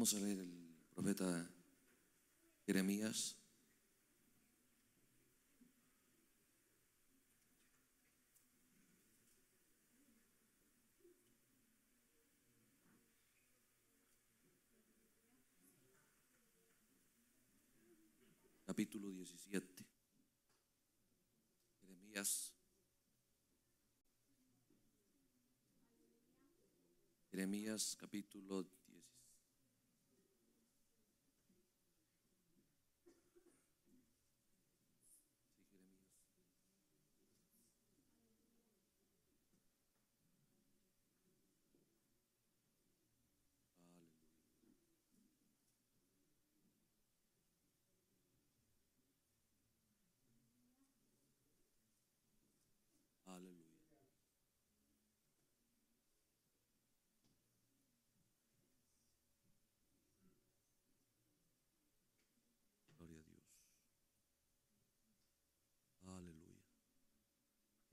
Vamos a ver el profeta Jeremías. Capítulo 17. Jeremías. Jeremías capítulo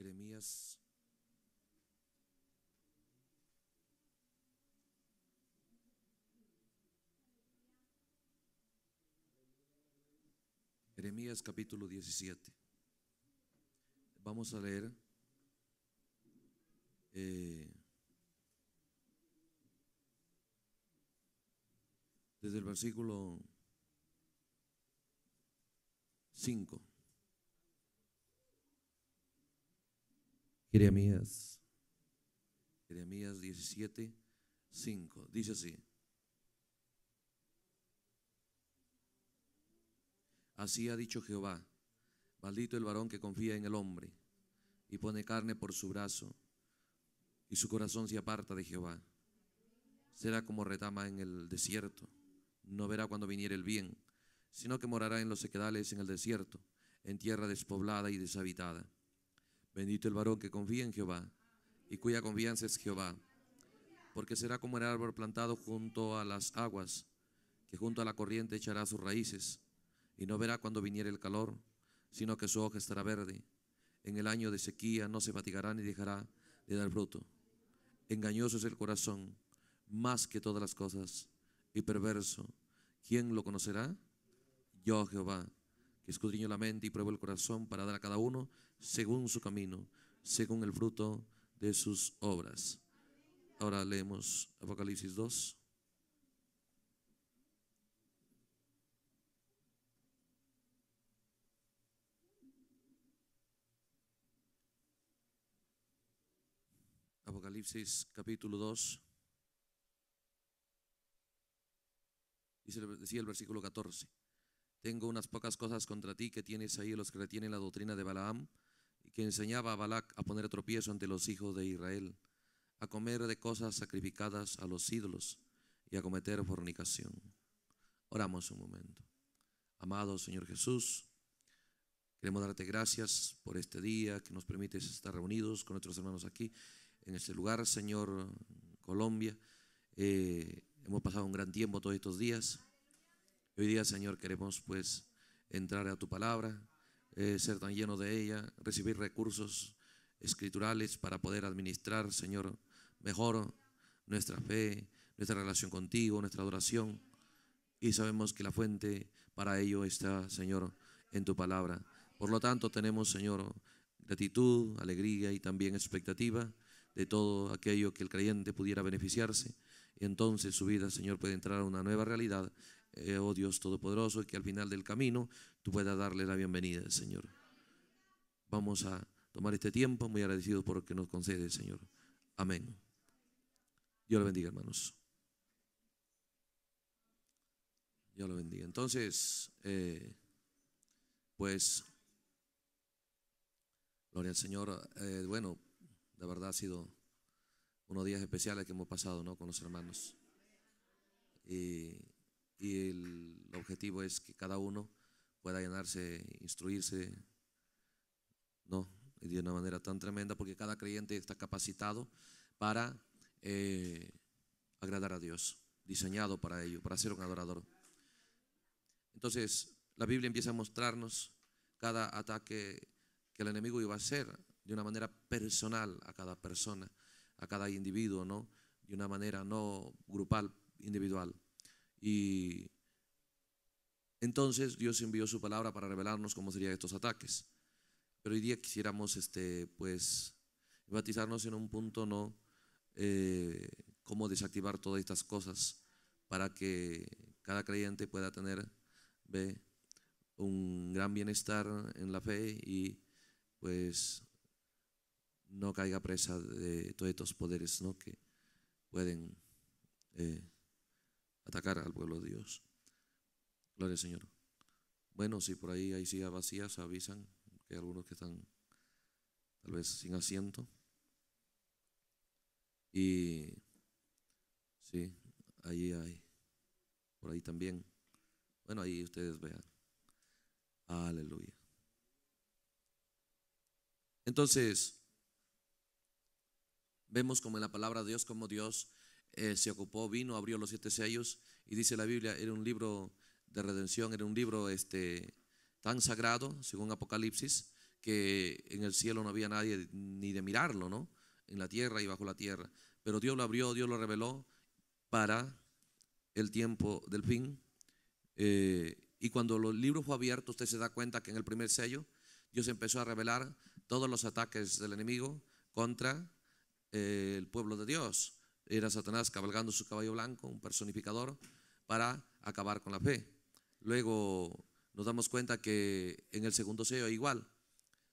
Jeremías Jeremías capítulo 17. Vamos a leer eh, desde el versículo 5. Jeremías. 17, 5. Dice así. Así ha dicho Jehová. Maldito el varón que confía en el hombre y pone carne por su brazo y su corazón se aparta de Jehová. Será como retama en el desierto. No verá cuando viniere el bien, sino que morará en los sequedales en el desierto, en tierra despoblada y deshabitada Bendito el varón que confía en Jehová y cuya confianza es Jehová, porque será como el árbol plantado junto a las aguas, que junto a la corriente echará sus raíces, y no verá cuando viniere el calor, sino que su hoja estará verde. En el año de sequía no se fatigará ni dejará de dar fruto. Engañoso es el corazón, más que todas las cosas, y perverso. ¿Quién lo conocerá? Yo, Jehová, que escudriño la mente y pruebo el corazón para dar a cada uno según su camino, según el fruto de sus obras. Ahora leemos Apocalipsis 2. Apocalipsis capítulo 2. Dice, decía el versículo 14. Tengo unas pocas cosas contra ti que tienes ahí los que retienen la doctrina de Balaam que enseñaba a Balac a poner tropiezo ante los hijos de Israel, a comer de cosas sacrificadas a los ídolos y a cometer fornicación. Oramos un momento. Amado Señor Jesús, queremos darte gracias por este día que nos permites estar reunidos con nuestros hermanos aquí, en este lugar, Señor Colombia. Eh, hemos pasado un gran tiempo todos estos días. Hoy día, Señor, queremos pues entrar a tu palabra, eh, ser tan lleno de ella, recibir recursos escriturales para poder administrar, Señor, mejor nuestra fe, nuestra relación contigo, nuestra adoración. Y sabemos que la fuente para ello está, Señor, en tu palabra. Por lo tanto, tenemos, Señor, gratitud, alegría y también expectativa de todo aquello que el creyente pudiera beneficiarse. Y entonces su vida, Señor, puede entrar a una nueva realidad eh, oh Dios Todopoderoso, que al final del camino tú puedas darle la bienvenida, Señor. Vamos a tomar este tiempo muy agradecidos por lo que nos concede, Señor. Amén. Dios lo bendiga, hermanos. Dios lo bendiga. Entonces, eh, pues, gloria al Señor. Eh, bueno, de verdad ha sido unos días especiales que hemos pasado, ¿no? Con los hermanos y el objetivo es que cada uno pueda llenarse, instruirse, ¿no? De una manera tan tremenda, porque cada creyente está capacitado para eh, agradar a Dios, diseñado para ello, para ser un adorador. Entonces, la Biblia empieza a mostrarnos cada ataque que el enemigo iba a hacer de una manera personal a cada persona, a cada individuo, ¿no? De una manera no grupal, individual. Y entonces Dios envió su palabra para revelarnos cómo serían estos ataques. Pero hoy día quisiéramos, este, pues, en un punto, ¿no? Eh, cómo desactivar todas estas cosas para que cada creyente pueda tener, ve, un gran bienestar en la fe y, pues, no caiga presa de todos estos poderes, ¿no? Que pueden eh, atacar al pueblo de Dios. Gloria al Señor. Bueno, si por ahí hay sillas vacías, avisan que hay algunos que están tal vez sin asiento. Y sí, ahí hay, por ahí también. Bueno, ahí ustedes vean. Aleluya. Entonces, vemos como en la palabra de Dios, como Dios eh, se ocupó, vino, abrió los siete sellos y dice la Biblia, era un libro de redención, era un libro este, tan sagrado, según Apocalipsis, que en el cielo no había nadie ni de mirarlo, ¿no? En la tierra y bajo la tierra. Pero Dios lo abrió, Dios lo reveló para el tiempo del fin. Eh, y cuando el libro fue abierto, usted se da cuenta que en el primer sello Dios empezó a revelar todos los ataques del enemigo contra eh, el pueblo de Dios. Era Satanás cabalgando su caballo blanco, un personificador, para acabar con la fe. Luego nos damos cuenta que en el segundo sello igual,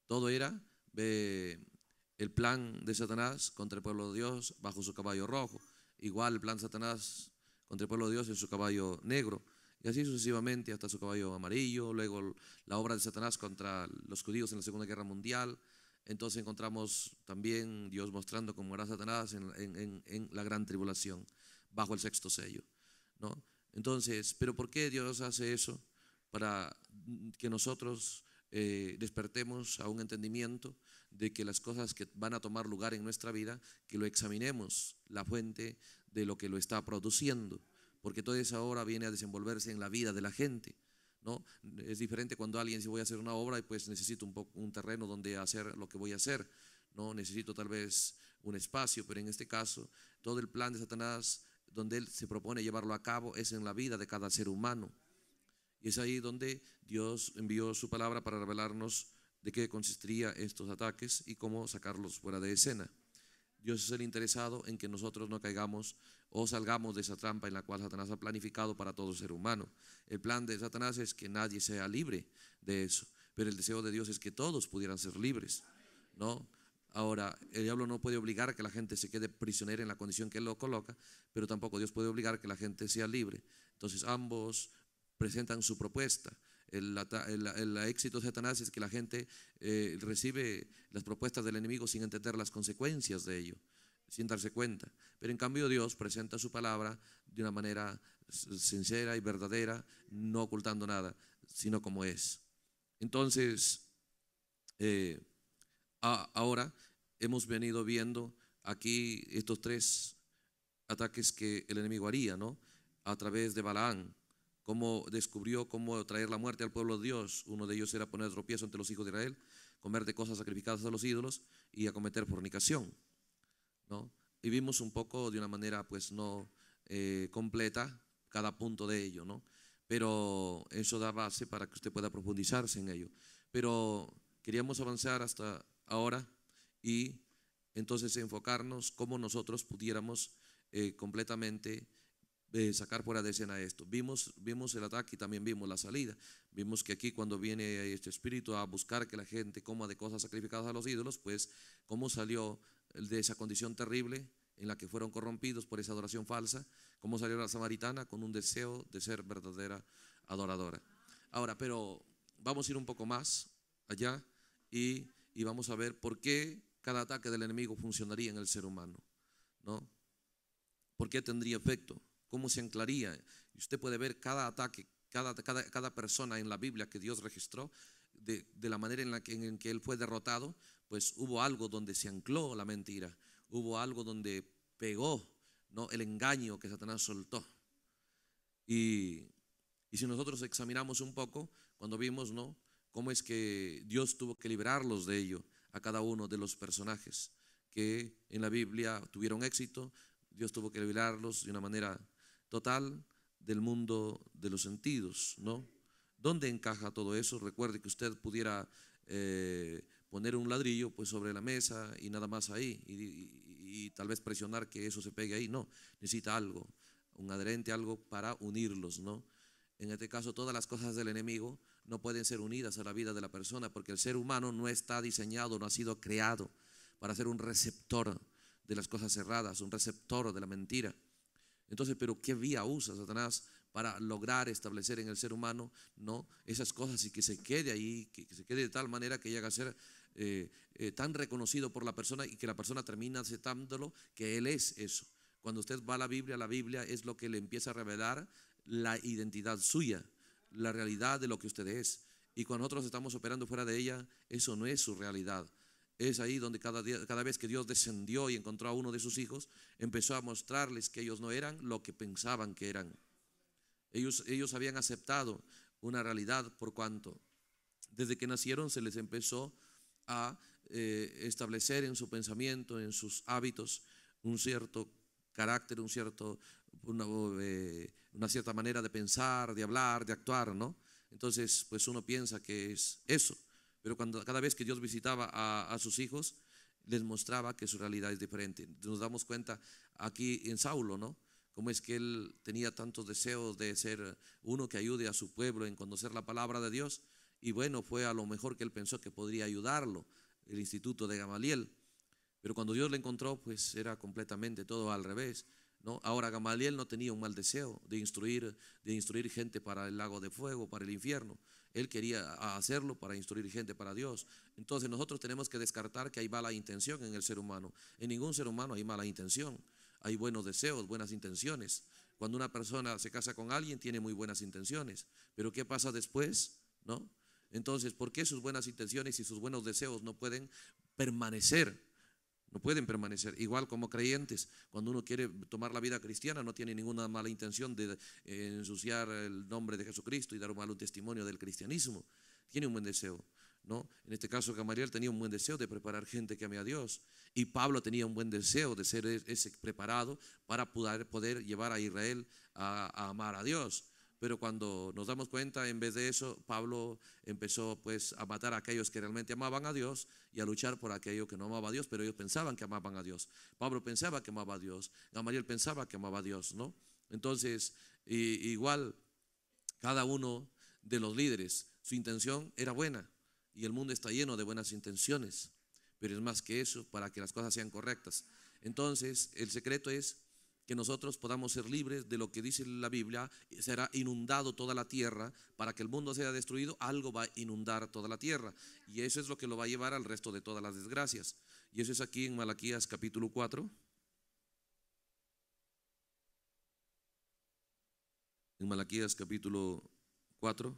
todo era el plan de Satanás contra el pueblo de Dios bajo su caballo rojo, igual el plan de Satanás contra el pueblo de Dios en su caballo negro, y así sucesivamente hasta su caballo amarillo, luego la obra de Satanás contra los judíos en la Segunda Guerra Mundial, entonces encontramos también Dios mostrando cómo era Satanás en, la gran tribulación, bajo el sexto sello. ¿no? Entonces, ¿pero por qué Dios hace eso? Para que nosotros eh, despertemos a un entendimiento de que las cosas que van a tomar lugar en nuestra vida, que lo examinemos, la fuente de lo que lo está produciendo, porque toda esa obra viene a desenvolverse en la vida de la gente. ¿no? Es diferente cuando alguien se voy a hacer una obra y pues necesito un, terreno donde hacer lo que voy a hacer, ¿no? Necesito tal vez un espacio, pero en este caso todo el plan de Satanás donde él se propone llevarlo a cabo es en la vida de cada ser humano. Y es ahí donde Dios envió su palabra para revelarnos de qué consistiría estos ataques y cómo sacarlos fuera de escena. Dios es el interesado en que nosotros no caigamos o salgamos de esa trampa en la cual Satanás ha planificado para todo ser humano. El plan de Satanás es que nadie sea libre de eso, pero el deseo de Dios es que todos pudieran ser libres, ¿no? Ahora, el diablo no puede obligar a que la gente se quede prisionera en la condición que él lo coloca, pero tampoco Dios puede obligar que la gente sea libre. Entonces, ambos presentan su propuesta. El, éxito de Satanás es que la gente eh, recibe las propuestas del enemigo sin entender las consecuencias de ello sin darse cuenta. Pero en cambio Dios presenta su palabra de una manera sincera y verdadera, no ocultando nada, sino como es. Entonces, eh, ahora hemos venido viendo aquí estos tres ataques que el enemigo haría, ¿no? A través de Balaán, cómo descubrió cómo traer la muerte al pueblo de Dios. Uno de ellos era poner tropiezo ante los hijos de Israel, comer de cosas sacrificadas a los ídolos y acometer fornicación. Y vimos un poco de una manera pues no eh, completa cada punto de ello, ¿no? Pero eso da base para que usted pueda profundizarse en ello. Pero queríamos avanzar hasta ahora y entonces enfocarnos cómo nosotros pudiéramos eh, completamente eh, sacar fuera de escena esto. Vimos, vimos el ataque y también vimos la salida. Vimos que aquí cuando viene este espíritu a buscar que la gente coma de cosas sacrificadas a los ídolos, pues cómo salió de esa condición terrible en la que fueron corrompidos por esa adoración falsa, cómo salió la samaritana con un deseo de ser verdadera adoradora. Ahora, pero vamos a ir un poco más allá y, vamos a ver por qué cada ataque del enemigo funcionaría en el ser humano, ¿no? ¿Por qué tendría efecto? ¿Cómo se anclaría? usted puede ver cada ataque, cada, persona en la Biblia que Dios registró, de, la manera en la que, en que él fue derrotado pues hubo algo donde se ancló la mentira, hubo algo donde pegó ¿no? el engaño que Satanás soltó. Y, si nosotros examinamos un poco, cuando vimos ¿no? cómo es que Dios tuvo que liberarlos de ello a cada uno de los personajes que en la Biblia tuvieron éxito, Dios tuvo que liberarlos de una manera total del mundo de los sentidos, ¿no? ¿Dónde encaja todo eso? Recuerde que usted pudiera eh, poner un ladrillo pues sobre la mesa y nada más ahí y, tal vez presionar que eso se pegue ahí, no, necesita algo, un adherente, algo para unirlos, ¿no? En este caso, todas las cosas del enemigo no pueden ser unidas a la vida de la persona porque el ser humano no está diseñado, no ha sido creado para ser un receptor de las cosas cerradas, un receptor de la mentira. Entonces, pero ¿qué vía usa Satanás para lograr establecer en el ser humano no esas cosas y que se quede ahí, que, que se quede de tal manera que llegue a ser eh, eh, tan reconocido por la persona y que la persona termina aceptándolo, que Él es eso. Cuando usted va a la Biblia, la Biblia es lo que le empieza a revelar la identidad suya, la realidad de lo que usted es. Y cuando nosotros estamos operando fuera de ella, eso no es su realidad. Es ahí donde cada, día, cada vez que Dios descendió y encontró a uno de sus hijos, empezó a mostrarles que ellos no eran lo que pensaban que eran. Ellos, ellos habían aceptado una realidad por cuanto desde que nacieron se les empezó a eh, establecer en su pensamiento, en sus hábitos, un cierto carácter, un cierto, eh, una, cierta manera de pensar, de hablar, de actuar, ¿no? Entonces, pues uno piensa que es eso. Pero cuando, cada vez que Dios visitaba a, a sus hijos, les mostraba que su realidad es diferente. Nos damos cuenta aquí en Saulo, ¿no? cómo es que él tenía tantos deseos de ser uno que ayude a su pueblo en conocer la palabra de Dios, y bueno, fue a lo mejor que él pensó que podría ayudarlo, el instituto de Gamaliel. Pero cuando Dios le encontró, pues era completamente todo al revés. ¿no? Ahora Gamaliel no tenía un mal deseo de instruir, de instruir gente para el lago de fuego, para el infierno. Él quería hacerlo para instruir gente para Dios. Entonces nosotros tenemos que descartar que hay mala intención en el ser humano. En ningún ser humano hay mala intención. Hay buenos deseos, buenas intenciones. Cuando una persona se casa con alguien tiene muy buenas intenciones. Pero ¿qué pasa después? ¿No? Entonces, ¿por qué sus buenas intenciones y sus buenos deseos no pueden permanecer? No pueden permanecer. Igual como creyentes, cuando uno quiere tomar la vida cristiana, no tiene ninguna mala intención de eh, ensuciar el nombre de Jesucristo y dar un mal testimonio del cristianismo. Tiene un buen deseo. ¿No? En este caso, Gamaliel tenía un buen deseo de preparar gente que ame a Dios. Y Pablo tenía un buen deseo de ser e-, ese preparado para poder, llevar a Israel a amar a Dios. Pero cuando nos damos cuenta, en vez de eso, Pablo empezó pues a matar a aquellos que realmente amaban a Dios y a luchar por aquello que no amaban a Dios, pero ellos pensaban que amaban a Dios. Pablo pensaba que amaba a Dios, Gamaliel pensaba que amaba a Dios, ¿no? Entonces, igual cada uno de los líderes, su intención era buena y el mundo está lleno de buenas intenciones, pero es más que eso para que las cosas sean correctas. Entonces, el secreto es que nosotros podamos ser libres de lo que dice la Biblia, será inundado toda la tierra, para que el mundo sea destruido, algo va a inundar toda la tierra. Y eso es lo que lo va a llevar al resto de todas las desgracias. Y eso es aquí en Malaquías capítulo 4. En Malaquías capítulo 4.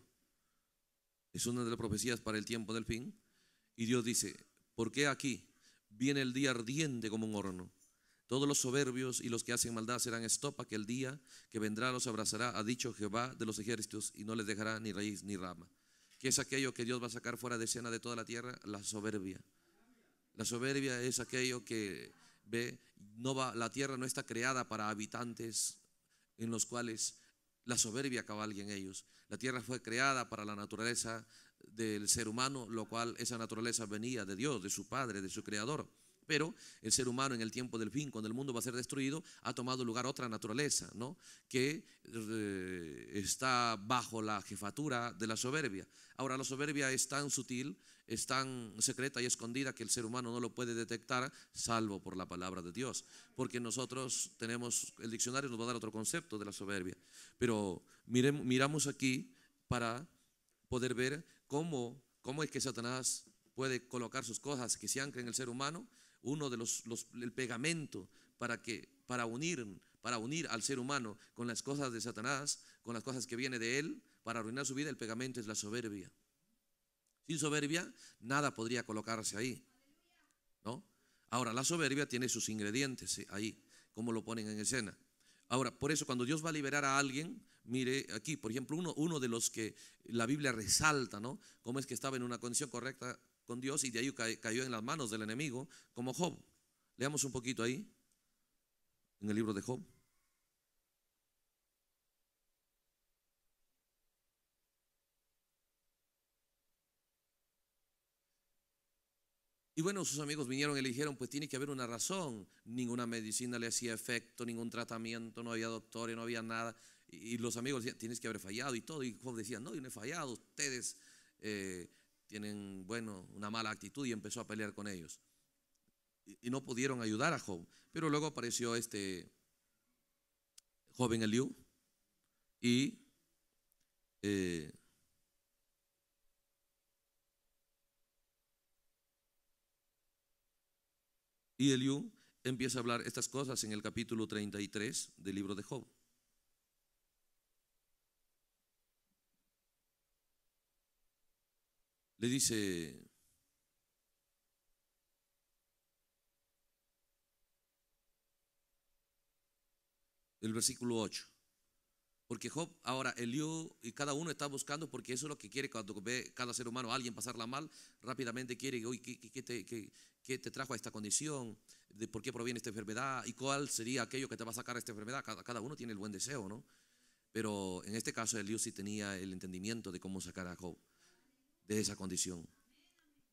Es una de las profecías para el tiempo del fin. Y Dios dice, ¿Por qué aquí viene el día ardiente como un horno todos los soberbios y los que hacen maldad serán estopa el día que vendrá los abrazará, ha dicho Jehová de los ejércitos, y no les dejará ni raíz ni rama. ¿Qué es aquello que Dios va a sacar fuera de escena de toda la tierra? La soberbia. La soberbia es aquello que ve, no va, la tierra no está creada para habitantes en los cuales la soberbia cabalga en ellos. La tierra fue creada para la naturaleza del ser humano, lo cual esa naturaleza venía de Dios, de su Padre, de su Creador. Pero el ser humano en el tiempo del fin, cuando el mundo va a ser destruido, ha tomado lugar otra naturaleza, ¿no? Que eh, está bajo la jefatura de la soberbia. Ahora, la soberbia es tan sutil, es tan secreta y escondida que el ser humano no lo puede detectar, salvo por la palabra de Dios. Porque nosotros tenemos, el diccionario nos va a dar otro concepto de la soberbia. Pero miramos aquí para poder ver cómo, cómo es que Satanás puede colocar sus cosas que se ancren en el ser humano uno de los, el pegamento para que para unir para unir al ser humano con las cosas de Satanás, con las cosas que viene de él, para arruinar su vida, el pegamento es la soberbia. Sin soberbia nada podría colocarse ahí. ¿No? Ahora, la soberbia tiene sus ingredientes eh, ahí, como lo ponen en escena. Ahora, por eso cuando Dios va a liberar a alguien, mire aquí, por ejemplo, uno, uno de los que la Biblia resalta, ¿no? Cómo es que estaba en una condición correcta con Dios y de ahí cayó en las manos del enemigo, como Job. Leamos un poquito ahí, en el libro de Job. Y bueno, sus amigos vinieron y le dijeron, pues tiene que haber una razón. Ninguna medicina le hacía efecto, ningún tratamiento, no había doctores, no había nada. Y, los amigos decían, tienes que haber fallado y todo. Y Job decía, no, yo no he fallado, ustedes eh, tienen, bueno, una mala actitud y empezó a pelear con ellos. Y, no pudieron ayudar a Job. Pero luego apareció este joven Eliú y eh, y Eliú empieza a hablar estas cosas en el capítulo 33 del libro de Job. le dice, el versículo 8. Porque Job, ahora, Eliú y cada uno está buscando, porque eso es lo que quiere cuando ve cada ser humano, alguien pasarla mal, rápidamente quiere, oye, ¿qué, te, trajo a esta condición? ¿De por qué proviene esta enfermedad? ¿Y cuál sería aquello que te va a sacar de esta enfermedad? Cada, cada, uno tiene el buen deseo, ¿no? Pero en este caso, Eliú sí tenía el entendimiento de cómo sacar a Job de esa condición.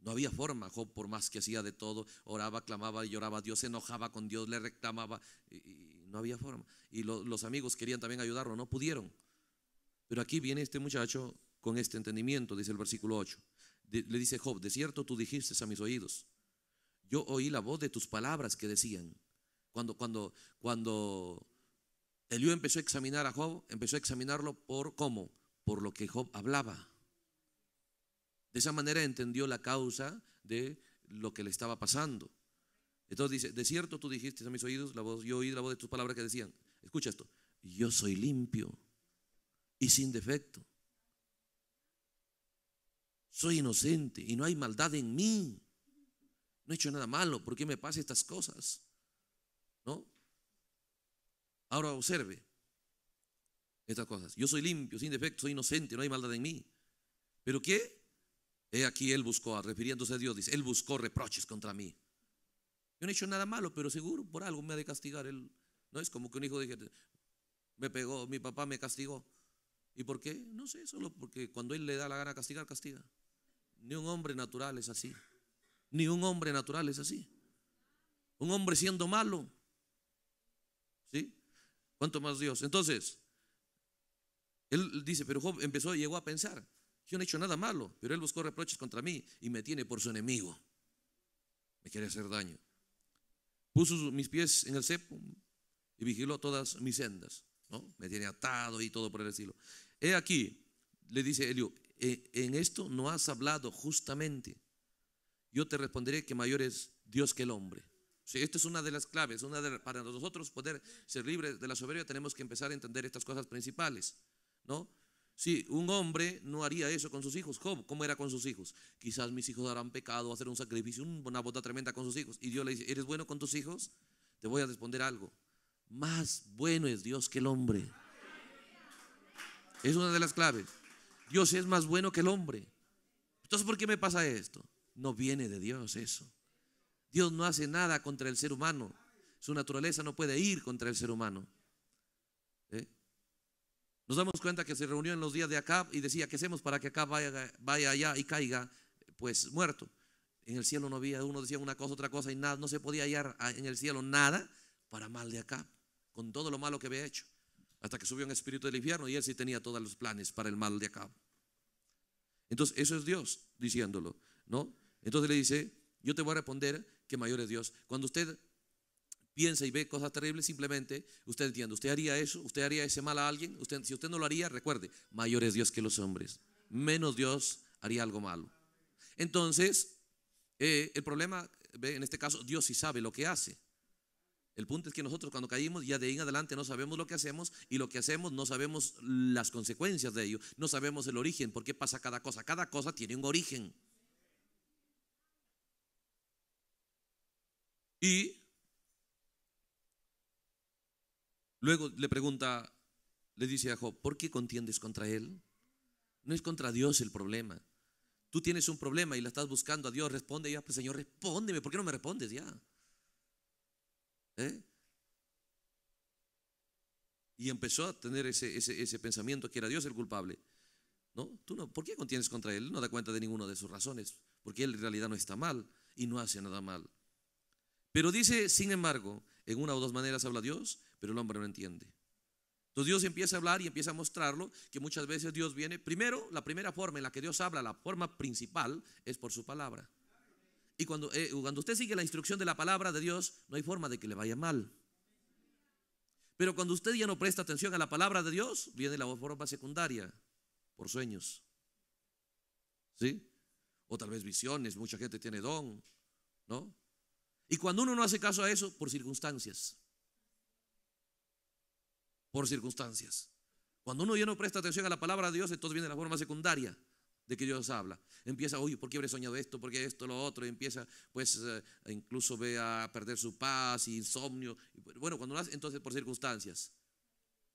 No había forma, Job, por más que hacía de todo, oraba, clamaba, y lloraba Dios, se enojaba con Dios, le reclamaba, y, no había forma. Y los amigos querían también ayudarlo, no pudieron. Pero aquí viene este muchacho con este entendimiento, dice el versículo 8. le dice Job, de cierto tú dijiste a mis oídos, yo oí la voz de tus palabras que decían. Cuando, cuando, cuando Eliú empezó a examinar a Job, empezó a examinarlo por cómo, por lo que Job hablaba. De esa manera entendió la causa de lo que le estaba pasando. Entonces dice, de cierto tú dijiste a mis oídos la voz, yo oí la voz de tus palabras que decían, escucha esto, yo soy limpio y sin defecto. Soy inocente y no hay maldad en mí. No he hecho nada malo, ¿por qué me pasan estas cosas? ¿No? Ahora observe estas cosas. Yo soy limpio, sin defecto, soy inocente, no hay maldad en mí. ¿Pero qué? He aquí él buscó, refiriéndose a Dios, dice, él buscó reproches contra mí. Yo no he hecho nada malo, pero seguro por algo me ha de castigar. Él, no es como que un hijo dije, me pegó, mi papá me castigó. ¿Y por qué? No sé, solo porque cuando él le da la gana castigar, castiga. Ni un hombre natural es así. Ni un hombre natural es así. Un hombre siendo malo. ¿Sí? ¿Cuánto más Dios? Entonces, él dice, pero Job empezó, llegó a pensar. Yo no he hecho nada malo, pero él buscó reproches contra mí y me tiene por su enemigo. Me quiere hacer daño. Puso mis pies en el cepo y vigiló todas mis sendas. ¿no? Me tiene atado y todo por el estilo. He aquí, le dice Elio, e, en esto no has hablado justamente. Yo te responderé que mayor es Dios que el hombre. Sí, esta es una de las claves. Una para nosotros poder ser libres de la soberbia tenemos que empezar a entender estas cosas principales. ¿no? Sí, un hombre no haría eso con sus hijos. ¿cómo era con sus hijos? Quizás mis hijos harán pecado, hacer un sacrificio, una bota tremenda con sus hijos. Y Dios le dice, ¿eres bueno con tus hijos? Te voy a responder algo. Más bueno es Dios que el hombre. Es una de las claves. Dios es más bueno que el hombre. Entonces, ¿por qué me pasa esto? No viene de Dios eso. Dios no hace nada contra el ser humano. Su naturaleza no puede ir contra el ser humano. Nos damos cuenta que se reunió en los días de Acab y decía, ¿qué hacemos para que Acab vaya, vaya allá y caiga pues muerto? En el cielo no había, uno decía una cosa, otra cosa y nada, no se podía hallar en el cielo nada para mal de Acab, con todo lo malo que había hecho, hasta que subió un espíritu del infierno y él sí tenía todos los planes para el mal de Acab. Entonces, eso es Dios diciéndolo, ¿no? Entonces le dice, yo te voy a responder que mayor es Dios. Cuando usted piensa y ve cosas terribles, simplemente usted entiende, usted haría eso, usted haría ese mal a alguien, usted, si usted no lo haría, recuerde, mayor es Dios que los hombres, menos Dios haría algo malo. Entonces, eh, el problema, en este caso, Dios sí sabe lo que hace. El punto es que nosotros cuando caímos ya de ahí en adelante no sabemos lo que hacemos y lo que hacemos no sabemos las consecuencias de ello, no sabemos el origen, por qué pasa cada cosa. Cada cosa tiene un origen. Y Luego le pregunta, le dice a Job, ¿por qué contiendes contra él? No es contra Dios el problema. Tú tienes un problema y la estás buscando a Dios, responde ya, pues Señor, respóndeme, ¿por qué no me respondes ya? ¿Eh? Y empezó a tener ese, pensamiento que era Dios el culpable. ¿No? ¿Tú no? ¿Por qué contienes contra él? No da cuenta de ninguna de sus razones, porque él en realidad no está mal y no hace nada mal. Pero dice, sin embargo, en una o dos maneras habla Dios, pero el hombre no entiende. Entonces Dios empieza a hablar y empieza a mostrarlo, que muchas veces Dios viene, primero, la primera forma en la que Dios habla, la forma principal, es por su palabra. Y eh, cuando, usted sigue la instrucción de la palabra de Dios, no hay forma de que le vaya mal. Pero cuando usted ya no presta atención a la palabra de Dios, viene la forma secundaria, por sueños. ¿Sí? O tal vez visiones, mucha gente tiene don, ¿no? Y cuando uno no hace caso a eso, por circunstancias. Por circunstancias. Cuando uno ya no presta atención a la palabra de Dios, entonces viene la forma secundaria de que Dios habla. Empieza, oye, ¿por qué habré soñado esto? ¿Por qué esto, lo otro? Y empieza, pues, eh, incluso ve a perder su paz, y insomnio. Pues, bueno, cuando lo hace, entonces por circunstancias,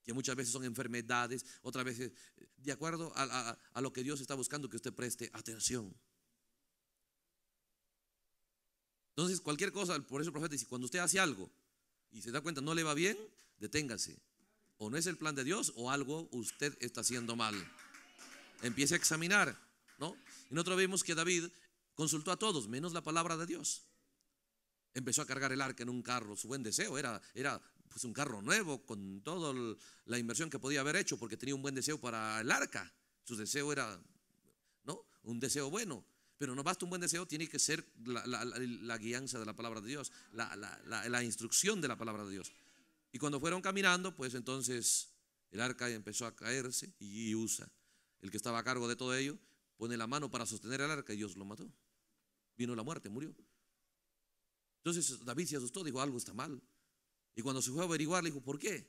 que muchas veces son enfermedades, otras veces, eh, de acuerdo a lo que Dios está buscando que usted preste atención. Entonces, cualquier cosa, por eso el profeta dice, cuando usted hace algo y se da cuenta no le va bien, deténgase. O no es el plan de Dios o algo usted está haciendo mal. Empiece a examinar, ¿no? Y nosotros vimos que David consultó a todos, menos la palabra de Dios. Empezó a cargar el arca en un carro. Su buen deseo era, era pues un carro nuevo con toda la inversión que podía haber hecho porque tenía un buen deseo para el arca. Su deseo era, ¿no? Un deseo bueno. Pero no basta un buen deseo, tiene que ser la, guianza de la palabra de Dios, la, instrucción de la palabra de Dios. Y cuando fueron caminando, pues entonces el arca empezó a caerse y Usa, el que estaba a cargo de todo ello, pone la mano para sostener el arca y Dios lo mató. Vino la muerte, murió. Entonces David se asustó, dijo, algo está mal. Y cuando se fue a averiguar, le dijo, ¿por qué?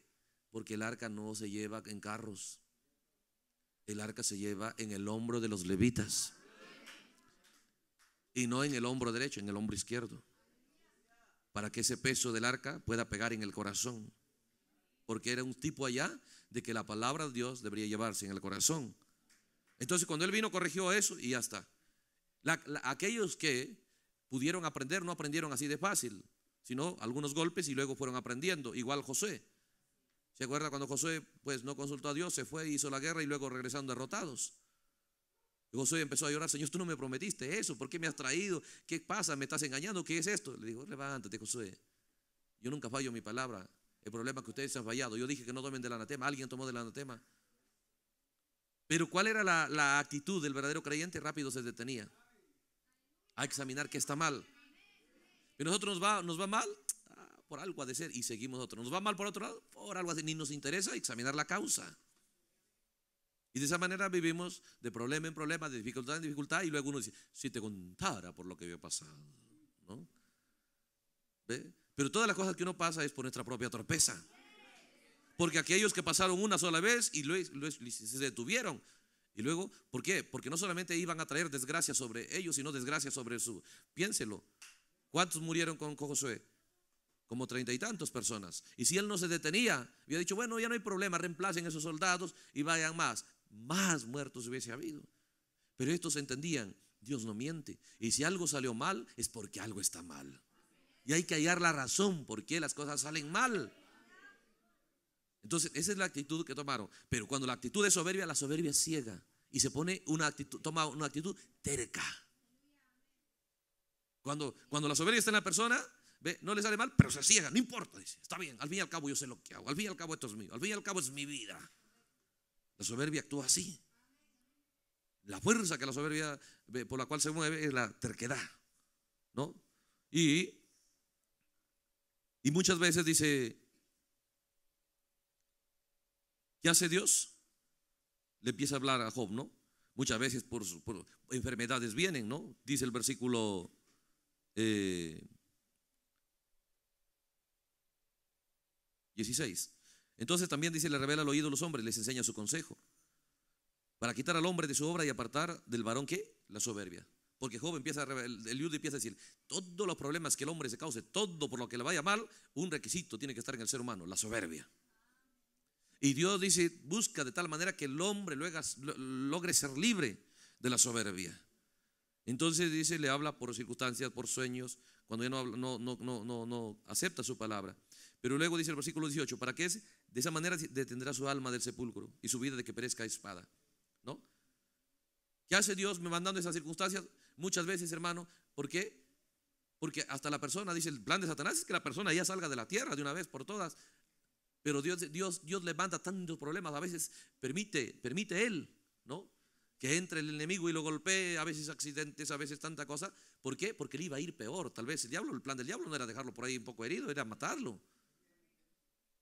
Porque el arca no se lleva en carros. El arca se lleva en el hombro de los levitas y no en el hombro derecho, en el hombro izquierdo. Para que ese peso del arca pueda pegar en el corazón. Porque era un tipo allá de que la palabra de Dios debería llevarse en el corazón. Entonces cuando él vino corrigió eso y ya está. aquellos que pudieron aprender no aprendieron así de fácil, sino algunos golpes y luego fueron aprendiendo. Igual José. ¿Se acuerda cuando José pues no consultó a Dios, se fue, hizo la guerra y luego regresaron derrotados? Y Josué empezó a llorar, Señor, tú no me prometiste eso, ¿por qué me has traído? ¿Qué pasa? ¿Me estás engañando? ¿Qué es esto? Le digo, levántate, Josué. Yo nunca fallo mi palabra. El problema es que ustedes se han fallado. Yo dije que no tomen del anatema, alguien tomó del anatema. Pero ¿cuál era la, actitud del verdadero creyente? Rápido se detenía a examinar qué está mal. Y nosotros nos va, nos va mal ah, por algo a de ser y seguimos otro. Nos va mal por otro lado, por algo a Ni nos interesa examinar la causa. Y de esa manera vivimos de problema en problema, de dificultad en dificultad, y luego uno dice, si te contara por lo que había pasado, Pero todas las cosas que uno pasa es por nuestra propia torpeza. Porque aquellos que pasaron una sola vez y luego, se detuvieron. Y luego, ¿por qué? Porque no solamente iban a traer desgracia sobre ellos, sino desgracia sobre su... Piénselo. ¿Cuántos murieron con Josué? como treinta y tantos personas. Y si él no se detenía, había dicho, bueno, ya no hay problema, reemplacen esos soldados y vayan más más muertos hubiese habido. Pero estos entendían, Dios no miente. Y si algo salió mal, es porque algo está mal. Y hay que hallar la razón por qué las cosas salen mal. Entonces, esa es la actitud que tomaron. Pero cuando la actitud es soberbia, la soberbia es ciega. Y se pone una actitud, toma una actitud terca. Cuando, cuando la soberbia está en la persona, ve, no le sale mal, pero se ciega, no importa, dice, está bien, al fin y al cabo yo sé lo que hago, al fin y al cabo esto es mío, al fin y al cabo es mi vida. La soberbia actúa así. La fuerza que la soberbia eh, por la cual se mueve es la terquedad, ¿no? Y, y muchas veces dice, ¿qué hace Dios? Le empieza a hablar a Job, ¿no? Muchas veces por, enfermedades vienen, ¿no? Dice el versículo 16. Eh, entonces también dice, le revela al oído a los hombres, les enseña su consejo. Para quitar al hombre de su obra y apartar del varón qué? La soberbia. Porque joven empieza a el Eliud empieza a decir, todos los problemas que el hombre se cause, todo por lo que le vaya mal, un requisito tiene que estar en el ser humano, la soberbia. Y Dios dice, busca de tal manera que el hombre logre ser libre de la soberbia. Entonces dice, le habla por circunstancias, por sueños, cuando ya no, no, no, no, no acepta su palabra. Pero luego dice el versículo 18, para qué es, de esa manera detendrá su alma del sepulcro y su vida de que perezca espada. ¿No? ¿Qué hace Dios me mandando esas circunstancias? Muchas veces, hermano, ¿por qué? Porque hasta la persona, dice el plan de Satanás, es que la persona ya salga de la tierra de una vez por todas. Pero Dios, Dios, Dios le manda tantos problemas, a veces permite, permite Él, ¿no? Que entre el enemigo y lo golpee, a veces accidentes, a veces tanta cosa. ¿Por qué? Porque le iba a ir peor, tal vez. El diablo, el plan del diablo no era dejarlo por ahí un poco herido, era matarlo.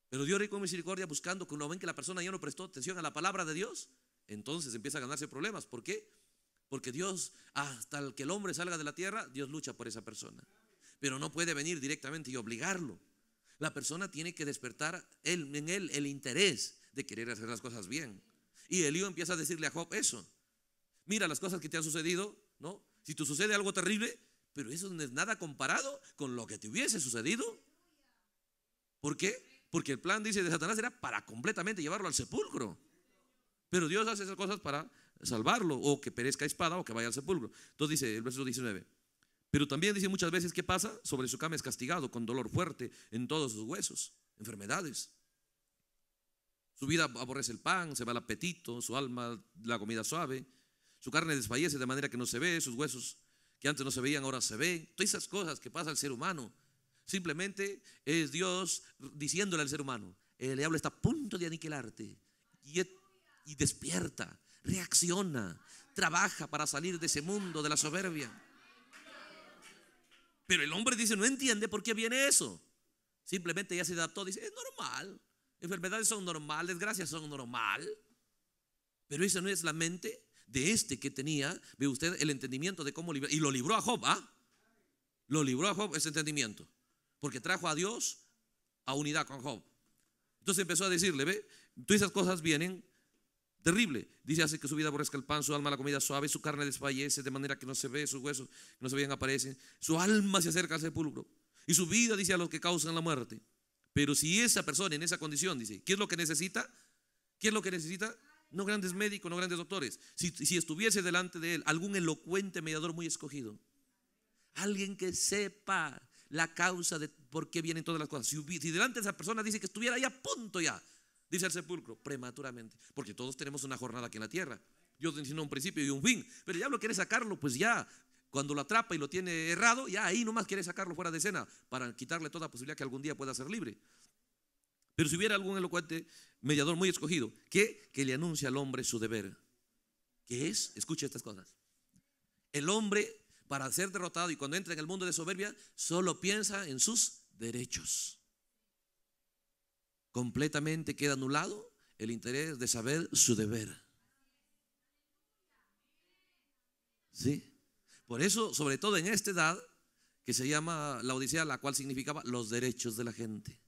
Pero Dios rico con misericordia, buscando, que uno ven que la persona ya no prestó atención a la palabra de Dios, entonces empieza a ganarse problemas. ¿Por qué? Porque Dios, hasta el que el hombre salga de la tierra, Dios lucha por esa persona. Pero no puede venir directamente y obligarlo. La persona tiene que despertar en él el interés de querer hacer las cosas bien. Y Elío empieza a decirle a Job eso. Mira las cosas que te han sucedido, ¿no? Si te sucede algo terrible, pero eso no es nada comparado con lo que te hubiese sucedido. ¿Por qué? porque el plan, dice, de Satanás era para completamente llevarlo al sepulcro. Pero Dios hace esas cosas para salvarlo, o que perezca espada, o que vaya al sepulcro. Entonces dice el verso 19. Pero también dice muchas veces, ¿qué pasa? Sobre su cama es castigado, con dolor fuerte en todos sus huesos, enfermedades. Su vida aborrece el pan, se va el apetito, su alma la comida suave, su carne desfallece de manera que no se ve, sus huesos que antes no se veían ahora se ven. Todas esas cosas que pasa al ser humano Simplemente es Dios diciéndole al ser humano, eh, el diablo está a punto de aniquilarte. Y, despierta, reacciona, trabaja para salir de ese mundo de la soberbia. Pero el hombre dice, no entiende por qué viene eso. Simplemente ya se adaptó, dice, es normal. Enfermedades son normales, desgracias son normal. Pero esa no es la mente de este que tenía, ve usted, el entendimiento de cómo Y lo libró a Job, ¿ah? Lo libró a Job ese entendimiento porque trajo a Dios a unidad con Job. Entonces empezó a decirle, ve, todas esas cosas vienen terrible. Dice, hace que su vida aborrezca el pan, su alma la comida suave, su carne desfallece de manera que no se ve, sus huesos no se vean aparecen, su alma se acerca al sepulcro y su vida, dice, a los que causan la muerte. Pero si esa persona en esa condición, dice, ¿qué es lo que necesita? ¿Qué es lo que necesita? No grandes médicos, no grandes doctores. Si, si estuviese delante de él algún elocuente mediador muy escogido, alguien que sepa la causa de por qué vienen todas las cosas. Si, delante de esa persona dice que estuviera ya a punto ya, dice el sepulcro, prematuramente, porque todos tenemos una jornada aquí en la tierra. Dios enseñó un principio y un fin, pero el diablo quiere sacarlo, pues ya, cuando lo atrapa y lo tiene errado, ya ahí nomás quiere sacarlo fuera de escena para quitarle toda posibilidad que algún día pueda ser libre. Pero si hubiera algún elocuente mediador muy escogido, que Que le anuncie al hombre su deber. que es? Escuche estas cosas. El hombre para ser derrotado y cuando entra en el mundo de soberbia, solo piensa en sus derechos. Completamente queda anulado el interés de saber su deber. ¿Sí? Por eso, sobre todo en esta edad, que se llama la Odisea, la cual significaba los derechos de la gente.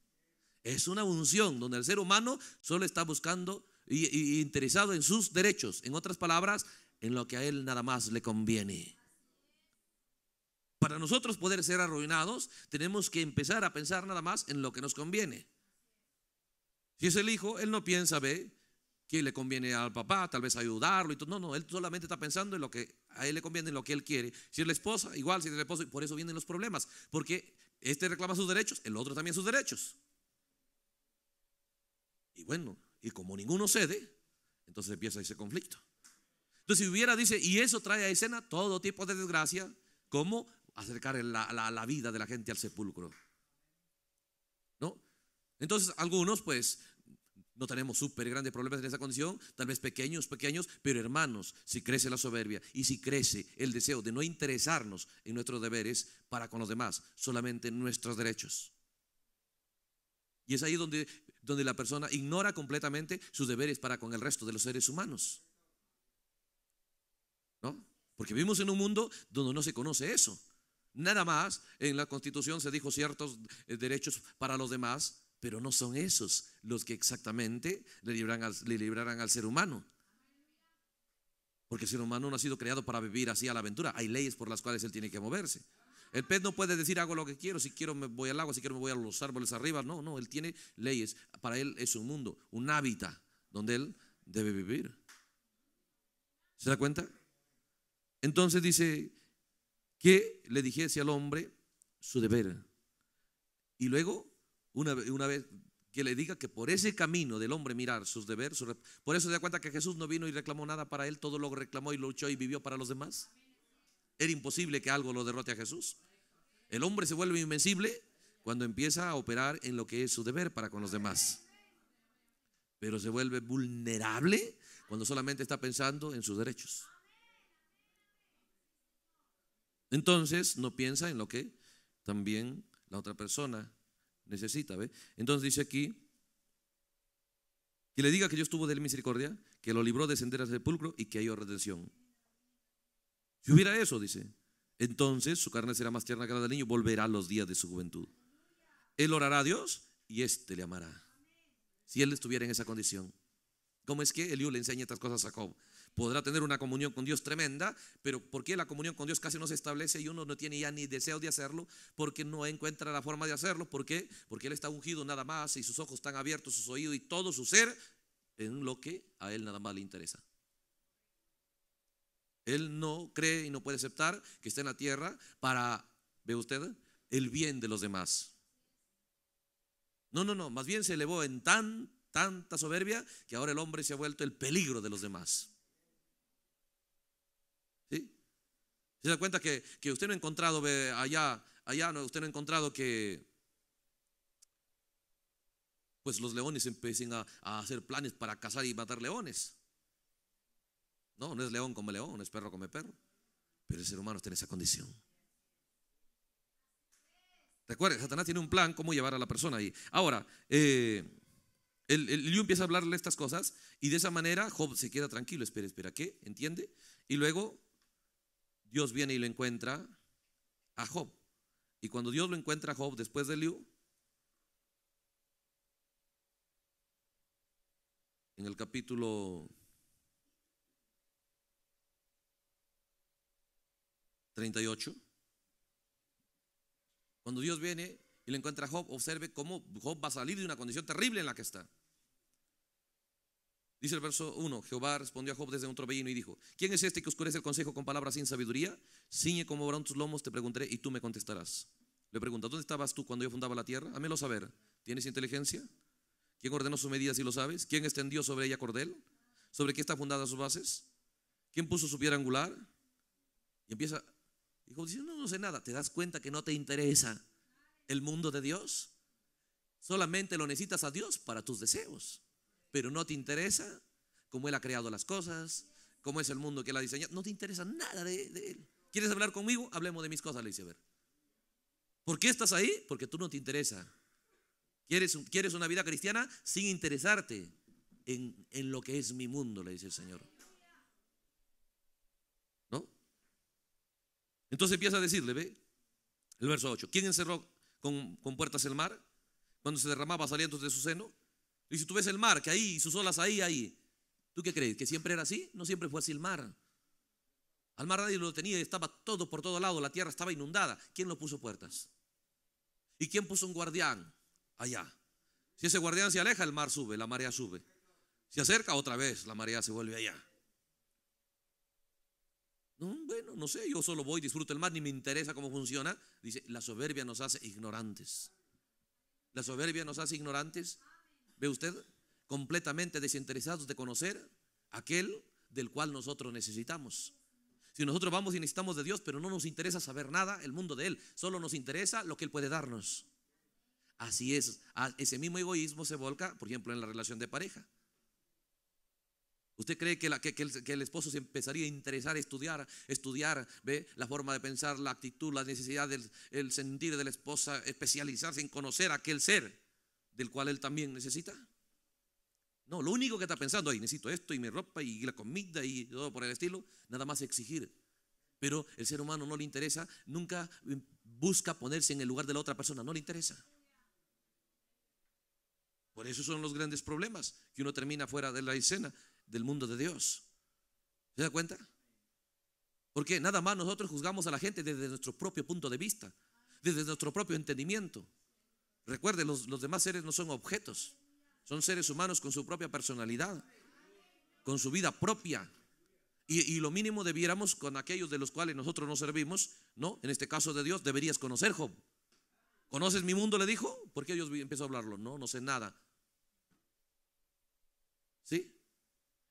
Es una unción donde el ser humano solo está buscando y interesado en sus derechos. En otras palabras, en lo que a él nada más le conviene. Para nosotros poder ser arruinados, tenemos que empezar a pensar nada más en lo que nos conviene. Si es el hijo, él no piensa, ve, que le conviene al papá, tal vez ayudarlo y todo. No, no, él solamente está pensando en lo que a él le conviene, en lo que él quiere. Si es la esposa, igual, si es el esposo, y por eso vienen los problemas, porque este reclama sus derechos, el otro también sus derechos. Y bueno, y como ninguno cede, entonces empieza ese conflicto. Entonces, si hubiera, dice, y eso trae a escena todo tipo de desgracia, como acercar la, la, vida de la gente al sepulcro. ¿No? Entonces, algunos, pues, no tenemos súper grandes problemas en esa condición, tal vez pequeños, pequeños, pero hermanos, si crece la soberbia y si crece el deseo de no interesarnos en nuestros deberes para con los demás, solamente en nuestros derechos. Y es ahí donde, donde la persona ignora completamente sus deberes para con el resto de los seres humanos. ¿No? Porque vivimos en un mundo donde no se conoce eso. Nada más, en la Constitución se dijo ciertos eh, derechos para los demás, pero no son esos los que exactamente le, librarán al ser humano. Porque el ser humano no ha sido creado para vivir así a la aventura. Hay leyes por las cuales él tiene que moverse. El pez no puede decir hago lo que quiero, si quiero me voy al agua, si quiero me voy a los árboles arriba. No, no, él tiene leyes. Para él es un mundo, un hábitat donde él debe vivir. ¿Se da cuenta? Entonces dice, que le dijese al hombre su deber. Y luego, una, vez que le diga que por ese camino del hombre mirar sus deberes, por eso se da cuenta que Jesús no vino y reclamó nada para él, todo lo reclamó y luchó y vivió para los demás. Era imposible que algo lo derrote a Jesús. El hombre se vuelve invencible cuando empieza a operar en lo que es su deber para con los demás. Pero se vuelve vulnerable cuando solamente está pensando en sus derechos. Entonces no piensa en lo que también la otra persona necesita. Entonces dice aquí, que le diga que Dios tuvo de él misericordia, que lo libró de senderas al sepulcro y que halló redención. Si hubiera eso, dice, entonces su carne será más tierna que la del niño, volverá a los días de su juventud. Él orará a Dios y éste le amará. Si él estuviera en esa condición. ¿Cómo es que Eliú le enseña estas cosas a Jacob? podrá tener una comunión con Dios tremenda, pero ¿por qué la comunión con Dios casi no se establece y uno no tiene ya ni deseo de hacerlo? Porque no encuentra la forma de hacerlo. ¿Por qué? Porque Él está ungido nada más y sus ojos están abiertos, sus oídos y todo su ser en lo que a Él nada más le interesa. Él no cree y no puede aceptar que esté en la tierra para, ve usted, el bien de los demás. No, no, no, más bien se elevó en tan, tanta soberbia que ahora el hombre se ha vuelto el peligro de los demás. ¿Se da cuenta que, que usted no ha encontrado allá, allá no, usted no ha encontrado que pues los leones empiecen a, hacer planes para cazar y matar leones? No, no es león como león, es perro como perro. Pero el ser humano está en esa condición. Recuerde, Satanás tiene un plan cómo llevar a la persona ahí. Ahora, eh, el, el, empieza a hablarle estas cosas y de esa manera Job se queda tranquilo. Espera, espera, ¿qué? ¿Entiende? Y luego Dios viene y lo encuentra a Job. Y cuando Dios lo encuentra a Job después de Liu, en el capítulo 38, cuando Dios viene y lo encuentra a Job, observe cómo Job va a salir de una condición terrible en la que está. Dice el verso 1, Jehová respondió a Job desde un torbellino y dijo, ¿quién es este que oscurece el consejo con palabras sin sabiduría? Siñe como varón tus lomos, te preguntaré y tú me contestarás. Le pregunta, ¿dónde estabas tú cuando yo fundaba la tierra? Hámelo saber. ¿Tienes inteligencia? ¿Quién ordenó sus medidas si lo sabes? ¿Quién extendió sobre ella cordel? ¿Sobre qué está fundada sus bases? ¿Quién puso su piedra angular? Y empieza, y Job dice, no, no sé nada. ¿Te das cuenta que no te interesa el mundo de Dios? Solamente lo necesitas a Dios para tus deseos pero no te interesa cómo Él ha creado las cosas, cómo es el mundo que Él ha diseñado. No te interesa nada de, Él. ¿Quieres hablar conmigo? Hablemos de mis cosas, le dice, a ver. ¿Por qué estás ahí? Porque tú no te interesa. ¿Quieres, una vida cristiana sin interesarte en, lo que es mi mundo? Le dice el Señor. ¿No? Entonces empieza a decirle, ve, el verso 8. ¿Quién encerró con, puertas el mar? Cuando se derramaba saliendo de su seno. Y si tú ves el mar, que ahí, sus olas ahí, ahí. ¿Tú qué crees? ¿Que siempre era así? No siempre fue así el mar. Al mar nadie lo tenía, estaba todo por todo lado, la tierra estaba inundada. ¿Quién lo puso puertas? ¿Y quién puso un guardián? Allá. Si ese guardián se aleja, el mar sube, la marea sube. Se acerca otra vez, la marea se vuelve allá. bueno, no sé, yo solo voy, disfruto el mar, ni me interesa cómo funciona. Dice, la soberbia nos hace ignorantes. La soberbia nos hace ignorantes ¿Ve usted? Completamente desinteresados de conocer aquel del cual nosotros necesitamos. Si nosotros vamos y necesitamos de Dios, pero no nos interesa saber nada, el mundo de Él, solo nos interesa lo que Él puede darnos. Así es, ese mismo egoísmo se volca, por ejemplo, en la relación de pareja. ¿Usted cree que, el, esposo se empezaría a interesar, estudiar, estudiar, ve la forma de pensar, la actitud, la necesidad, del, el sentir de la esposa, especializarse en conocer a aquel ser? del cual él también necesita? No, lo único que está pensando, ahí necesito esto y mi ropa y la comida y todo por el estilo, nada más exigir. Pero el ser humano no le interesa, nunca busca ponerse en el lugar de la otra persona, no le interesa. Por eso son los grandes problemas, que uno termina fuera de la escena del mundo de Dios. ¿Se da cuenta? Porque nada más nosotros juzgamos a la gente desde nuestro propio punto de vista, desde nuestro propio entendimiento. Recuerde, los, demás seres no son objetos, son seres humanos con su propia personalidad, con su vida propia, y, lo mínimo debiéramos con aquellos de los cuales nosotros no servimos, ¿no? En este caso de Dios, deberías conocer Job. ¿Conoces mi mundo? Le dijo. ¿por qué ellos empezó a hablarlo? No, no sé nada. ¿Sí?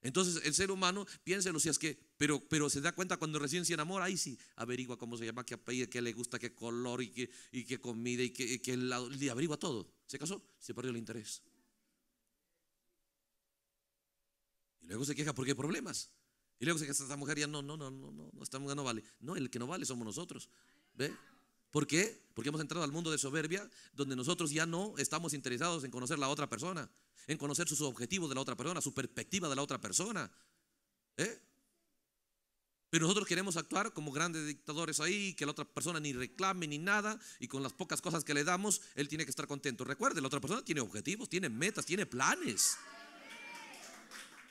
Entonces el ser humano, piénselo, si es que pero, se da cuenta cuando recién se enamora, ahí sí, averigua cómo se llama, qué apellido, qué le gusta, qué color y qué, y qué comida y qué, qué lado, averigua todo. ¿Se casó? Se perdió el interés. Y luego se queja porque hay problemas. Y luego se queja esta mujer ya no, no, no, no, no, esta mujer no vale. No, el que no vale somos nosotros. ¿Ve? ¿Por qué? Porque hemos entrado al mundo de soberbia donde nosotros ya no estamos interesados en conocer la otra persona, en conocer sus objetivos de la otra persona, su perspectiva de la otra persona. ¿Eh? Pero nosotros queremos actuar como grandes dictadores ahí, que la otra persona ni reclame ni nada, y con las pocas cosas que le damos, él tiene que estar contento. Recuerde, la otra persona tiene objetivos, tiene metas, tiene planes.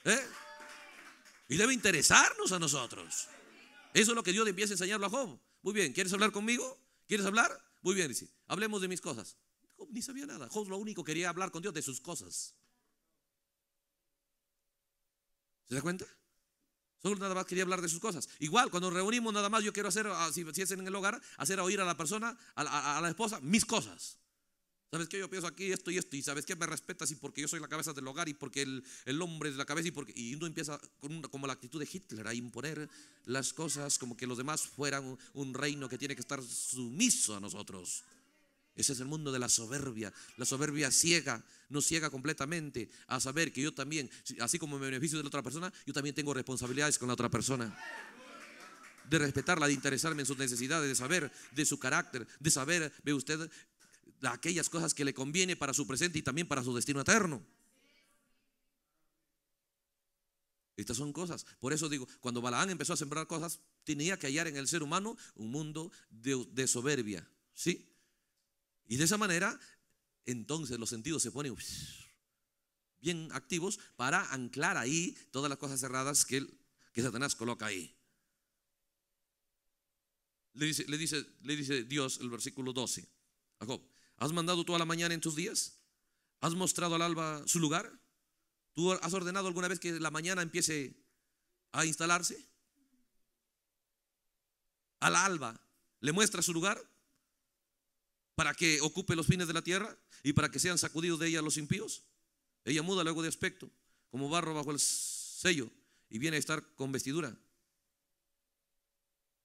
¿Eh? Y debe interesarnos a nosotros. Eso es lo que Dios empieza a enseñarlo a Job. Muy bien, ¿quieres hablar conmigo? ¿Quieres hablar? Muy bien, dice, hablemos de mis cosas. Job ni sabía nada. Job lo único quería hablar con Dios de sus cosas. ¿Se da cuenta? Solo nada más quería hablar de sus cosas. Igual, cuando nos reunimos, nada más yo quiero hacer, ah, si, si es en el hogar, hacer oír a la persona, a, la esposa, mis cosas. ¿Sabes qué? Yo pienso aquí esto y esto, y ¿sabes qué? Me respetas y porque yo soy la cabeza del hogar y porque el, hombre es la cabeza y porque. uno empieza con como la actitud de Hitler a imponer las cosas como que los demás fueran un reino que tiene que estar sumiso a nosotros. Ese es el mundo de la soberbia. La soberbia ciega, no ciega completamente a saber que yo también, así como me beneficio de la otra persona, yo también tengo responsabilidades con la otra persona. De respetarla, de interesarme en sus necesidades, de saber de su carácter, de saber, ve usted, aquellas cosas que le conviene para su presente y también para su destino eterno. Estas son cosas. Por eso digo, cuando Balaán empezó a sembrar cosas, tenía que hallar en el ser humano un mundo de, de soberbia. ¿Sí? Y de esa manera, entonces los sentidos se ponen bien activos para anclar ahí todas las cosas cerradas que, que Satanás coloca ahí. Le dice, le, dice, Dios el versículo 12, ¿has mandado toda la mañana en tus días? ¿Has mostrado al alba su lugar? ¿Tú has ordenado alguna vez que la mañana empiece a instalarse? Al alba, ¿le muestra su lugar? para que ocupe los fines de la tierra y para que sean sacudidos de ella los impíos. Ella muda luego de aspecto, como barro bajo el sello, y viene a estar con vestidura.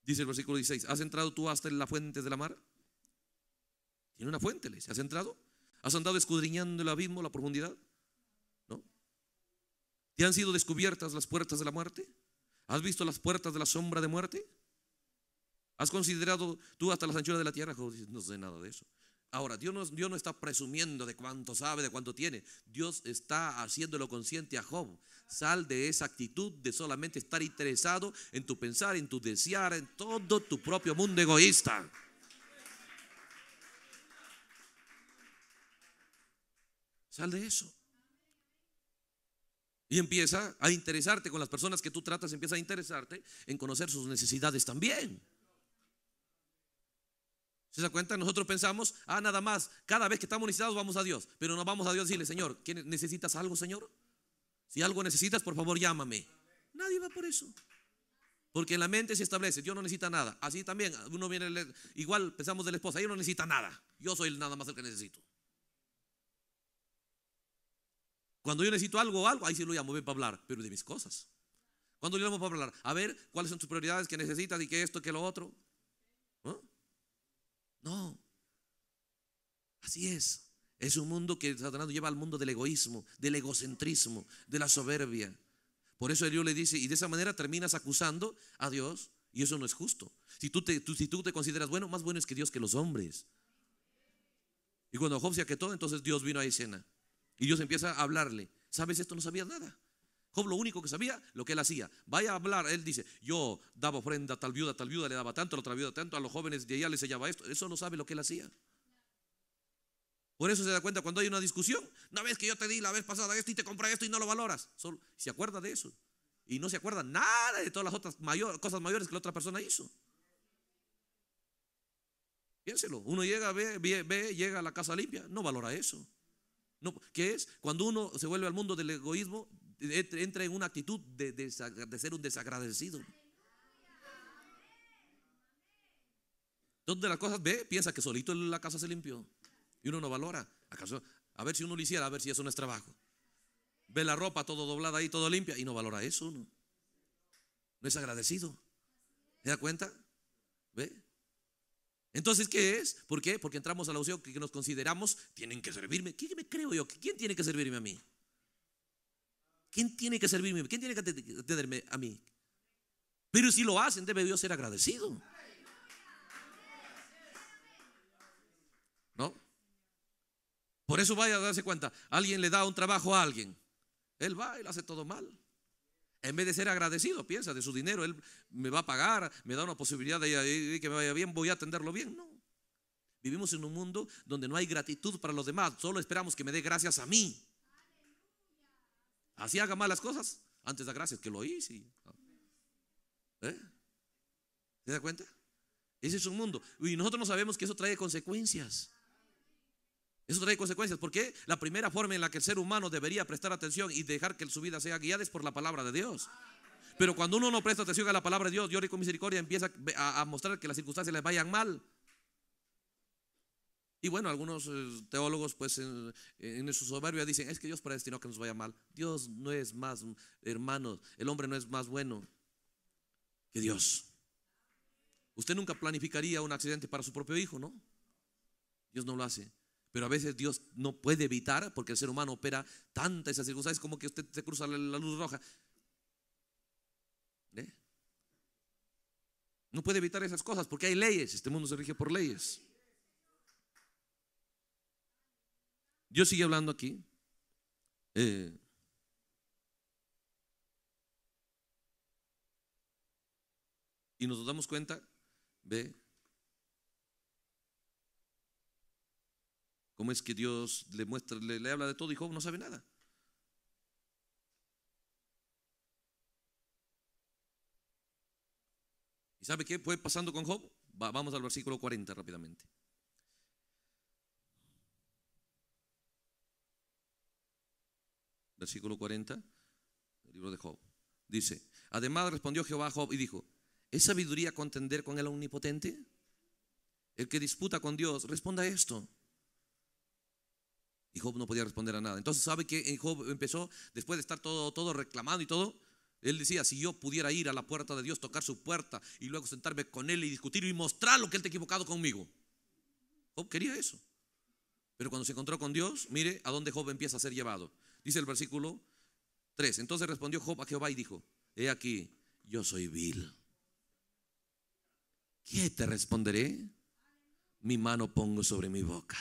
Dice el versículo 16, ¿has entrado tú hasta en la fuente de la mar? Tiene una fuente, le dice, ¿has entrado? ¿Has andado escudriñando el abismo, la profundidad? ¿No? ¿Te han sido descubiertas las puertas de la muerte? ¿Has visto las puertas de la sombra de muerte? ¿Has considerado tú hasta las anchuras de la tierra? no sé nada de eso. Ahora, Dios no, Dios no está presumiendo de cuánto sabe, de cuánto tiene. Dios está haciéndolo consciente a Job. Sal de esa actitud de solamente estar interesado en tu pensar, en tu desear, en todo tu propio mundo egoísta. Sal de eso. Y empieza a interesarte con las personas que tú tratas, empieza a interesarte en conocer sus necesidades también. ¿Se da cuenta? Nosotros pensamos, ah, nada más, cada vez que estamos necesitados vamos a Dios, pero no vamos a Dios a decirle, Señor, ¿necesitas algo, Señor? Si algo necesitas, por favor, llámame. Nadie va por eso. Porque en la mente se establece, Dios no necesita nada. Así también, uno viene, igual pensamos de la esposa, ella no necesita nada. Yo soy nada más el que necesito. Cuando yo necesito algo o algo, ahí sí lo llamo, ven para hablar, pero de mis cosas. Cuando yo llamo para hablar, a ver cuáles son tus prioridades que necesitas y que esto, que lo otro. No. Así es. Es un mundo que Satanás lleva al mundo del egoísmo, del egocentrismo, de la soberbia. Por eso Dios le dice, y de esa manera terminas acusando a Dios, y eso no es justo. Si tú te, si tú te consideras bueno, más bueno es que Dios que los hombres. Y cuando Job se todo, entonces Dios vino a escena. Y Dios empieza a hablarle. ¿Sabes esto? No sabías nada. Job lo único que sabía, lo que él hacía. Vaya a hablar, él dice, yo daba ofrenda a tal viuda, tal viuda le daba tanto, a la otra viuda tanto, a los jóvenes de allá les sellaba esto. Eso no sabe lo que él hacía. Por eso se da cuenta cuando hay una discusión. una vez que yo te di la vez pasada esto y te compré esto y no lo valoras. Solo, se acuerda de eso. Y no se acuerda nada de todas las otras cosas mayores que la otra persona hizo. Piénselo. Uno llega, ve, ve, llega a la casa limpia. No valora eso. ¿Qué es? Cuando uno se vuelve al mundo del egoísmo, entra en una actitud de, ser un desagradecido. Donde las cosas ve, piensa que solito la casa se limpió y uno no valora. A ver si uno lo hiciera, a ver si eso no es trabajo. Ve la ropa todo doblada ahí, todo limpia y no valora eso No es agradecido. ¿Se da cuenta? ¿Ve? Entonces, ¿qué es? ¿Por qué? Porque entramos a la opción que nos consideramos, tienen que servirme. ¿Qué me creo yo? ¿Quién tiene que servirme a mí? ¿Quién tiene que servirme? ¿Quién tiene que atenderme a mí? Pero si lo hacen, debe Dios ser agradecido. ¿No? Por eso vaya a darse cuenta, alguien le da un trabajo a alguien. Él va y lo hace todo mal. En vez de ser agradecido, piensa de su dinero, él me va a pagar, me da una posibilidad de que me vaya bien, voy a atenderlo bien. No. Vivimos en un mundo donde no hay gratitud para los demás, solo esperamos que me dé gracias a mí. Así haga malas cosas. Antes da gracias que lo hice. ¿Eh? ¿Se da cuenta? Ese es un mundo. Y nosotros no sabemos que eso trae consecuencias. Eso trae consecuencias. Porque la primera forma en la que el ser humano debería prestar atención y dejar que su vida sea guiada es por la palabra de Dios. Pero cuando uno no presta atención a la palabra de Dios, Dios con misericordia empieza a, mostrar que las circunstancias le vayan mal. Y bueno, algunos eh, teólogos, pues en, su soberbia, dicen, es que Dios predestinó que nos vaya mal. Dios no es más, hermano, el hombre no es más bueno que Dios. Usted nunca planificaría un accidente para su propio hijo, ¿no? Dios no lo hace. Pero a veces Dios no puede evitar, porque el ser humano opera tantas circunstancias, como que usted se cruza la luz roja. ¿Eh? No puede evitar esas cosas, porque hay leyes, este mundo se rige por leyes. Dios sigue hablando aquí. Eh, y nos damos cuenta ve cómo es que Dios le muestra, le, habla de todo y Job no sabe nada. ¿Y sabe qué fue pasando con Job? vamos al versículo 40 rápidamente. versículo 40 El libro de Job. Dice, además respondió Jehová a Job y dijo, ¿es sabiduría contender con el omnipotente? El que disputa con Dios, responda esto. Y Job no podía responder a nada. Entonces, ¿sabe que Job empezó, después de estar todo, todo y todo? Él decía, si yo pudiera ir a la puerta de Dios, tocar su puerta y luego sentarme con él y discutir y mostrar lo que él te ha equivocado conmigo. Job quería eso. Pero cuando se encontró con Dios, mire a dónde Job empieza a ser llevado. Dice el versículo 3. Entonces respondió Job a Jehová y dijo, he aquí, yo soy vil. ¿Qué te responderé? Mi mano pongo sobre mi boca.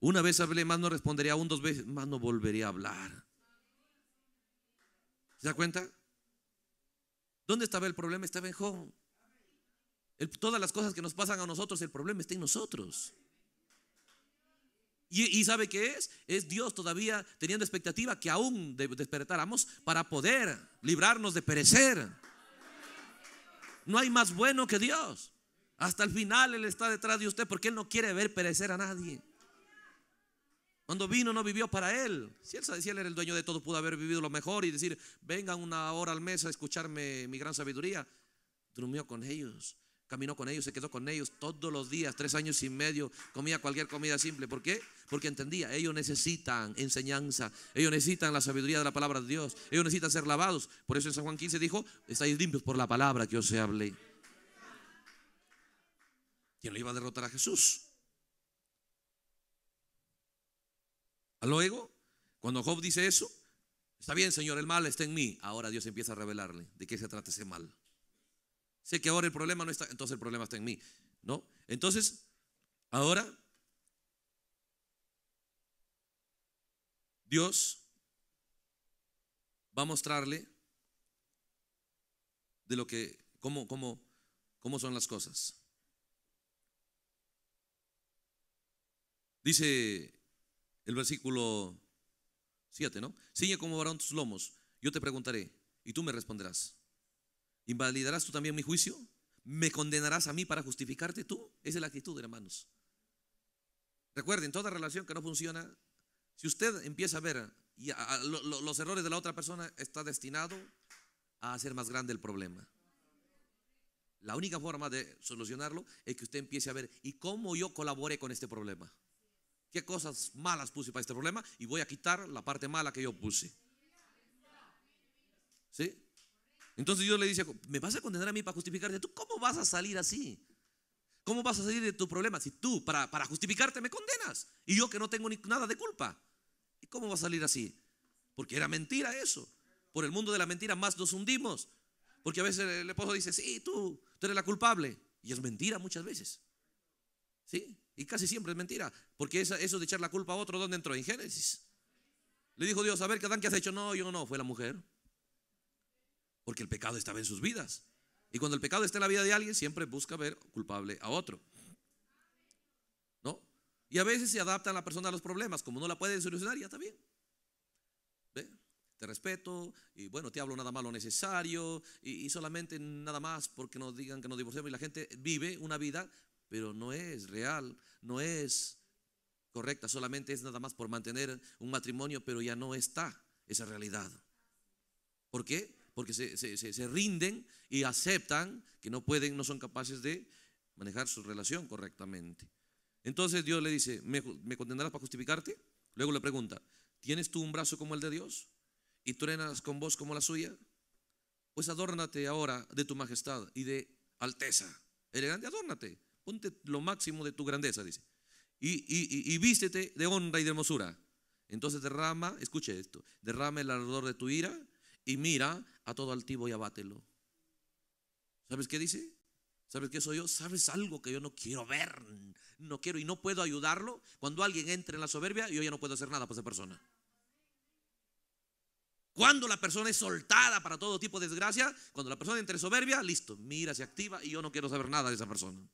Una vez hablé, más no responderé, aún dos veces, más no volveré a hablar. ¿Se da cuenta? ¿Dónde estaba el problema? Estaba en Job. todas las cosas que nos pasan a nosotros, el problema está en nosotros. Y, sabe qué es? Es Dios todavía teniendo expectativa que aún despertáramos para poder librarnos de perecer. No hay más bueno que Dios. Hasta el final Él está detrás de usted porque Él no quiere ver perecer a nadie. Cuando vino no vivió para Él. Si Él, era el dueño de todo, pudo haber vivido lo mejor y decir, vengan una hora al mes a escucharme mi gran sabiduría. Durmió con ellos Caminó con ellos, se quedó con ellos todos los días, tres años y medio, comía cualquier comida simple. ¿Por qué? Porque entendía, ellos necesitan enseñanza, ellos necesitan la sabiduría de la palabra de Dios, ellos necesitan ser lavados. Por eso en San Juan 15 dijo, estáis limpios por la palabra que os he hablé. ¿Quién lo iba a derrotar a Jesús? Luego, cuando Job dice eso, está bien, Señor, el mal está en mí. Ahora Dios empieza a revelarle de qué se trata ese mal. Sé que ahora el problema no está, entonces el problema está en mí, ¿no? Entonces, ahora Dios va a mostrarle de lo que cómo cómo cómo son las cosas. Dice el versículo 7, ¿no? Sigue como varón tus lomos, yo te preguntaré y tú me responderás. ¿Invalidarás tú también mi juicio? ¿Me condenarás a mí para justificarte tú? Esa es la actitud, hermanos. Recuerden, toda relación que no funciona, si usted empieza a ver los errores de la otra persona, está destinado a hacer más grande el problema. La única forma de solucionarlo es que usted empiece a ver, ¿y cómo yo colaboré con este problema? ¿Qué cosas malas puse para este problema? Y voy a quitar la parte mala que yo puse. ¿Sí? Entonces Dios le dice, ¿me vas a condenar a mí para justificarte? ¿Tú cómo vas a salir así? ¿Cómo vas a salir de tu problema si tú para, para justificarte me condenas? Y yo que no tengo ni nada de culpa. ¿Y cómo va a salir así? Porque era mentira eso. Por el mundo de la mentira más nos hundimos. Porque a veces el esposo dice, sí, tú, tú eres la culpable. Y es mentira muchas veces. ¿Sí? Y casi siempre es mentira. Porque eso de echar la culpa a otro, ¿dónde entró? En Génesis. Le dijo Dios, a ver, ¿qué Adán, que has hecho? No, yo no, fue la mujer porque el pecado estaba en sus vidas. Y cuando el pecado está en la vida de alguien, siempre busca ver culpable a otro. ¿No? Y a veces se adapta a la persona a los problemas, como no la puede solucionar, ya está bien. ¿Ve? Te respeto y bueno, te hablo nada más lo necesario y, y solamente nada más porque nos digan que nos divorciamos y la gente vive una vida, pero no es real, no es correcta, solamente es nada más por mantener un matrimonio, pero ya no está esa realidad. ¿Por qué? porque se, rinden y aceptan que no pueden, no son capaces de manejar su relación correctamente. Entonces Dios le dice, ¿me, me condenarás para justificarte? Luego le pregunta, ¿tienes tú un brazo como el de Dios? ¿Y truenas con vos como la suya? Pues adórnate ahora de tu majestad y de alteza. Elegante, adórnate. Ponte lo máximo de tu grandeza, dice. Y, y, y vístete de honra y de hermosura. Entonces derrama, escuche esto, derrama el ardor de tu ira y mira a todo altivo y abátelo. ¿Sabes qué dice? ¿Sabes qué soy yo? ¿Sabes algo que yo no quiero ver? No quiero y no puedo ayudarlo. Cuando alguien entre en la soberbia, yo ya no puedo hacer nada por esa persona. Cuando la persona es soltada para todo tipo de desgracia, cuando la persona entre soberbia, listo, mira, se activa y yo no quiero saber nada de esa persona.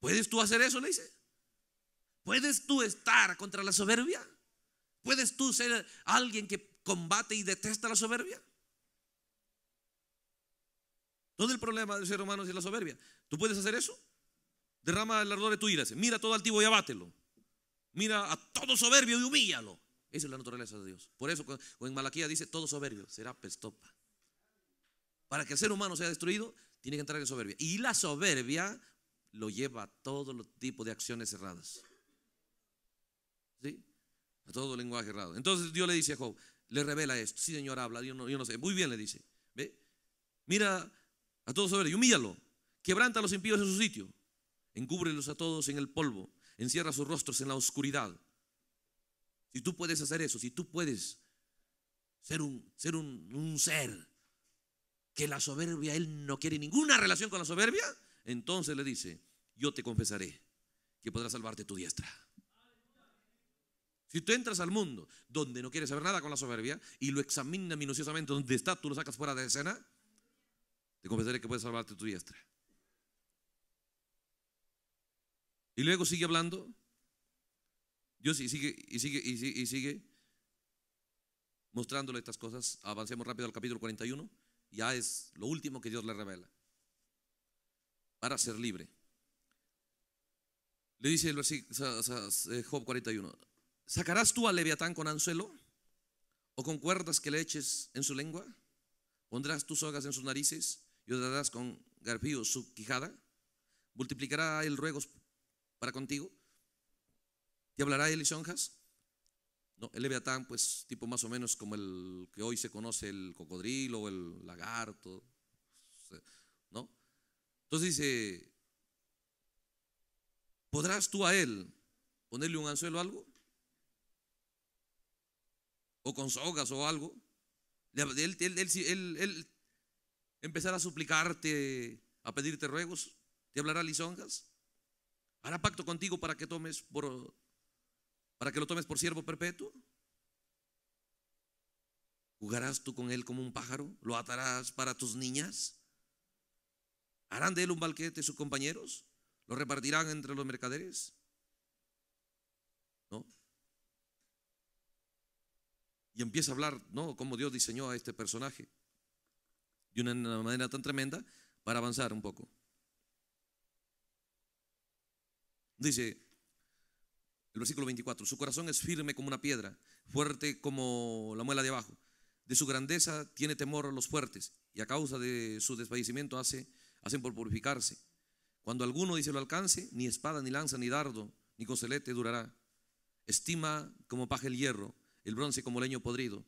¿Puedes tú hacer eso? Le dice. ¿Puedes tú estar contra la soberbia? ¿Puedes tú ser alguien que combate y detesta la soberbia? Todo el problema del ser humano es la soberbia. ¿Tú puedes hacer eso? Derrama el ardor de tu ira. Mira todo altivo y abátelo. Mira a todo soberbio y humíllalo. Esa es la naturaleza de Dios. Por eso en Malaquía dice, todo soberbio será pestopa. Para que el ser humano sea destruido, tiene que entrar en soberbia. Y la soberbia lo lleva a todos los tipos de acciones cerradas ¿Sí? A todo lenguaje errado. Entonces Dios le dice a Job, le revela esto. Sí, Señor, habla. Yo no, sé. Muy bien, le dice. Ve, mira a todo soberbio y humíllalo. Quebranta a los impíos en su sitio. Encúbrelos a todos en el polvo. Encierra sus rostros en la oscuridad. Si tú puedes hacer eso, si tú puedes ser un ser, un ser que la soberbia, él no quiere ninguna relación con la soberbia, entonces le dice, yo te confesaré que podrá salvarte tu diestra. Si tú entras al mundo donde no quieres saber nada con la soberbia y lo examinas minuciosamente donde está, tú lo sacas fuera de escena, te confesaré que puedes salvarte tu diestra. Y luego sigue hablando. Dios sí sigue, y sigue, sigue, mostrándole estas cosas. Avancemos rápido al capítulo 41. Ya es lo último que Dios le revela. Para ser libre. Le dice el versículo Job 41. ¿Sacarás tú al leviatán con anzuelo? ¿O con cuerdas que le eches en su lengua? ¿Pondrás tus sogas en sus narices y darás con garfío su quijada? ¿Multiplicará él ruegos para contigo? ¿Te hablará él lisonjas? No, el leviatán, pues, tipo más o menos como el que hoy se conoce el cocodrilo, o el lagarto, ¿no? Entonces dice, ¿podrás tú a él ponerle un anzuelo o algo? o con sogas o algo. Él, empezará a suplicarte, a pedirte ruegos, te hablará lisonjas, hará pacto contigo para que tomes por para que lo tomes por siervo perpetuo. ¿Jugarás tú con él como un pájaro? ¿Lo atarás para tus niñas? ¿Harán de él un balquete sus compañeros? ¿Lo repartirán entre los mercaderes? y empieza a hablar, ¿no? Cómo Dios diseñó a este personaje de una manera tan tremenda para avanzar un poco. Dice el versículo 24, su corazón es firme como una piedra, fuerte como la muela de abajo. De su grandeza tiene temor a los fuertes y a causa de su desfallecimiento hace, hacen por purificarse. Cuando alguno dice lo alcance, ni espada, ni lanza, ni dardo, ni coselete durará. Estima como paja el hierro el bronce como leño podrido,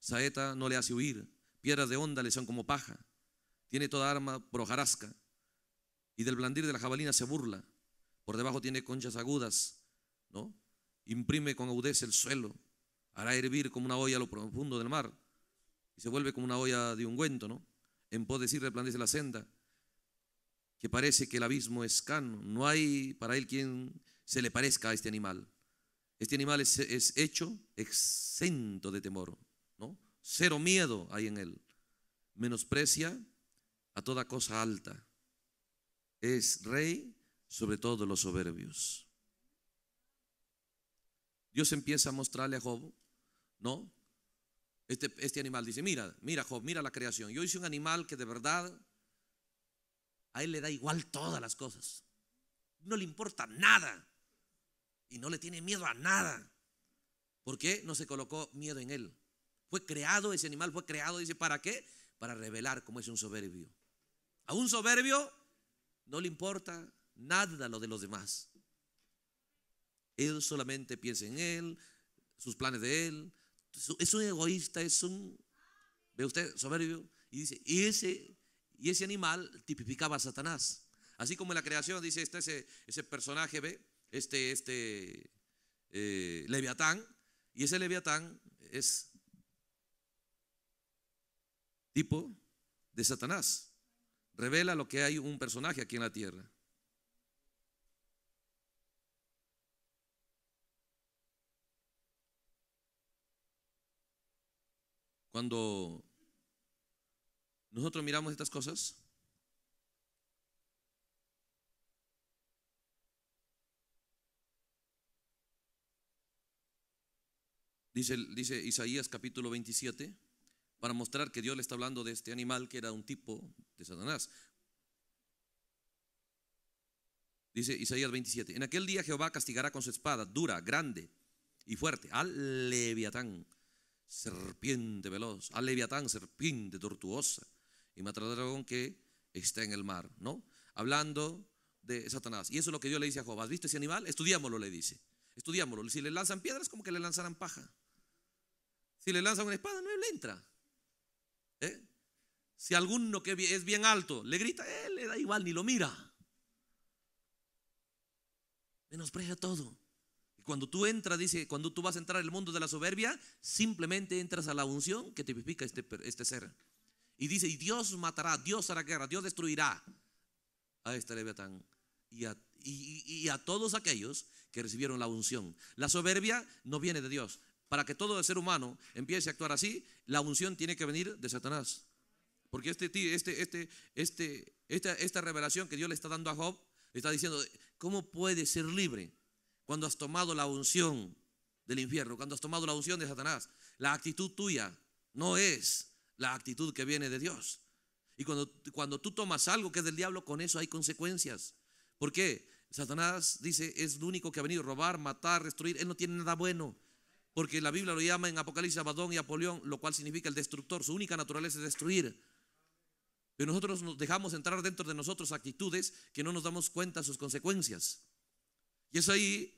saeta no le hace huir, piedras de onda le son como paja, tiene toda arma por y del blandir de la jabalina se burla, por debajo tiene conchas agudas, ¿no? Imprime con agudez el suelo, hará hervir como una olla lo profundo del mar, y se vuelve como una olla de ungüento, ¿no? En pos decir resplandece la senda, que parece que el abismo es cano, no hay para él quien se le parezca a este animal. Este animal es, hecho exento de temor, ¿no? Cero miedo hay en él. Menosprecia a toda cosa alta. Es rey sobre todos los soberbios. Dios empieza a mostrarle a Job, ¿no? Este, este, animal dice, mira, mira Job, mira la creación. Yo hice un animal que de verdad a él le da igual todas las cosas. No le importa nada y no le tiene miedo a nada. ¿Por qué no se colocó miedo en él? Fue creado ese animal, fue creado, dice, ¿para qué? Para revelar cómo es un soberbio. A un soberbio no le importa nada lo de los demás. Él solamente piensa en él, sus planes de él. Es un egoísta, es un, ve usted, soberbio. Y dice, y ese, y ese animal tipificaba a Satanás. Así como en la creación, dice, este ese, ese personaje, ve, este, este eh, Leviatán, y ese Leviatán es tipo de Satanás. Revela lo que hay un personaje aquí en la tierra. Cuando nosotros miramos estas cosas, Dice, Isaías capítulo 27, para mostrar que Dios le está hablando de este animal que era un tipo de Satanás. Dice Isaías 27, en aquel día Jehová castigará con su espada dura, grande y fuerte al leviatán, serpiente veloz, al leviatán, serpiente tortuosa, y matará al dragón que está en el mar, ¿no? Hablando de Satanás. Y eso es lo que Dios le dice a Jehová ¿Has visto ese animal? Estudiámoslo, le dice. Estudiámoslo. Si le lanzan piedras, como que le lanzarán paja. Si le lanza una espada, no le entra. ¿Eh? Si alguno que es bien alto le grita, él le da igual, ni lo mira. Menosprecia todo. Y cuando tú entras, dice, cuando tú vas a entrar el mundo de la soberbia, simplemente entras a la unción que tipifica este, este, ser. Y dice, y Dios matará, Dios hará guerra, Dios destruirá a este Leviatán y a, y a todos aquellos que recibieron la unción. La soberbia no viene de Dios, para que todo el ser humano empiece a actuar así, la unción tiene que venir de Satanás. Porque este, este, este, este, esta, esta revelación que Dios le está dando a Job, le está diciendo, ¿cómo puedes ser libre cuando has tomado la unción del infierno, cuando has tomado la unción de Satanás? La actitud tuya no es la actitud que viene de Dios. Y cuando, cuando tú tomas algo que es del diablo, con eso hay consecuencias. ¿Por qué? Satanás dice, es lo único que ha venido a robar, matar, destruir. Él no tiene nada bueno porque la Biblia lo llama en Apocalipsis Abadón y Apolión, lo cual significa el destructor, su única naturaleza es destruir. Pero nosotros nos dejamos entrar dentro de nosotros actitudes que no nos damos cuenta de sus consecuencias. Y es ahí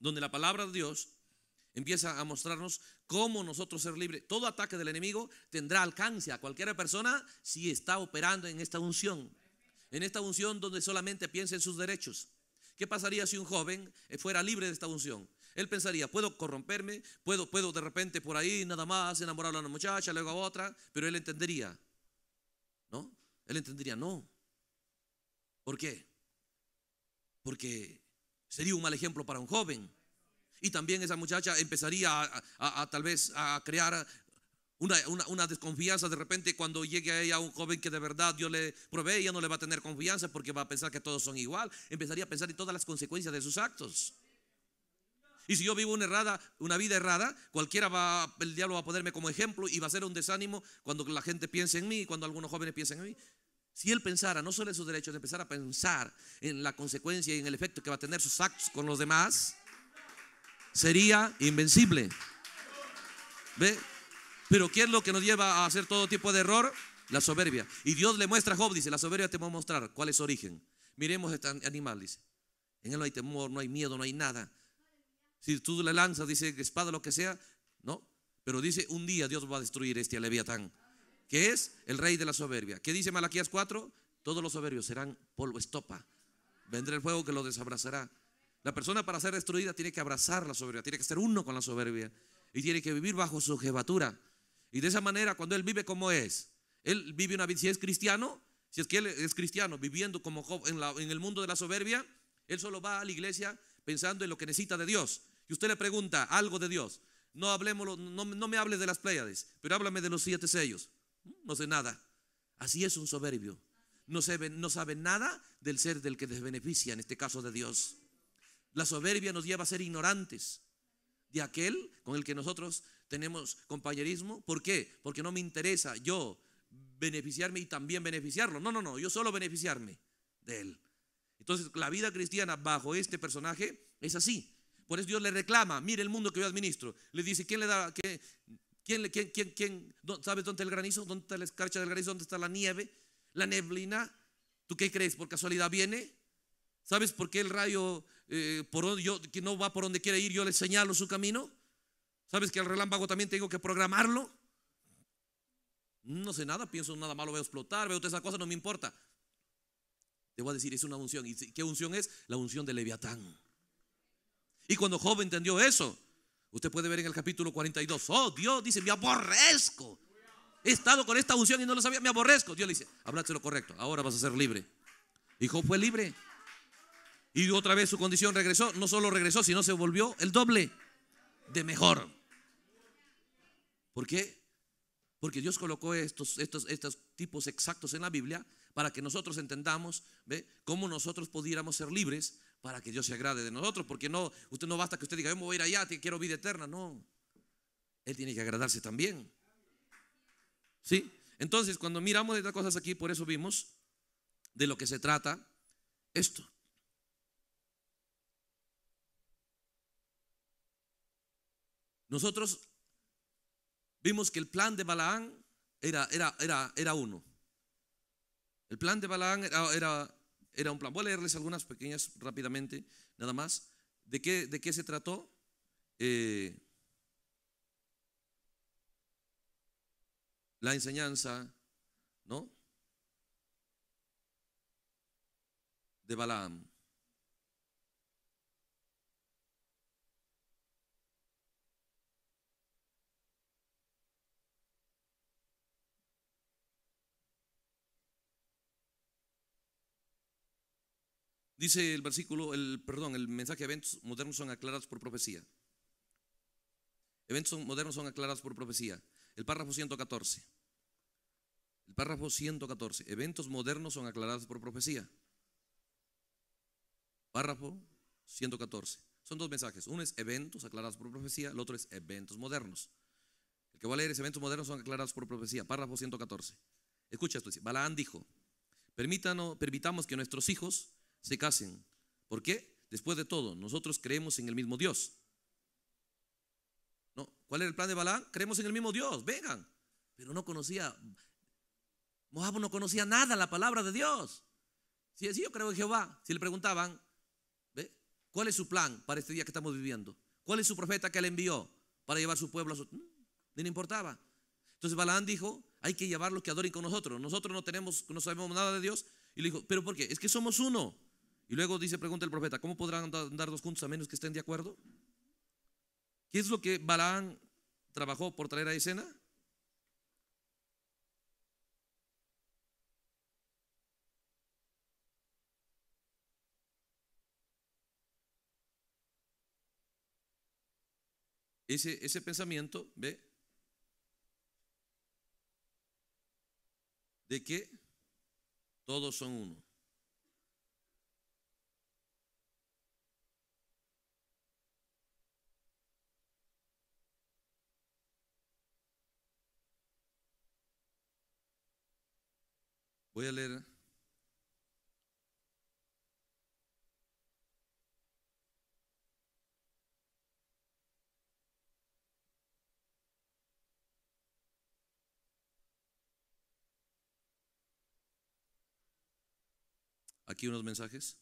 donde la palabra de Dios empieza a mostrarnos cómo nosotros ser libres. Todo ataque del enemigo tendrá alcance a cualquier persona si está operando en esta unción. En esta unción donde solamente piensa en sus derechos. ¿Qué pasaría si un joven fuera libre de esta unción? Él pensaría, puedo corromperme, puedo, puedo de repente por ahí nada más enamorar a una muchacha, luego a otra, pero él entendería, ¿no? Él entendería, no. ¿Por qué? Porque sería un mal ejemplo para un joven. Y también esa muchacha empezaría a, tal vez a crear una, desconfianza de repente cuando llegue a ella un joven que de verdad Dios le provee, ella no le va a tener confianza porque va a pensar que todos son igual. Empezaría a pensar en todas las consecuencias de sus actos. Y si yo vivo una, errada, una vida errada, cualquiera va, el diablo va a ponerme como ejemplo y va a ser un desánimo cuando la gente piense en mí cuando algunos jóvenes piensen en mí. Si él pensara no solo en sus derechos, empezara a pensar en la consecuencia y en el efecto que va a tener sus actos con los demás, sería invencible. ¿Ve? Pero ¿qué es lo que nos lleva a hacer todo tipo de error? La soberbia. Y Dios le muestra a Job, dice, la soberbia te va a mostrar cuál es su origen. Miremos este animal, dice. En él no hay temor, no hay miedo, no hay nada. Si tú le lanzas, dice espada, lo que sea, ¿no? Pero dice, un día Dios va a destruir este Leviatán, que es el rey de la soberbia. ¿Qué dice Malaquías 4? Todos los soberbios serán polvo estopa. Vendrá el fuego que lo desabrazará. La persona para ser destruida tiene que abrazar la soberbia, tiene que ser uno con la soberbia y tiene que vivir bajo su jebatura. Y de esa manera, cuando él vive como es, él vive una vida, si es cristiano, si es que él es cristiano, viviendo como en, en el mundo de la soberbia, él solo va a la iglesia pensando en lo que necesita de Dios y usted le pregunta algo de Dios, no, hablemos, no, me hables de las Pléyades, pero háblame de los siete sellos. Mm, no sé nada. Así es un soberbio. No, sabe, no nada del ser del que desbeneficia, en este caso de Dios. La soberbia nos lleva a ser ignorantes de aquel con el que nosotros tenemos compañerismo. ¿Por qué? Porque no me interesa yo beneficiarme y también beneficiarlo. No, no, no, yo solo beneficiarme de él. Entonces, la vida cristiana bajo este personaje es así. Por eso Dios le reclama, mire el mundo que yo administro. Le dice, ¿quién le da, qué, quién, quién, quién, quién sabes dónde está el granizo? ¿Dónde está la escarcha del granizo? ¿Dónde está la nieve? ¿La neblina? ¿Tú qué crees? ¿Por casualidad viene? ¿Sabes por qué el rayo eh, por yo, que no va por donde quiere ir, yo le señalo su camino? ¿Sabes que el relámpago también tengo que programarlo? No sé nada, pienso nada malo, veo explotar, veo todas esa cosas, no me importa. Te voy a decir, es una unción. ¿Y qué unción es? La unción de Leviatán. Y cuando Job entendió eso, usted puede ver en el capítulo 42, oh Dios dice, me aborrezco. He estado con esta unción y no lo sabía, me aborrezco. Dios le dice, háblate lo correcto, ahora vas a ser libre. Y Job fue libre. Y otra vez su condición regresó, no solo regresó, sino se volvió el doble de mejor. ¿Por qué? Porque Dios colocó estos, estos, tipos exactos en la Biblia para que nosotros entendamos ¿ve? cómo nosotros pudiéramos ser libres para que Dios se agrade de nosotros, porque no, usted no basta que usted diga, yo me voy a ir allá, quiero vida eterna, no. Él tiene que agradarse también. ¿Sí? Entonces, cuando miramos estas cosas aquí, por eso vimos de lo que se trata esto. Nosotros vimos que el plan de Balaán era, era, era, era uno. El plan de Balaán era, era era un plan. Voy a leerles algunas pequeñas rápidamente, nada más. ¿De qué, de qué se trató? Eh, la enseñanza, ¿no? De Balaam. Dice el versículo, el perdón, el mensaje eventos modernos son aclarados por profecía. Eventos modernos son aclarados por profecía. El párrafo 114. El párrafo 114. Eventos modernos son aclarados por profecía. Párrafo 114. Son dos mensajes. Uno es eventos aclarados por profecía, el otro es eventos modernos. El que va a leer es eventos modernos son aclarados por profecía. Párrafo 114. Escucha esto. Balaán dijo, Permítanos, permitamos que nuestros hijos se casen. ¿Por qué? Después de todo, nosotros creemos en el mismo Dios. ¿No? ¿Cuál era el plan de Balaam? Creemos en el mismo Dios, vengan. Pero no conocía, Moab no conocía nada la palabra de Dios. Si sí, yo creo en Jehová, si le preguntaban, ¿cuál es su plan para este día que estamos viviendo? ¿Cuál es su profeta que le envió para llevar su pueblo a su... Mm, ni le importaba. Entonces Balaam dijo, hay que llevarlos que adoren con nosotros. Nosotros no tenemos, no sabemos nada de Dios. Y le dijo, ¿pero por qué? Es que somos uno. Y luego dice, pregunta el profeta, ¿cómo podrán andar dos juntos a menos que estén de acuerdo? ¿Qué es lo que Balaán trabajó por traer a escena? Ese, ese pensamiento, ¿ve? De que todos son uno. Voy a leer. Aquí unos mensajes.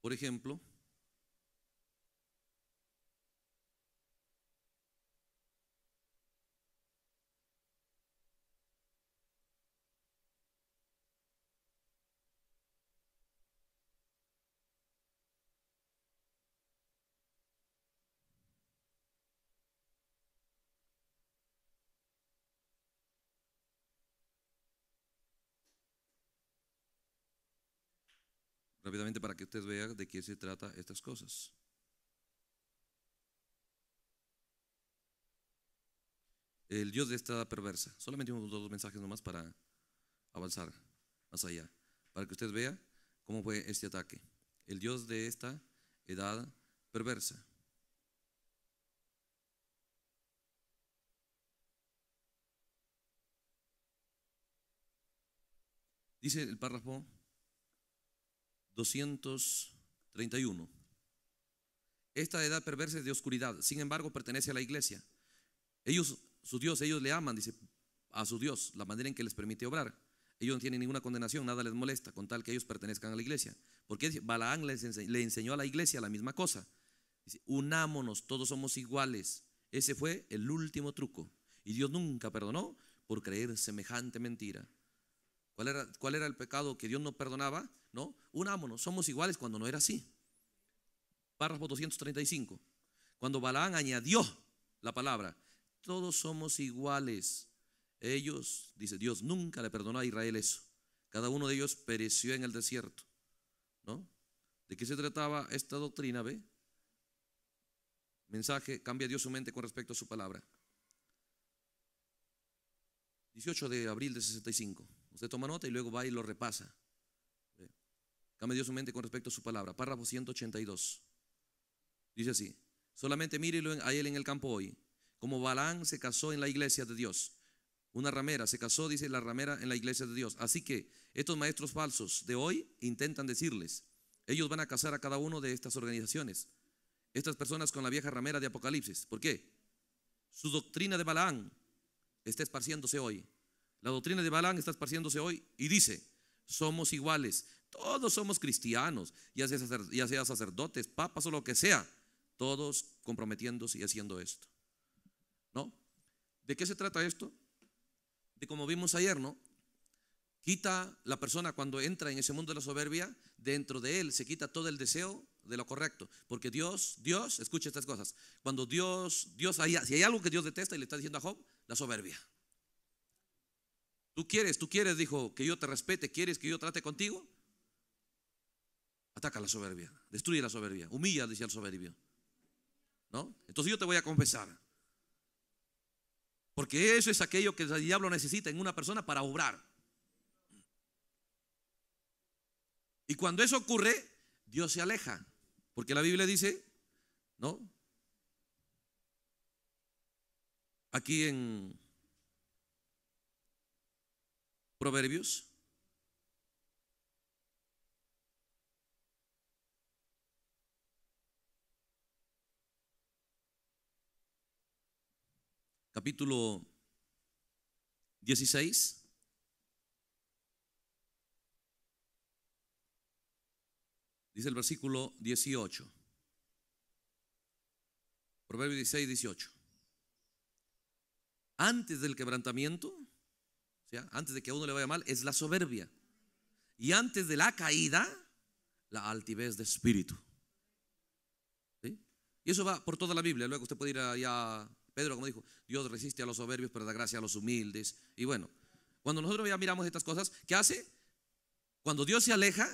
Por ejemplo, rápidamente para que usted vea de qué se trata estas cosas. El Dios de esta perversa. Solamente unos dos mensajes nomás para avanzar más allá. Para que ustedes vea cómo fue este ataque. El Dios de esta edad perversa. Dice el párrafo 231. Esta edad perversa es de oscuridad, sin embargo pertenece a la iglesia. Ellos, su Dios, ellos le aman, dice, a su Dios, la manera en que les permite obrar. Ellos no tienen ninguna condenación, nada les molesta, con tal que ellos pertenezcan a la iglesia. Porque Balaán le enseñó a la iglesia la misma cosa. unámonos, todos somos iguales. Ese fue el último truco. Y Dios nunca perdonó por creer semejante mentira. ¿Cuál era, el pecado que Dios no perdonaba? No, unámonos, somos iguales cuando no era así. Párrafo 235. Cuando Balaán añadió la palabra, todos somos iguales. Ellos, dice Dios, nunca le perdonó a Israel eso. Cada uno de ellos pereció en el desierto. ¿No? ¿De qué se trataba esta doctrina? ¿Ve? Mensaje, cambia Dios su mente con respecto a su palabra. 18 de abril de 65. Usted toma nota y luego va y lo repasa. Cambia Dios su mente con respecto a su palabra. Párrafo 182. Dice así: Solamente mírelo a él en el campo hoy. Como Balán se casó en la iglesia de Dios. Una ramera se casó, dice la ramera, en la iglesia de Dios. Así que estos maestros falsos de hoy intentan decirles: Ellos van a casar a cada uno de estas organizaciones. Estas personas con la vieja ramera de Apocalipsis. ¿Por qué? Su doctrina de Balán está esparciéndose hoy. La doctrina de Balán está esparciéndose hoy y dice, somos iguales, todos somos cristianos, ya sea, ya sacerdotes, papas o lo que sea, todos comprometiéndose y haciendo esto. ¿No? ¿De qué se trata esto? De como vimos ayer, ¿no? Quita la persona cuando entra en ese mundo de la soberbia, dentro de él se quita todo el deseo de lo correcto, porque Dios, Dios, escucha estas cosas. Cuando Dios, Dios, si hay algo que Dios detesta y le está diciendo a Job, la soberbia. ¿Tú quieres, tú quieres, dijo, que yo te respete? ¿Quieres que yo trate contigo? Ataca la soberbia, destruye la soberbia, humilla, dice el soberbio. ¿No? Entonces yo te voy a confesar. Porque eso es aquello que el diablo necesita en una persona para obrar. Y cuando eso ocurre, Dios se aleja. Porque la Biblia dice, ¿no? Aquí en Proverbios. Capítulo 16. Dice el versículo 18. Proverbio 16, 18. Antes del quebrantamiento antes de que a uno le vaya mal, es la soberbia. Y antes de la caída, la altivez de espíritu. Y eso va por toda la Biblia. Luego usted puede ir allá, Pedro, como dijo, Dios resiste a los soberbios, pero da gracia a los humildes. Y bueno, cuando nosotros ya miramos estas cosas, ¿qué hace? Cuando Dios se aleja,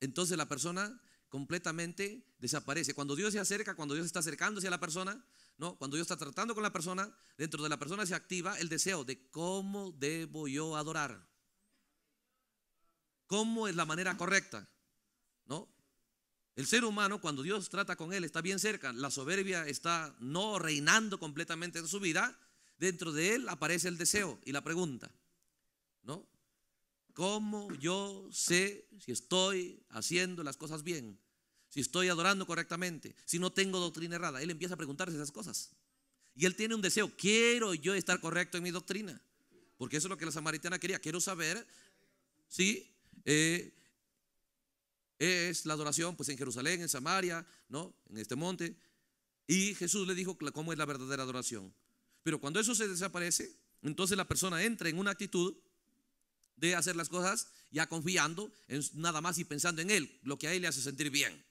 entonces la persona completamente desaparece. Cuando Dios se acerca, cuando Dios está acercándose a la persona, no, cuando Dios está tratando con la persona, dentro de la persona se activa el deseo de cómo debo yo adorar. ¿Cómo es la manera correcta? ¿No? El ser humano, cuando Dios trata con él, está bien cerca. La soberbia está no reinando completamente en su vida. Dentro de él aparece el deseo y la pregunta, ¿no? ¿Cómo yo sé si estoy haciendo las cosas bien? si estoy adorando correctamente, si no tengo doctrina errada. Él empieza a preguntarse esas cosas. Y él tiene un deseo, quiero yo estar correcto en mi doctrina. Porque eso es lo que la samaritana quería. Quiero saber si eh, es la adoración pues en Jerusalén, en Samaria, ¿no? En este monte. Y Jesús le dijo cómo es la verdadera adoración. Pero cuando eso se desaparece, entonces la persona entra en una actitud de hacer las cosas ya confiando en nada más y pensando en Él, lo que a Él le hace sentir bien.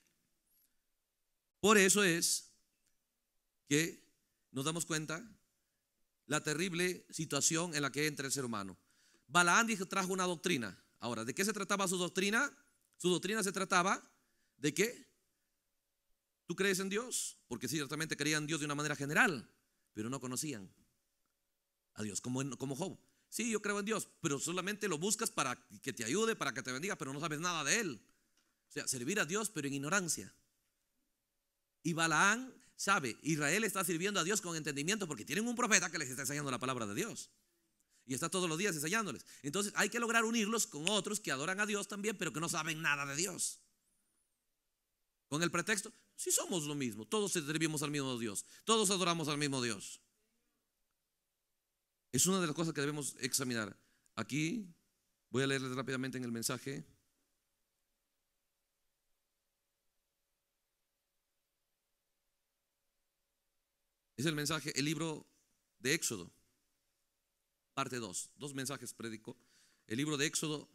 Por eso es que nos damos cuenta la terrible situación en la que entra el ser humano. Balaam trajo una doctrina. Ahora, ¿de qué se trataba su doctrina? Su doctrina se trataba de que tú crees en Dios, porque ciertamente creían en Dios de una manera general, pero no conocían a Dios, como, como Job. Sí, yo creo en Dios, pero solamente lo buscas para que te ayude, para que te bendiga, pero no sabes nada de Él. O sea, servir a Dios, pero en ignorancia. Y Balaán sabe, Israel está sirviendo a Dios con entendimiento porque tienen un profeta que les está enseñando la palabra de Dios. Y está todos los días enseñándoles. Entonces hay que lograr unirlos con otros que adoran a Dios también, pero que no saben nada de Dios. Con el pretexto, si somos lo mismo, todos servimos al mismo Dios, todos adoramos al mismo Dios. Es una de las cosas que debemos examinar. Aquí voy a leerles rápidamente en el mensaje. Es el mensaje, el libro de Éxodo, parte 2. Dos mensajes predicó. El libro de Éxodo,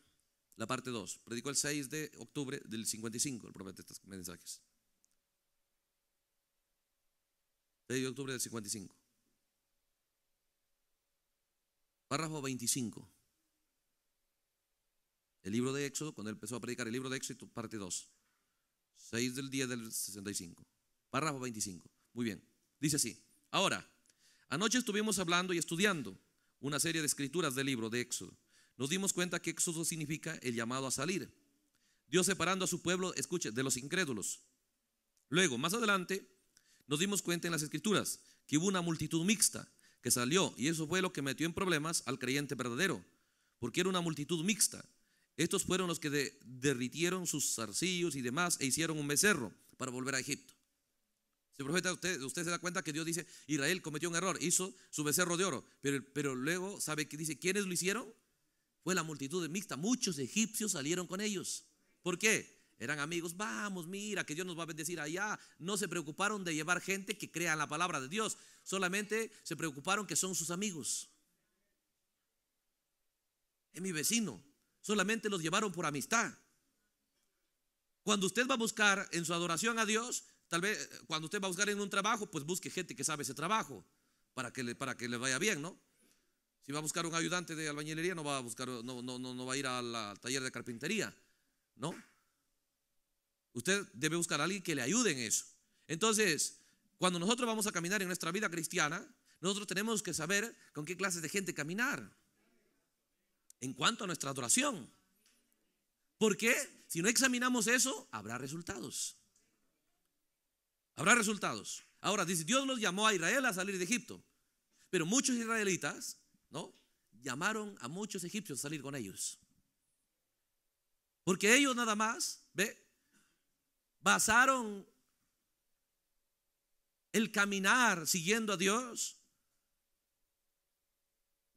la parte 2. Predicó el 6 de octubre del 55, el profeta de estos mensajes. 6 de octubre del 55. Párrafo 25. El libro de Éxodo, cuando él empezó a predicar el libro de Éxodo, parte 2. 6 del día del 65. Párrafo 25. Muy bien. Dice así. Ahora, anoche estuvimos hablando y estudiando una serie de escrituras del libro de Éxodo. Nos dimos cuenta que Éxodo significa el llamado a salir. Dios separando a su pueblo, escuche, de los incrédulos. Luego, más adelante, nos dimos cuenta en las escrituras que hubo una multitud mixta que salió y eso fue lo que metió en problemas al creyente verdadero, porque era una multitud mixta. Estos fueron los que derritieron sus zarcillos y demás e hicieron un becerro para volver a Egipto. El profeta, usted, usted se da cuenta que Dios dice, Israel cometió un error, hizo su becerro de oro, pero, pero luego sabe que dice, ¿quiénes lo hicieron? Fue la multitud de mixta, muchos egipcios salieron con ellos. ¿Por qué? Eran amigos, vamos, mira, que Dios nos va a bendecir allá. No se preocuparon de llevar gente que crea en la palabra de Dios, solamente se preocuparon que son sus amigos. Es mi vecino, solamente los llevaron por amistad. Cuando usted va a buscar en su adoración a Dios, Tal vez eh, cuando usted va a buscar en un trabajo, pues busque gente que sabe ese trabajo para que le, para que le vaya bien, ¿no? Si va a buscar un ayudante de albañilería, no va a buscar, no, va a ir al taller de carpintería, ¿no? Usted debe buscar a alguien que le ayude en eso. Entonces, cuando nosotros vamos a caminar en nuestra vida cristiana, nosotros tenemos que saber con qué clases de gente caminar en cuanto a nuestra adoración. Porque si no examinamos eso, habrá resultados. Habrá resultados. Ahora, dice, Dios los llamó a Israel a salir de Egipto. Pero muchos israelitas, ¿no? Llamaron a muchos egipcios a salir con ellos. Porque ellos nada más, ¿ve? Basaron el caminar siguiendo a Dios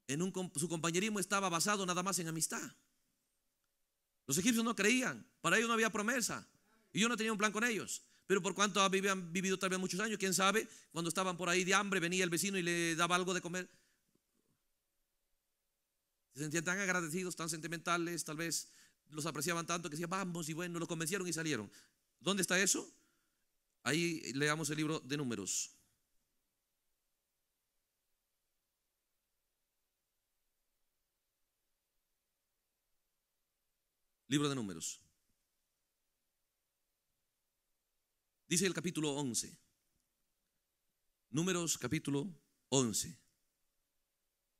en un, su compañerismo estaba basado nada más en amistad. Los egipcios no creían, para ellos no había promesa y yo no tenía un plan con ellos. Pero por cuanto habían vivido tal vez muchos años, quién sabe, cuando estaban por ahí de hambre, venía el vecino y le daba algo de comer. Se sentían tan agradecidos, tan sentimentales, tal vez los apreciaban tanto que decían, vamos, y bueno, lo convencieron y salieron. ¿Dónde está eso? Ahí leamos el libro de números. Libro de números. Dice el capítulo 11. Números capítulo 11.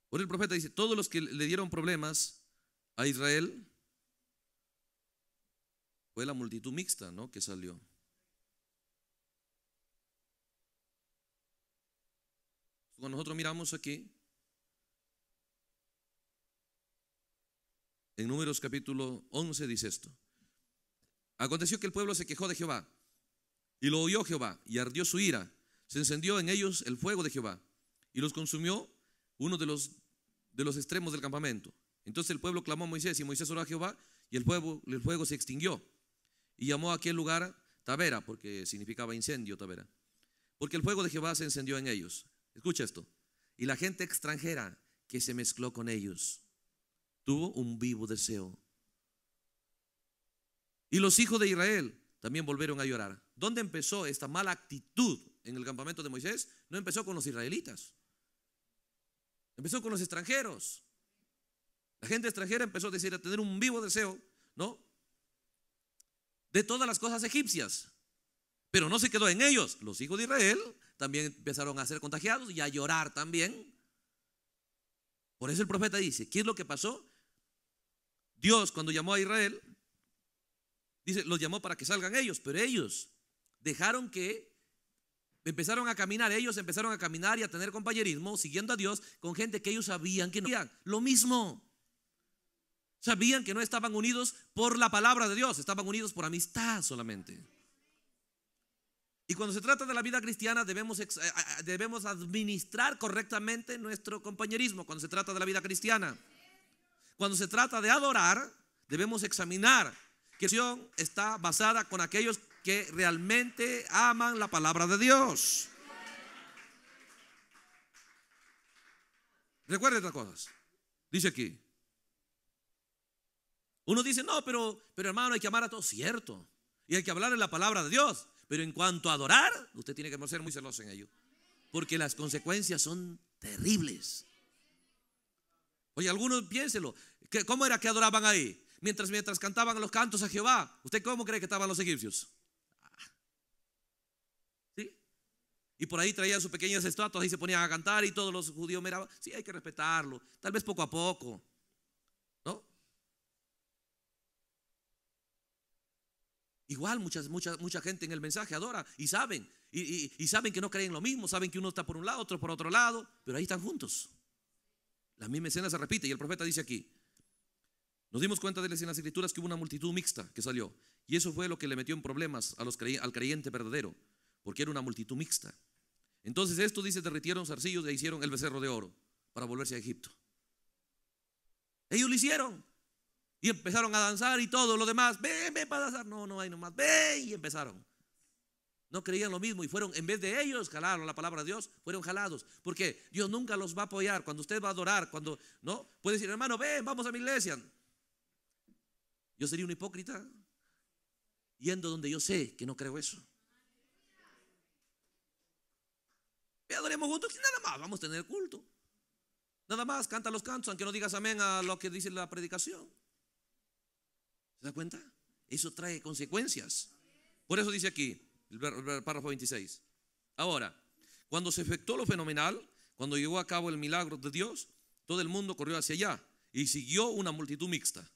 Por el profeta dice, todos los que le dieron problemas a Israel, fue la multitud mixta, ¿no? Que salió. Cuando nosotros miramos aquí, en Números capítulo 11 dice esto. Aconteció que el pueblo se quejó de Jehová y lo oyó Jehová, y ardió su ira. Se encendió en ellos el fuego de Jehová, y los consumió uno de los, de los extremos del campamento. Entonces el pueblo clamó a Moisés, y Moisés oró a Jehová, y el, el fuego se extinguió. Y llamó a aquel lugar Tabera porque significaba incendio Tavera. Porque el fuego de Jehová se encendió en ellos. Escucha esto. Y la gente extranjera que se mezcló con ellos tuvo un vivo deseo. Y los hijos de Israel también volvieron a llorar. ¿Dónde empezó esta mala actitud en el campamento de Moisés? No empezó con los israelitas. Empezó con los extranjeros. La gente extranjera empezó a decir, a tener un vivo deseo, ¿no? De todas las cosas egipcias. Pero no se quedó en ellos. Los hijos de Israel también empezaron a ser contagiados y a llorar también. Por eso el profeta dice, ¿qué es lo que pasó? Dios cuando llamó a Israel, dice, los llamó para que salgan ellos, pero ellos dejaron que empezaron a caminar, ellos empezaron a caminar y a tener compañerismo, siguiendo a Dios, con gente que ellos sabían que no sabían, Lo mismo. Sabían que no estaban unidos por la palabra de Dios, estaban unidos por amistad solamente. Y cuando se trata de la vida cristiana debemos, eh, eh, eh, debemos administrar correctamente nuestro compañerismo cuando se trata de la vida cristiana. Cuando se trata de adorar, debemos examinar que la está basada con aquellos que realmente aman la palabra de Dios. Recuerde otras cosas. Dice aquí. Uno dice, no, pero, pero hermano, hay que amar a todo cierto. Y hay que hablar en la palabra de Dios. Pero en cuanto a adorar, usted tiene que ser muy celoso en ello. Porque las consecuencias son terribles. Oye, algunos piénselo. ¿Cómo era que adoraban ahí? Mientras, mientras cantaban los cantos a Jehová. ¿Usted cómo cree que estaban los egipcios? Y por ahí traía sus pequeñas estatuas y se ponían a cantar y todos los judíos miraban. Sí, hay que respetarlo, tal vez poco a poco. ¿No? Igual muchas, mucha, mucha gente en el mensaje adora y saben, y, saben que no creen lo mismo, saben que uno está por un lado, otro por otro lado, pero ahí están juntos. La misma escena se repite y el profeta dice aquí, nos dimos cuenta de en las escrituras que hubo una multitud mixta que salió. Y eso fue lo que le metió en problemas a al creyente verdadero, porque era una multitud mixta. Entonces esto dice, derritieron zarcillos e hicieron el becerro de oro para volverse a Egipto. Ellos lo hicieron. Y empezaron a danzar y todo lo demás. Ven, ven para danzar. No, no hay nomás. Ven. Y empezaron. No creían lo mismo y fueron, en vez de ellos, jalaron la palabra de Dios, fueron jalados. Porque Dios nunca los va a apoyar. Cuando usted va a adorar, cuando no, puede decir, hermano, ven, vamos a mi iglesia. Yo sería un hipócrita yendo donde yo sé que no creo eso. adoremos juntos y nada más, vamos a tener culto. Nada más, canta los cantos, aunque no digas amén a lo que dice la predicación. ¿Se da cuenta? Eso trae consecuencias. Por eso dice aquí, el párrafo 26. Ahora, cuando se efectuó lo fenomenal, cuando llegó a cabo el milagro de Dios, todo el mundo corrió hacia allá y siguió una multitud mixta,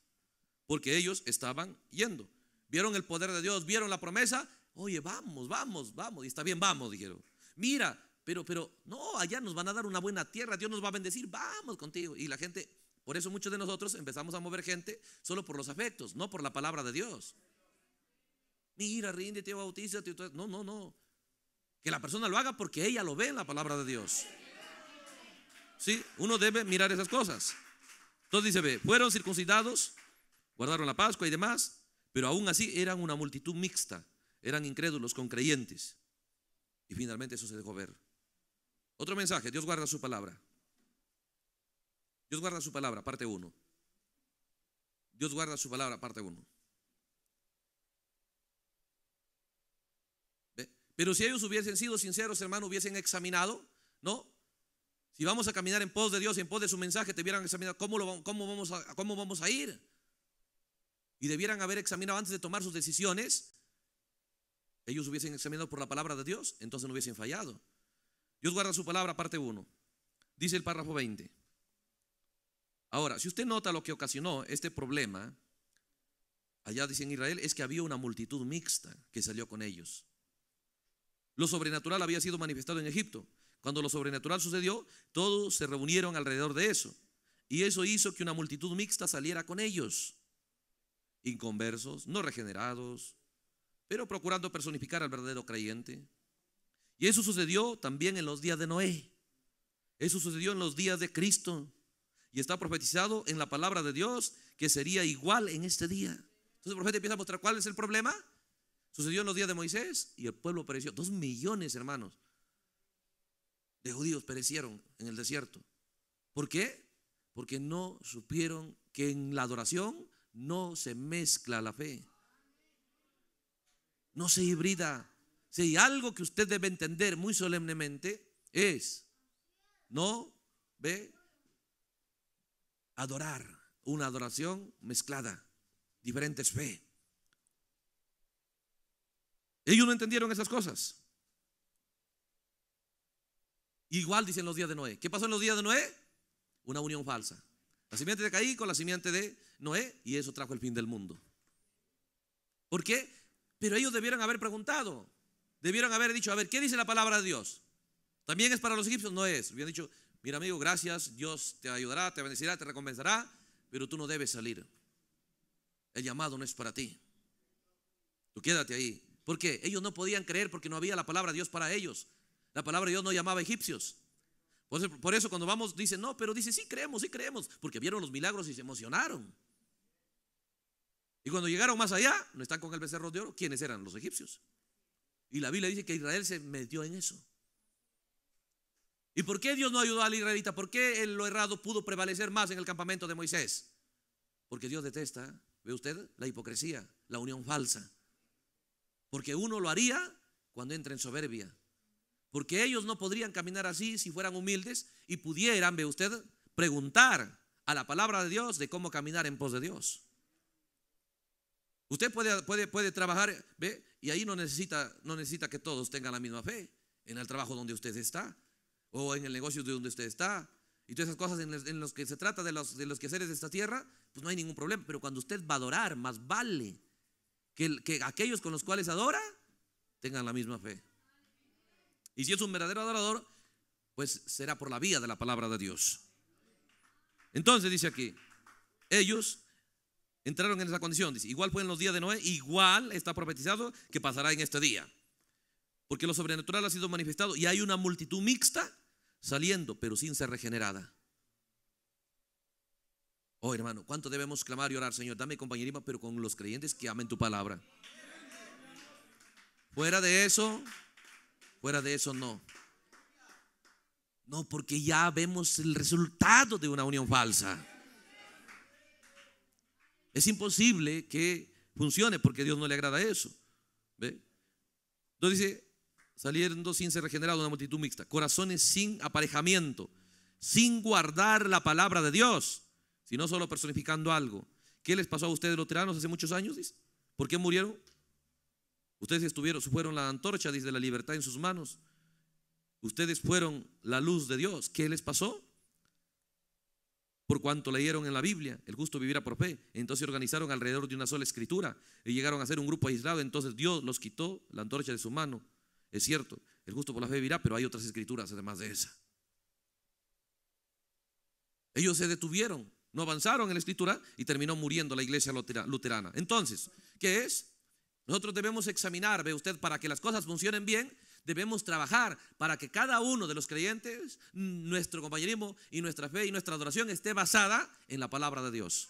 porque ellos estaban yendo. Vieron el poder de Dios, vieron la promesa. Oye, vamos, vamos, vamos. Y está bien, vamos, dijeron. Mira, pero, pero, no, allá nos van a dar una buena tierra, Dios nos va a bendecir, vamos contigo. Y la gente, por eso muchos de nosotros empezamos a mover gente solo por los afectos, no por la palabra de Dios. Mira, ríndete, bautízate. No, no, no. Que la persona lo haga porque ella lo ve en la palabra de Dios. Sí, uno debe mirar esas cosas. Entonces dice, ve, fueron circuncidados, guardaron la Pascua y demás, pero aún así eran una multitud mixta, eran incrédulos con creyentes. Y finalmente eso se dejó ver. Otro mensaje, Dios guarda su palabra. Dios guarda su palabra, parte 1. Dios guarda su palabra, parte 1. Pero si ellos hubiesen sido sinceros, hermano, hubiesen examinado, ¿no? Si vamos a caminar en pos de Dios, en pos de su mensaje, te hubieran examinado cómo, lo, cómo, vamos cómo vamos a ir. Y debieran haber examinado antes de tomar sus decisiones. Ellos hubiesen examinado por la palabra de Dios, entonces no hubiesen fallado. Dios guarda su palabra, parte 1. Dice el párrafo 20. Ahora, si usted nota lo que ocasionó este problema, allá dice en Israel, es que había una multitud mixta que salió con ellos. Lo sobrenatural había sido manifestado en Egipto. Cuando lo sobrenatural sucedió, todos se reunieron alrededor de eso. Y eso hizo que una multitud mixta saliera con ellos. Inconversos, no regenerados, pero procurando personificar al verdadero creyente, y eso sucedió también en los días de Noé. Eso sucedió en los días de Cristo. Y está profetizado en la palabra de Dios que sería igual en este día. Entonces el profeta empieza a mostrar cuál es el problema. Sucedió en los días de Moisés y el pueblo pereció. Dos millones, hermanos, de judíos perecieron en el desierto. ¿Por qué? Porque no supieron que en la adoración no se mezcla la fe. No se hibrida Sí, algo que usted debe entender muy solemnemente es, ¿no? ¿Ve? Adorar, una adoración mezclada, diferentes fe. Ellos no entendieron esas cosas. Igual dicen los días de Noé. ¿Qué pasó en los días de Noé? Una unión falsa. La simiente de Caí con la simiente de Noé y eso trajo el fin del mundo. ¿Por qué? Pero ellos debieran haber preguntado, Debieron haber dicho, a ver, ¿qué dice la palabra de Dios? ¿También es para los egipcios? No es. Habían dicho, mira amigo, gracias, Dios te ayudará, te bendecirá, te recompensará, pero tú no debes salir. El llamado no es para ti. Tú quédate ahí. ¿Por qué? Ellos no podían creer porque no había la palabra de Dios para ellos. La palabra de Dios no llamaba egipcios. Por eso, cuando vamos dicen, no, pero dice, sí creemos, sí creemos, porque vieron los milagros y se emocionaron. Y cuando llegaron más allá, no están con el becerro de oro. ¿Quiénes eran? Los egipcios. Y la Biblia dice que Israel se metió en eso. ¿Y por qué Dios no ayudó al israelita? ¿Por qué lo errado pudo prevalecer más en el campamento de Moisés? Porque Dios detesta, ve usted, la hipocresía, la unión falsa. Porque uno lo haría cuando entra en soberbia. Porque ellos no podrían caminar así si fueran humildes y pudieran, ve usted, preguntar a la palabra de Dios de cómo caminar en pos de Dios. Usted puede, puede, puede trabajar, ve, y ahí no necesita, no necesita que todos tengan la misma fe en el trabajo donde usted está o en el negocio de donde usted está. Y todas esas cosas en, los, que se trata de los, de los quehaceres de esta tierra, pues no hay ningún problema. Pero cuando usted va a adorar, más vale que, que aquellos con los cuales adora tengan la misma fe. Y si es un verdadero adorador, pues será por la vía de la palabra de Dios. Entonces dice aquí, ellos entraron en esa condición. Dice, igual fue en los días de Noé, igual está profetizado que pasará en este día. Porque lo sobrenatural ha sido manifestado y hay una multitud mixta saliendo, pero sin ser regenerada. Oh hermano, ¿cuánto debemos clamar y orar, Señor? Dame compañerismo, pero con los creyentes que amen tu palabra. Fuera de eso, fuera de eso no. No, porque ya vemos el resultado de una unión falsa. Es imposible que funcione porque Dios no le agrada eso. ¿Ve? Entonces dice, saliendo sin ser regenerado una multitud mixta, corazones sin aparejamiento, sin guardar la palabra de Dios, sino solo personificando algo. ¿Qué les pasó a ustedes los tiranos hace muchos años? ¿Por qué murieron? Ustedes estuvieron, fueron la antorcha, dice, la libertad en sus manos. Ustedes fueron la luz de Dios. ¿Qué les pasó? por cuanto leyeron en la Biblia, el justo vivirá por fe. Entonces se organizaron alrededor de una sola escritura y llegaron a ser un grupo aislado. Entonces Dios los quitó la antorcha de su mano. Es cierto, el justo por la fe vivirá, pero hay otras escrituras además de esa. Ellos se detuvieron, no avanzaron en la escritura y terminó muriendo la iglesia luterana. Entonces, ¿qué es? Nosotros debemos examinar, ve usted, para que las cosas funcionen bien, debemos trabajar para que cada uno de los creyentes, nuestro compañerismo y nuestra fe y nuestra adoración esté basada en la palabra de Dios.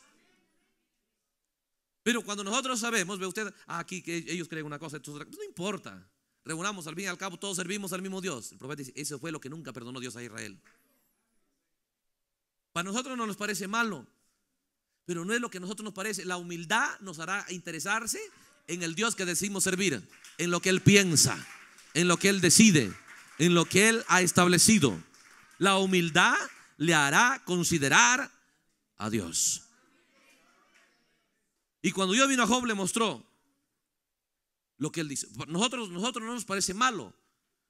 Pero cuando nosotros sabemos, ve usted, aquí que ellos creen una cosa, no importa. Reunamos al fin y al cabo, todos servimos al mismo Dios. El profeta dice, eso fue lo que nunca perdonó Dios a Israel. Para nosotros no nos parece malo, pero no es lo que a nosotros nos parece. La humildad nos hará interesarse en el Dios que decimos servir, en lo que Él piensa en lo que Él decide, en lo que Él ha establecido. La humildad le hará considerar a Dios. Y cuando Dios vino a Job le mostró lo que Él dice. Nosotros, nosotros no nos parece malo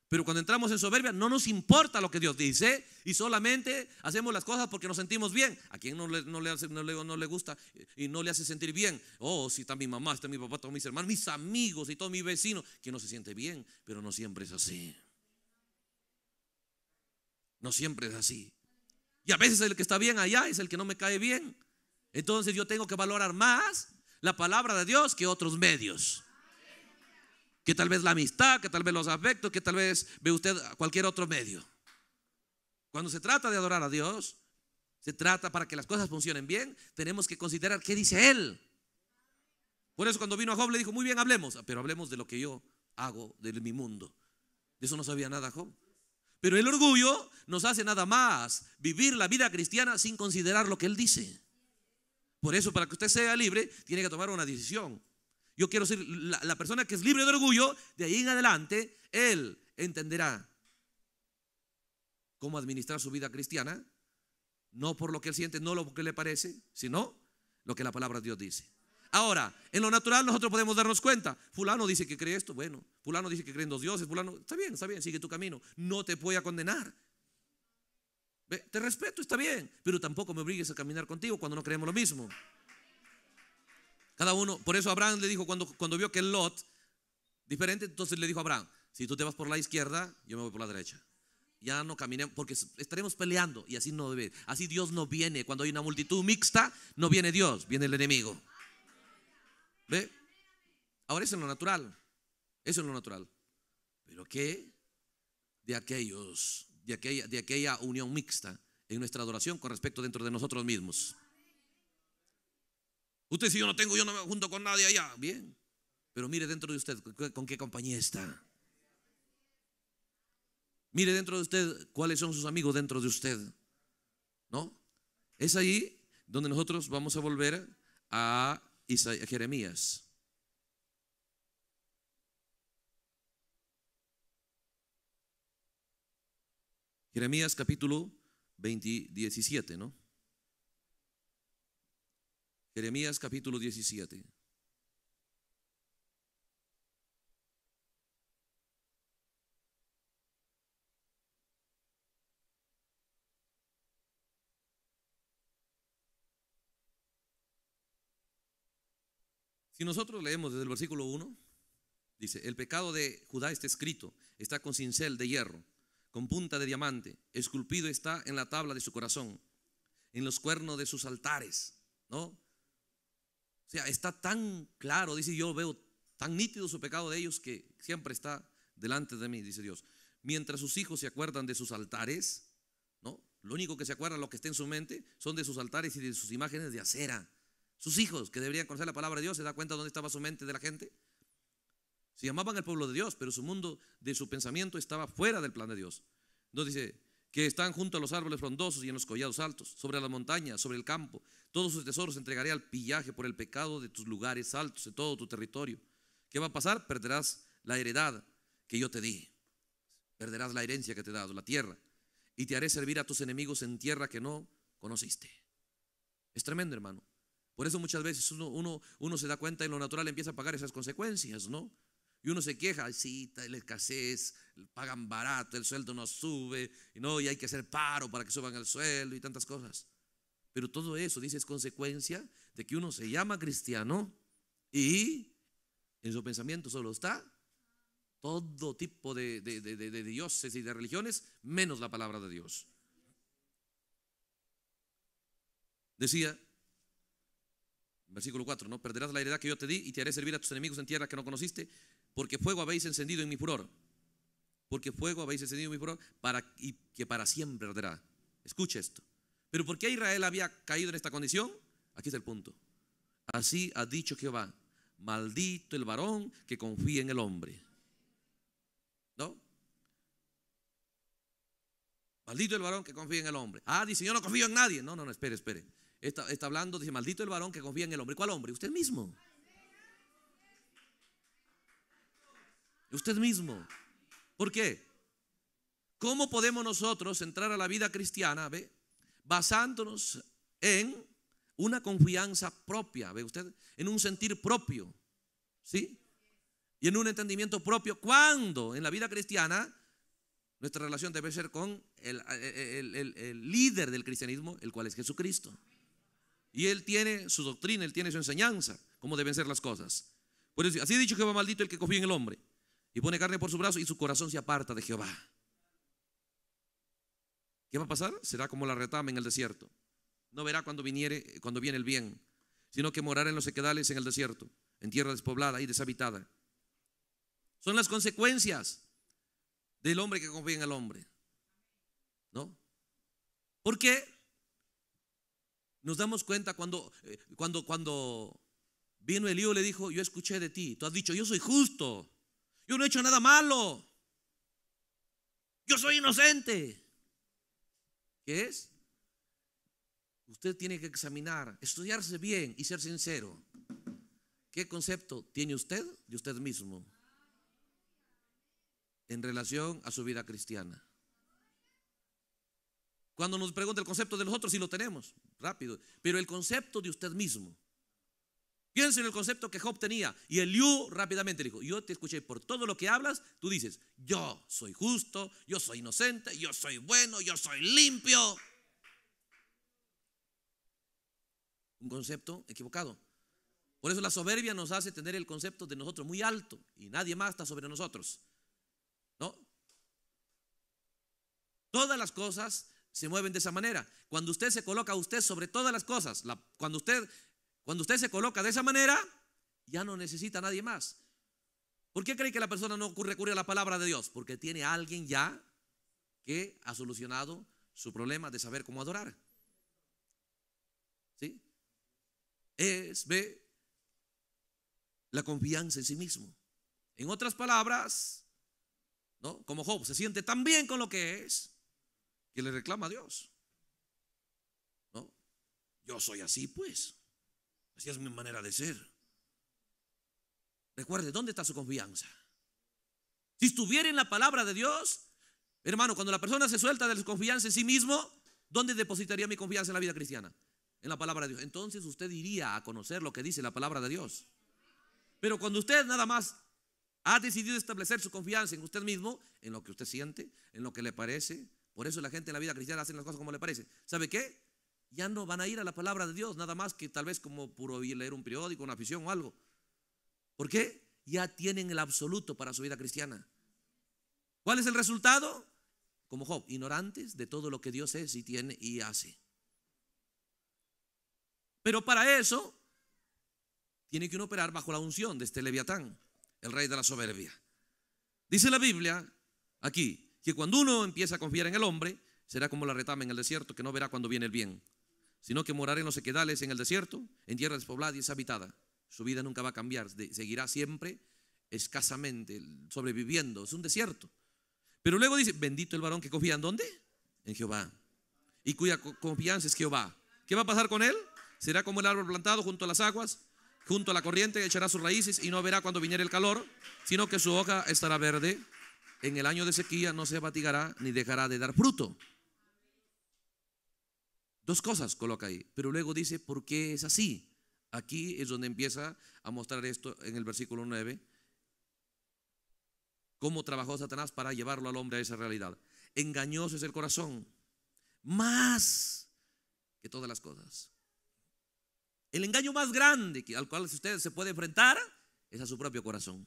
pero cuando entramos en soberbia, no nos importa lo que Dios dice y solamente hacemos las cosas porque nos sentimos bien. ¿A quien no le, no le, no le gusta y no le hace sentir bien? Oh, si está mi mamá, está mi papá, todos mis hermanos, mis amigos y todos mis vecinos, que no se siente bien, pero no siempre es así. No siempre es así. Y a veces el que está bien allá es el que no me cae bien. Entonces yo tengo que valorar más la palabra de Dios que otros medios que tal vez la amistad, que tal vez los afectos, que tal vez ve usted cualquier otro medio. Cuando se trata de adorar a Dios, se trata para que las cosas funcionen bien, tenemos que considerar qué dice Él. Por eso cuando vino a Job le dijo, muy bien, hablemos, ah, pero hablemos de lo que yo hago, de mi mundo. De eso no sabía nada Job. Pero el orgullo nos hace nada más vivir la vida cristiana sin considerar lo que Él dice. Por eso, para que usted sea libre, tiene que tomar una decisión. Yo quiero decir, la, persona que es libre de orgullo, de ahí en adelante, él entenderá cómo administrar su vida cristiana, no por lo que él siente, no lo que le parece, sino lo que la palabra de Dios dice. Ahora, en lo natural nosotros podemos darnos cuenta. Fulano dice que cree esto, bueno. Fulano dice que cree en dioses, fulano, está bien, está bien, sigue tu camino. No te voy a condenar. Te respeto, está bien, pero tampoco me obligues a caminar contigo cuando no creemos lo mismo. Cada uno, por eso Abraham le dijo cuando, cuando vio que Lot, diferente, entonces le dijo a Abraham, si tú te vas por la izquierda, yo me voy por la derecha. Ya no caminemos, porque estaremos peleando y así no debe. Así Dios no viene. Cuando hay una multitud mixta, no viene Dios, viene el enemigo. ¿Ve? Ahora eso es lo natural. Eso es lo natural. Pero ¿qué de aquellos, de aquella, de aquella unión mixta en nuestra adoración con respecto dentro de nosotros mismos? Usted si yo no tengo, yo no me junto con nadie allá. Bien. Pero mire dentro de usted con qué compañía está. Mire dentro de usted cuáles son sus amigos dentro de usted. ¿No? Es ahí donde nosotros vamos a volver a, Jeremías. Jeremías capítulo 20, ¿no? Jeremías capítulo 17. Si nosotros leemos desde el versículo 1, dice, el pecado de Judá está escrito, está con cincel de hierro, con punta de diamante, esculpido está en la tabla de su corazón, en los cuernos de sus altares, ¿no? O sea, está tan claro, dice, yo veo tan nítido su pecado de ellos que siempre está delante de mí, dice Dios. Mientras sus hijos se acuerdan de sus altares, ¿no? Lo único que se acuerdan, lo que está en su mente, son de sus altares y de sus imágenes de acera. Sus hijos, que deberían conocer la palabra de Dios, se da cuenta dónde estaba su mente de la gente. Se llamaban el pueblo de Dios, pero su mundo de su pensamiento estaba fuera del plan de Dios. Entonces dice, que están junto a los árboles frondosos y en los collados altos, sobre las montañas, sobre el campo. Todos sus tesoros entregaré al pillaje por el pecado de tus lugares altos, de todo tu territorio. ¿Qué va a pasar? Perderás la heredad que yo te di. Perderás la herencia que te he dado, la tierra. Y te haré servir a tus enemigos en tierra que no conociste. Es tremendo, hermano. Por eso muchas veces uno, uno, uno se da cuenta en lo natural empieza a pagar esas consecuencias, ¿no? Y uno se queja, sí, la escasez, pagan barato, el sueldo no sube, y no, y hay que hacer paro para que suban el sueldo y tantas cosas. Pero todo eso, dice, es consecuencia de que uno se llama cristiano y en su pensamiento solo está todo tipo de, dioses y de religiones, menos la palabra de Dios. Decía, versículo 4, ¿no? Perderás la heredad que yo te di y te haré servir a tus enemigos en tierra que no conociste porque fuego habéis encendido en mi furor, porque fuego habéis encendido en mi furor, para, y que para siempre arderá. Escuche esto. Pero ¿por qué Israel había caído en esta condición? Aquí está el punto. Así ha dicho Jehová, maldito el varón que confía en el hombre. ¿No? Maldito el varón que confía en el hombre. Ah, dice, yo no confío en nadie. No, no, no, espere, espere. Está, hablando, dice, maldito el varón que confía en el hombre. ¿Cuál hombre? Usted mismo. usted mismo. ¿Por qué? ¿Cómo podemos nosotros entrar a la vida cristiana, ve? Basándonos en una confianza propia, ve usted, en un sentir propio, ¿sí? Y en un entendimiento propio, cuando en la vida cristiana nuestra relación debe ser con el, líder del cristianismo, el cual es Jesucristo. Y él tiene su doctrina, él tiene su enseñanza, cómo deben ser las cosas. Por eso, así ha dicho va maldito el que confía en el hombre y pone carne por su brazo y su corazón se aparta de Jehová. ¿Qué va a pasar? Será como la retama en el desierto. No verá cuando, viniere, cuando viene el bien, sino que morará en los sequedales en el desierto, en tierra despoblada y deshabitada. Son las consecuencias del hombre que confía en el hombre. ¿No? qué? nos damos cuenta cuando, eh, cuando, cuando vino Elío le dijo, yo escuché de ti, tú has dicho, yo soy justo. Yo no he hecho nada malo. Yo soy inocente. ¿Qué es? Usted tiene que examinar, estudiarse bien y ser sincero. ¿Qué concepto tiene usted de usted mismo en relación a su vida cristiana? Cuando nos pregunta el concepto de los otros, sí lo tenemos, rápido. Pero el concepto de usted mismo, Piensa en el concepto que Job tenía. Y Eliú rápidamente dijo, yo te escuché por todo lo que hablas, tú dices, yo soy justo, yo soy inocente, yo soy bueno, yo soy limpio. Un concepto equivocado. Por eso la soberbia nos hace tener el concepto de nosotros muy alto y nadie más está sobre nosotros. ¿No? Todas las cosas se mueven de esa manera. Cuando usted se coloca a usted sobre todas las cosas, cuando usted cuando usted se coloca de esa manera, ya no necesita a nadie más. ¿Por qué cree que la persona no recurre a la palabra de Dios? Porque tiene alguien ya que ha solucionado su problema de saber cómo adorar. ¿Sí? Es, ve, la confianza en sí mismo. En otras palabras, ¿no? Como Job se siente tan bien con lo que es que le reclama a Dios. ¿No? Yo soy así, pues. Así es mi manera de ser. Recuerde, ¿dónde está su confianza? Si estuviera en la palabra de Dios, hermano, cuando la persona se suelta de la confianza en sí mismo, ¿dónde depositaría mi confianza en la vida cristiana? En la palabra de Dios. Entonces usted iría a conocer lo que dice la palabra de Dios. Pero cuando usted nada más ha decidido establecer su confianza en usted mismo, en lo que usted siente, en lo que le parece, por eso la gente en la vida cristiana hace las cosas como le parece. ¿Sabe qué? ya no van a ir a la palabra de Dios, nada más que tal vez como puro leer un periódico, una afición o algo. ¿Por qué? Ya tienen el absoluto para su vida cristiana. ¿Cuál es el resultado? Como Job, ignorantes de todo lo que Dios es y tiene y hace. Pero para eso tiene que uno operar bajo la unción de este leviatán, el rey de la soberbia. Dice la Biblia aquí que cuando uno empieza a confiar en el hombre, será como la retama en el desierto que no verá cuando viene el bien sino que morará en los sequedales, en el desierto, en tierra despoblada y deshabitada. Su vida nunca va a cambiar, seguirá siempre escasamente sobreviviendo, es un desierto. Pero luego dice, bendito el varón que confía en dónde? En Jehová. Y cuya confianza es Jehová. ¿Qué va a pasar con él? Será como el árbol plantado junto a las aguas, junto a la corriente, echará sus raíces y no verá cuando viniera el calor, sino que su hoja estará verde. En el año de sequía no se fatigará ni dejará de dar fruto. Dos cosas coloca ahí, pero luego dice por qué es así. Aquí es donde empieza a mostrar esto en el versículo 9, cómo trabajó Satanás para llevarlo al hombre a esa realidad. Engañoso es el corazón, más que todas las cosas. El engaño más grande al cual usted se puede enfrentar es a su propio corazón.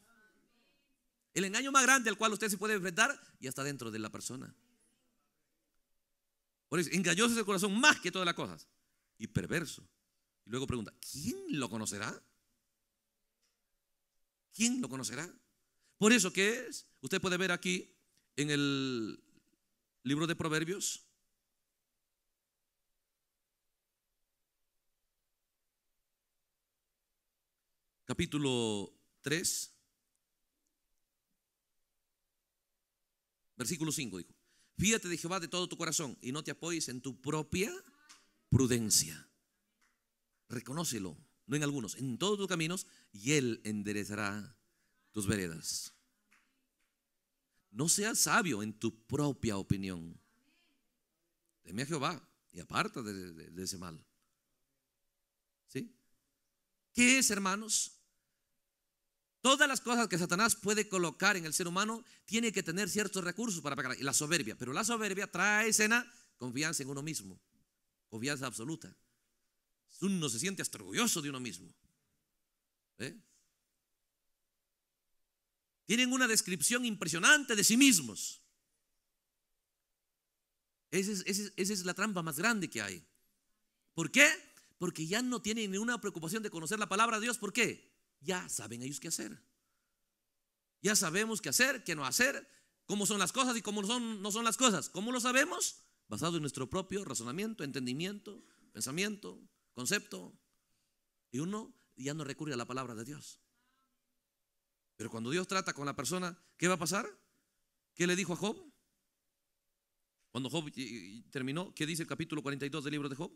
El engaño más grande al cual usted se puede enfrentar ya está dentro de la persona. Por eso, engañoso es el corazón más que todas las cosas. Y perverso. Y luego pregunta, ¿quién lo conocerá? ¿Quién lo conocerá? Por eso, ¿qué es? Usted puede ver aquí en el libro de Proverbios. Capítulo 3, versículo 5, dijo. Fíjate de Jehová de todo tu corazón y no te apoyes en tu propia prudencia. Reconócelo, no en algunos, en todos tus caminos y Él enderezará tus veredas. No seas sabio en tu propia opinión. Teme a Jehová y aparta de, ese mal. ¿Sí? ¿Qué es, hermanos? Todas las cosas que Satanás puede colocar en el ser humano tiene que tener ciertos recursos para pagar Y la soberbia, pero la soberbia trae escena confianza en uno mismo, confianza absoluta. Uno se siente orgulloso de uno mismo. ¿Eh? Tienen una descripción impresionante de sí mismos. Esa es, es, la trampa más grande que hay. ¿Por qué? Porque ya no tienen ninguna preocupación de conocer la palabra de Dios. ¿Por qué? ya saben ellos qué hacer. Ya sabemos qué hacer, qué no hacer, cómo son las cosas y cómo son, no son las cosas. ¿Cómo lo sabemos? Basado en nuestro propio razonamiento, entendimiento, pensamiento, concepto. Y uno ya no recurre a la palabra de Dios. Pero cuando Dios trata con la persona, ¿qué va a pasar? ¿Qué le dijo a Job? Cuando Job terminó, ¿qué dice el capítulo 42 del libro de Job?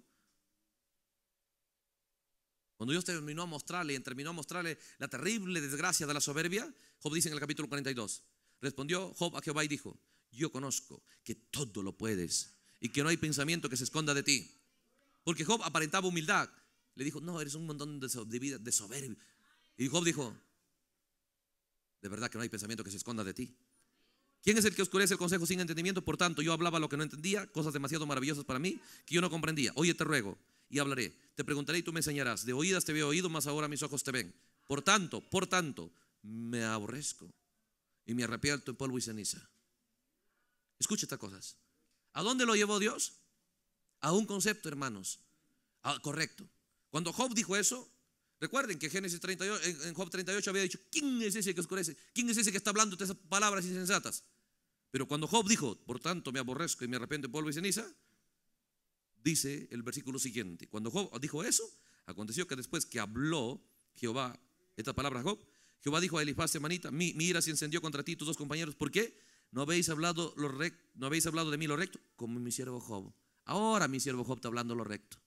Cuando Dios terminó a mostrarle, y terminó a mostrarle la terrible desgracia de la soberbia, Job dice en el capítulo 42, respondió Job a Jehová y dijo, yo conozco que todo lo puedes y que no hay pensamiento que se esconda de ti. Porque Job aparentaba humildad. Le dijo, no, eres un montón de, de, de soberbia. Y Job dijo, de verdad que no hay pensamiento que se esconda de ti. ¿Quién es el que oscurece el consejo sin entendimiento? Por tanto, yo hablaba lo que no entendía, cosas demasiado maravillosas para mí que yo no comprendía. Oye, te ruego, y hablaré. Te preguntaré y tú me enseñarás. De oídas te había oído, más ahora mis ojos te ven. Por tanto, por tanto, me aborrezco y me arrepiento en polvo y ceniza. Escucha estas cosas. ¿A dónde lo llevó Dios? A un concepto, hermanos. Ah, correcto. Cuando Job dijo eso, recuerden que Génesis 38, en Job 38 había dicho, ¿quién es ese que oscurece? ¿Quién es ese que está hablando de esas palabras insensatas? Pero cuando Job dijo, por tanto me aborrezco y me arrepiento en polvo y ceniza, dice el versículo siguiente. Cuando Job dijo eso, aconteció que después que habló Jehová, esta palabra Job, Jehová dijo a Elifaz hermanita mi, ira se encendió contra ti tus dos compañeros, ¿por qué? ¿No habéis, hablado ¿No habéis hablado de mí lo recto? Como mi siervo Job. Ahora mi siervo Job está hablando lo recto.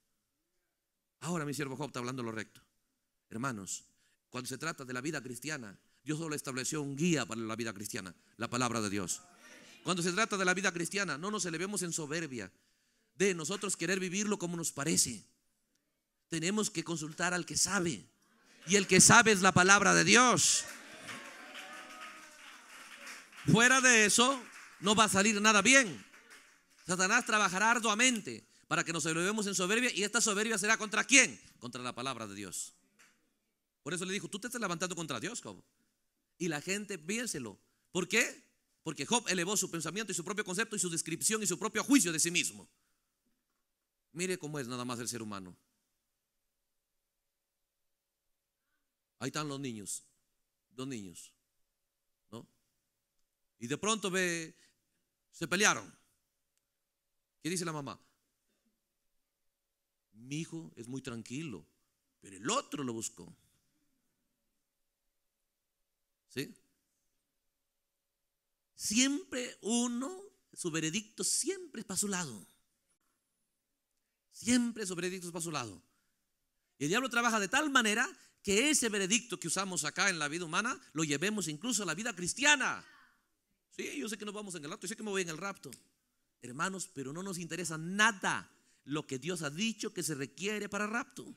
Ahora mi siervo Job está hablando lo recto. Hermanos, cuando se trata de la vida cristiana, Dios solo estableció un guía para la vida cristiana, la palabra de Dios. Cuando se trata de la vida cristiana, no nos elevemos en soberbia, de nosotros querer vivirlo como nos parece. Tenemos que consultar al que sabe. Y el que sabe es la palabra de Dios. Fuera de eso, no va a salir nada bien. Satanás trabajará arduamente para que nos elevemos en soberbia y esta soberbia será contra quién? Contra la palabra de Dios. Por eso le dijo, tú te estás levantando contra Dios, Job. Y la gente piénselo. ¿Por qué? Porque Job elevó su pensamiento y su propio concepto y su descripción y su propio juicio de sí mismo. Mire cómo es nada más el ser humano. Ahí están los niños, dos niños, ¿no? Y de pronto ve, se pelearon. ¿Qué dice la mamá? Mi hijo es muy tranquilo, pero el otro lo buscó. ¿Sí? Siempre uno, su veredicto siempre es para su lado. Siempre esos veredictos para su lado. Y el diablo trabaja de tal manera que ese veredicto que usamos acá en la vida humana lo llevemos incluso a la vida cristiana. Sí, yo sé que nos vamos en el rapto, yo sé que me voy en el rapto. Hermanos, pero no nos interesa nada lo que Dios ha dicho que se requiere para rapto.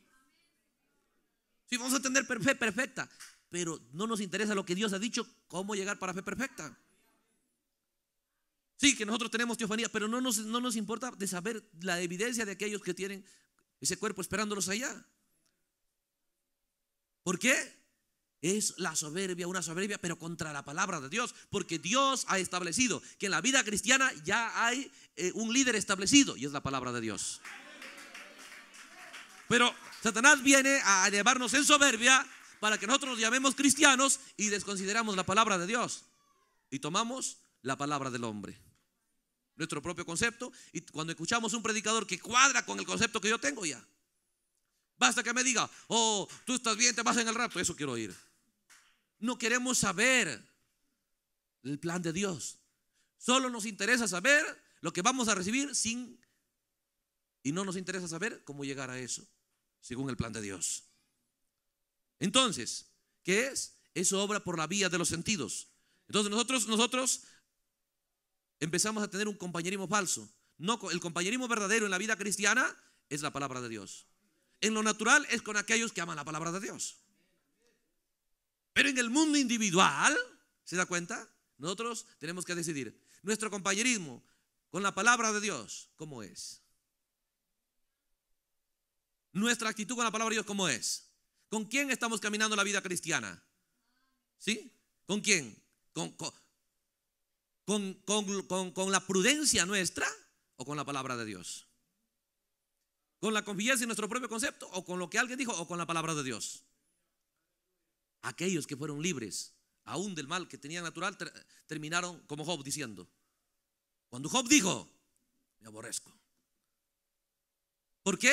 Sí, vamos a tener fe perfecta, pero no nos interesa lo que Dios ha dicho, cómo llegar para fe perfecta. Sí, que nosotros tenemos teofanía, pero no nos, no nos importa de saber la evidencia de aquellos que tienen ese cuerpo esperándolos allá. ¿Por qué? Es la soberbia, una soberbia, pero contra la palabra de Dios, porque Dios ha establecido que en la vida cristiana ya hay eh, un líder establecido y es la palabra de Dios. Pero Satanás viene a llevarnos en soberbia para que nosotros nos llamemos cristianos y desconsideramos la palabra de Dios y tomamos la palabra del hombre nuestro propio concepto. Y cuando escuchamos un predicador que cuadra con el concepto que yo tengo ya. Basta que me diga, oh, tú estás bien, te vas en el rato. Eso quiero oír. No queremos saber el plan de Dios. Solo nos interesa saber lo que vamos a recibir sin... Y no nos interesa saber cómo llegar a eso, según el plan de Dios. Entonces, ¿qué es? Eso obra por la vía de los sentidos. Entonces nosotros, nosotros empezamos a tener un compañerismo falso. No, el compañerismo verdadero en la vida cristiana es la palabra de Dios. En lo natural es con aquellos que aman la palabra de Dios. Pero en el mundo individual, ¿se da cuenta? Nosotros tenemos que decidir nuestro compañerismo con la palabra de Dios, ¿cómo es? Nuestra actitud con la palabra de Dios, ¿cómo es? ¿Con quién estamos caminando la vida cristiana? ¿Sí? ¿Con quién? ¿Con, con, con, la prudencia nuestra o con la palabra de Dios? ¿Con la confianza en nuestro propio concepto o con lo que alguien dijo o con la palabra de Dios? Aquellos que fueron libres aún del mal que tenían natural terminaron como Job diciendo. Cuando Job dijo, me aborrezco. ¿Por qué?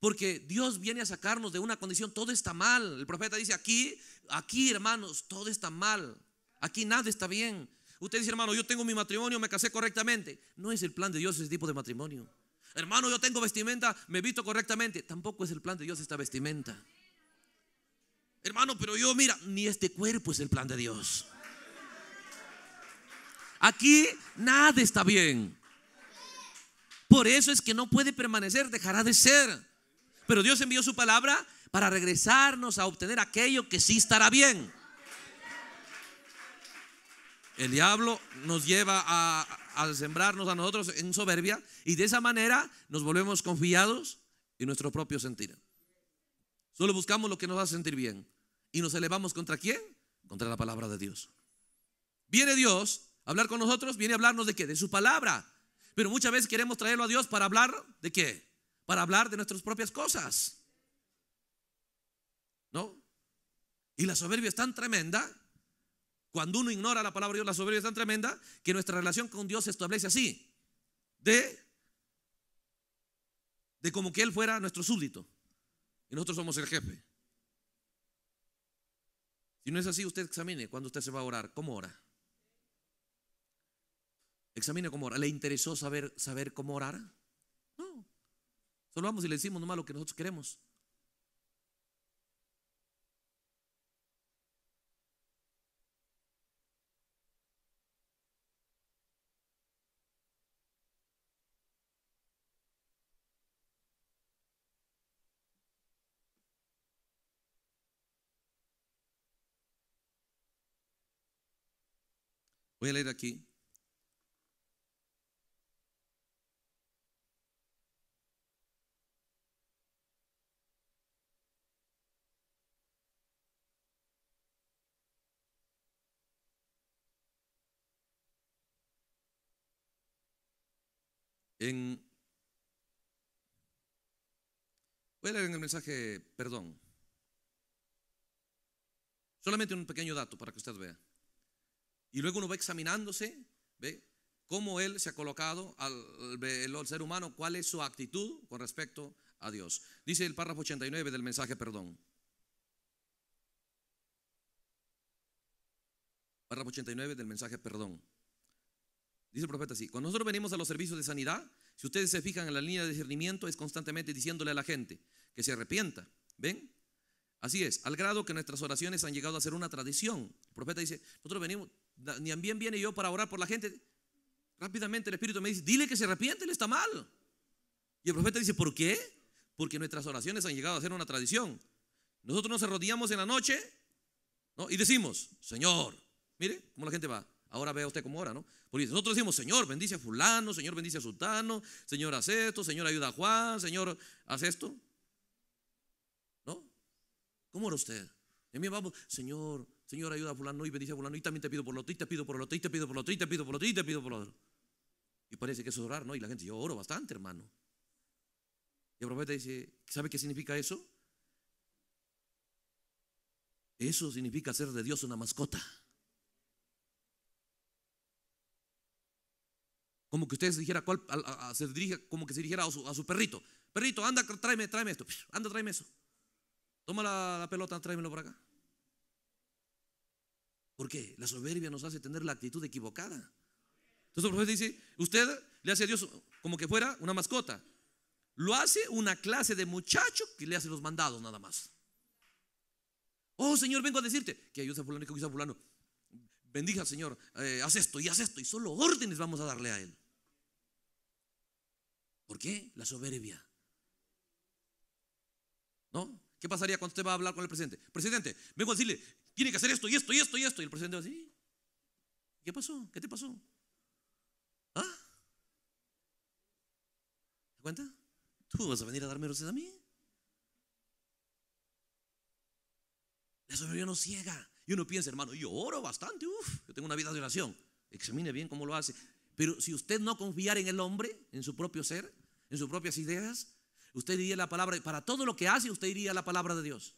Porque Dios viene a sacarnos de una condición, todo está mal. El profeta dice aquí, aquí hermanos, todo está mal. Aquí nada está bien. Usted dice, hermano, yo tengo mi matrimonio, me casé correctamente. No es el plan de Dios ese tipo de matrimonio. Hermano, yo tengo vestimenta, me visto correctamente. Tampoco es el plan de Dios esta vestimenta. Hermano, pero yo mira, ni este cuerpo es el plan de Dios. Aquí nada está bien. Por eso es que no puede permanecer, dejará de ser. Pero Dios envió su palabra para regresarnos a obtener aquello que sí estará bien. El diablo nos lleva a, sembrarnos a nosotros en soberbia y de esa manera nos volvemos confiados en nuestro propio sentir. Solo buscamos lo que nos hace sentir bien y nos elevamos contra quién? Contra la palabra de Dios. Viene Dios a hablar con nosotros, viene a hablarnos de qué? De su palabra. Pero muchas veces queremos traerlo a Dios para hablar de qué? Para hablar de nuestras propias cosas. ¿No? Y la soberbia es tan tremenda cuando uno ignora la palabra de Dios, la soberbia es tan tremenda que nuestra relación con Dios se establece así. De, de como que Él fuera nuestro súbdito. Y nosotros somos el jefe. Si no es así, usted examine cuando usted se va a orar. ¿Cómo ora? Examine cómo ora. ¿Le interesó saber, saber cómo orar? No. Solo vamos y le decimos nomás lo que nosotros queremos. Voy a leer aquí. En, voy a leer en el mensaje, perdón. Solamente un pequeño dato para que usted vea. Y luego uno va examinándose, ve cómo él se ha colocado al, al ser humano, cuál es su actitud con respecto a Dios. Dice el párrafo 89 del mensaje, perdón. Párrafo 89 del mensaje, perdón. Dice el profeta así, cuando nosotros venimos a los servicios de sanidad, si ustedes se fijan en la línea de discernimiento, es constantemente diciéndole a la gente que se arrepienta. ¿Ven? Así es, al grado que nuestras oraciones han llegado a ser una tradición. El profeta dice, nosotros venimos, ni también viene yo para orar por la gente. Rápidamente el Espíritu me dice, dile que se arrepiente, le está mal. Y el profeta dice, ¿por qué? Porque nuestras oraciones han llegado a ser una tradición. Nosotros nos arrodillamos en la noche ¿no? y decimos, Señor, mire cómo la gente va. Ahora vea usted cómo ora, ¿no? Porque nosotros decimos, Señor, bendice a fulano, Señor, bendice a sultano, Señor, haz esto, Señor, ayuda a Juan, Señor, haz esto. ¿No? ¿Cómo ora usted? Y mi vamos, Señor, Señor, ayuda a fulano y bendice a fulano y también te pido por lo otro y te pido por lo otro y te pido por lo otro y te pido por lo otro y te pido por lo otro. Y parece que eso es orar, ¿no? Y la gente, yo oro bastante, hermano. Y el profeta dice, ¿sabe qué significa eso? Eso significa ser de Dios una mascota. Como que usted se dijera, a, como que se dirigiera a su, perrito. Perrito, anda, tráeme, tráeme esto. Anda, tráeme eso. Toma la, la pelota, tráemelo por acá qué? la soberbia nos hace tener la actitud equivocada. Entonces el profesor dice, usted le hace a Dios como que fuera una mascota. Lo hace una clase de muchacho que le hace los mandados nada más. Oh Señor, vengo a decirte que ayuda a fulano y que a fulano. Bendiga al Señor, eh, haz esto y haz esto y solo órdenes vamos a darle a Él. ¿Por qué? La soberbia. ¿No? ¿Qué pasaría cuando usted va a hablar con el presidente? Presidente, vengo a decirle tiene que hacer esto y esto y esto y esto. Y el presidente va así, ¿qué pasó? ¿Qué te pasó? ¿Ah? ¿Te cuenta? ¿Tú vas a venir a darme roces a mí? La soberanía no ciega. Y uno piensa, hermano, yo oro bastante, uff, yo tengo una vida de oración. Examine bien cómo lo hace. Pero si usted no confiara en el hombre, en su propio ser, en sus propias ideas, usted diría la palabra, para todo lo que hace, usted diría la palabra de Dios.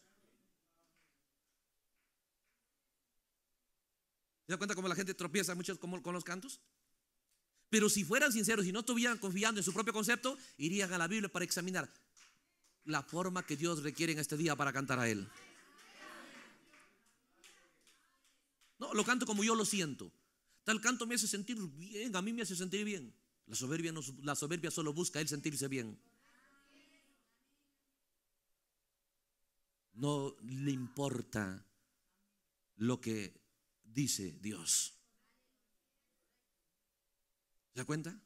¿Se da cuenta cómo la gente tropieza muchos con los cantos? Pero si fueran sinceros y no estuvieran confiando en su propio concepto, irían a la Biblia para examinar la forma que Dios requiere en este día para cantar a Él. No, lo canto como yo lo siento. Tal canto me hace sentir bien, a mí me hace sentir bien. La soberbia, la soberbia solo busca él sentirse bien. No le importa lo que dice Dios. ¿Se da cuenta?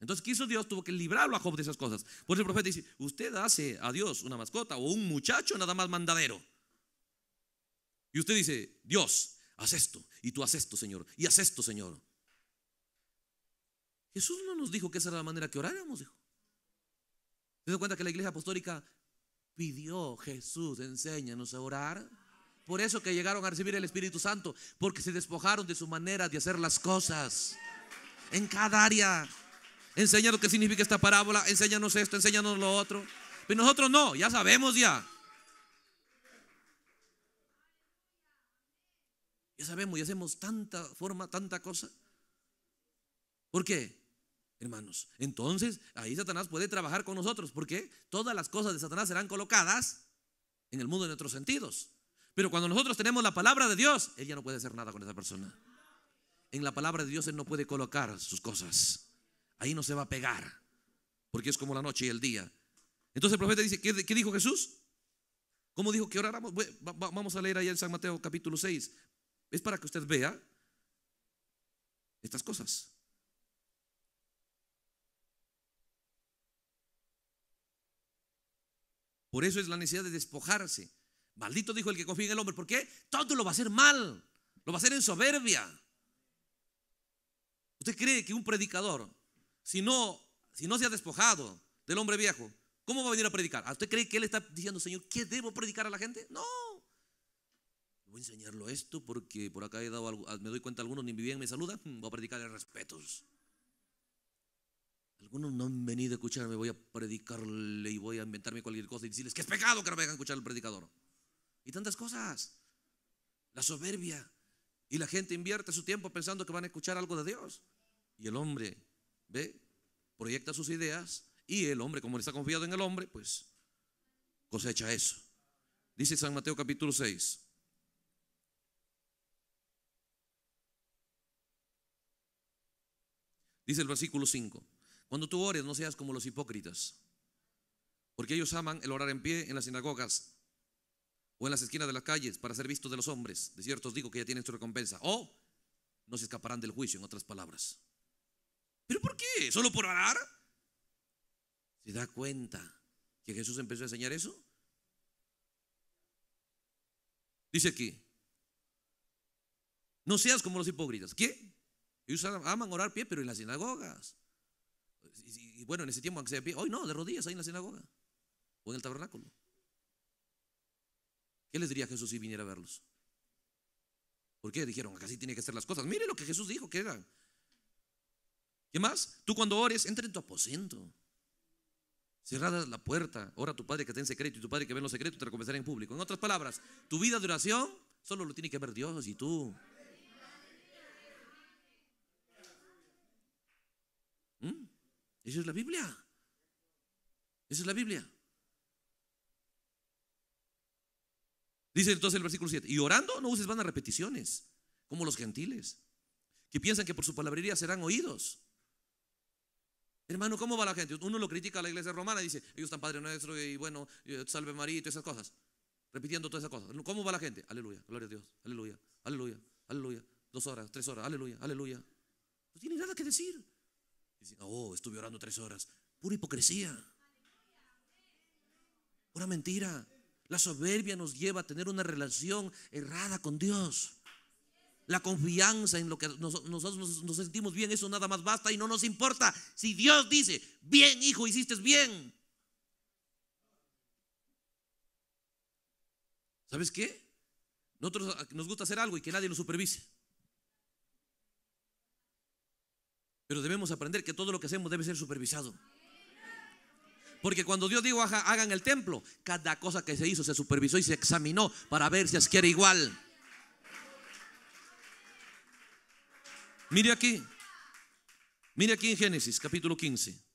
Entonces, ¿qué hizo Dios? Tuvo que librarlo a Job de esas cosas. Por eso el profeta dice, usted hace a Dios una mascota o un muchacho nada más mandadero. Y usted dice, Dios, haz esto, y tú haz esto, Señor, y haz esto, Señor. Jesús no nos dijo que esa era la manera que oráramos, dijo. ¿Se da cuenta que la iglesia apostólica pidió, Jesús, enséñanos a orar? Por eso que llegaron a recibir el Espíritu Santo, porque se despojaron de su manera de hacer las cosas. En cada área. Enséñanos qué significa esta parábola, enséñanos esto, enséñanos lo otro. Pero nosotros no, ya sabemos ya. Ya sabemos, y hacemos tanta forma, tanta cosa. ¿Por qué? Hermanos, entonces ahí Satanás puede trabajar con nosotros, porque todas las cosas de Satanás serán colocadas en el mundo de nuestros sentidos. Pero cuando nosotros tenemos la palabra de Dios, Él ya no puede hacer nada con esa persona. En la palabra de Dios Él no puede colocar sus cosas. Ahí no se va a pegar. Porque es como la noche y el día. Entonces el profeta dice, ¿qué, dijo Jesús? ¿Cómo dijo que oráramos? Vamos a leer allá en San Mateo capítulo 6. Es para que usted vea estas cosas. Por eso es la necesidad de despojarse. Maldito dijo el que confía en el hombre. ¿Por qué? Todo lo va a hacer mal. Lo va a hacer en soberbia. ¿Usted cree que un predicador, si no, si no se ha despojado del hombre viejo, ¿cómo va a venir a predicar? ¿Usted cree que él está diciendo, Señor, qué debo predicar a la gente? No. Voy a enseñarlo esto porque por acá he dado algo, ah, me doy cuenta algunos ni me bien me saludan, voy a predicarle respetos. Algunos no han venido a escucharme, voy a predicarle y voy a inventarme cualquier cosa y decirles que es pecado que no vengan a escuchar al predicador y tantas cosas. La soberbia. Y la gente invierte su tiempo pensando que van a escuchar algo de Dios. Y el hombre, ve, proyecta sus ideas y el hombre, como le está confiado en el hombre, pues cosecha eso. Dice San Mateo capítulo 6. Dice el versículo 5. Cuando tú ores, no seas como los hipócritas, porque ellos aman el orar en pie en las sinagogas o en las esquinas de las calles para ser vistos de los hombres. De cierto os digo que ya tienen su recompensa. O no se escaparán del juicio, en otras palabras. ¿Pero por qué? ¿Solo por orar? ¿Se da cuenta que Jesús empezó a enseñar eso? Dice aquí, no seas como los hipócritas. ¿Qué? Ellos aman orar pie, pero en las sinagogas. Y, bueno, en ese tiempo, aunque sea pie, hoy no, de rodillas ahí en la sinagoga o en el tabernáculo. ¿Qué les diría Jesús si viniera a verlos? ¿Por qué? dijeron, así tiene que ser las cosas. Mire lo que Jesús dijo que ¿Qué más? Tú cuando ores, entra en tu aposento. Cerrada la puerta, ora a tu padre que está en secreto y tu padre que ve en los secretos te recompensará en público. En otras palabras, tu vida de oración solo lo tiene que ver Dios y tú. ¿Mm? Esa es la Biblia. Esa es la Biblia. Dice entonces el versículo 7, y orando no uses a repeticiones, como los gentiles, que piensan que por su palabrería serán oídos. Hermano, ¿cómo va la gente? Uno lo critica a la iglesia romana y dice, ellos están Padre Nuestro y bueno, salve María y todas esas cosas, repitiendo todas esas cosas. ¿Cómo va la gente? Aleluya, gloria a Dios, aleluya, aleluya, aleluya, dos horas, tres horas, aleluya, aleluya. No tiene nada que decir. Dice, oh, estuve orando tres horas. Pura hipocresía. Pura mentira. La soberbia nos lleva a tener una relación errada con Dios. La confianza en lo que nosotros nos sentimos bien, eso nada más basta y no nos importa. Si Dios dice, bien hijo, hiciste bien. ¿Sabes qué? Nosotros ah, nos gusta hacer algo y que nadie lo supervise. Pero debemos aprender que todo lo que hacemos debe ser supervisado. Porque cuando Dios dijo hagan el templo, cada cosa que se hizo se supervisó y se examinó para ver si es era igual. Mire aquí, mire aquí en Génesis capítulo 15.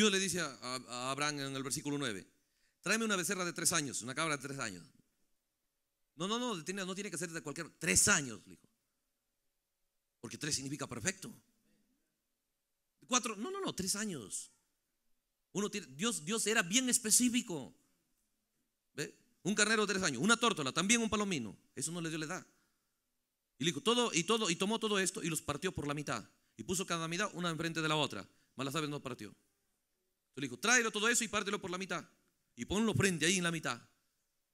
Dios le dice a, Abraham en el versículo 9, tráeme una becerra de tres años, una cabra de tres años. No, no, no, no tiene que ser de cualquier. Tres años, dijo. Porque tres significa perfecto. Cuatro, no, no, no, tres años. Uno tiene, Dios, Dios era bien específico. Un carnero de tres años, una tórtola, también un palomino. Eso no le dio la edad. Y dijo, todo, y todo, y tomó todo esto y los partió por la mitad. Y puso cada mitad una enfrente de la otra. malas no partió. Entonces le dijo, tráelo todo eso y pártelo por la mitad. Y ponlo frente ahí en la mitad.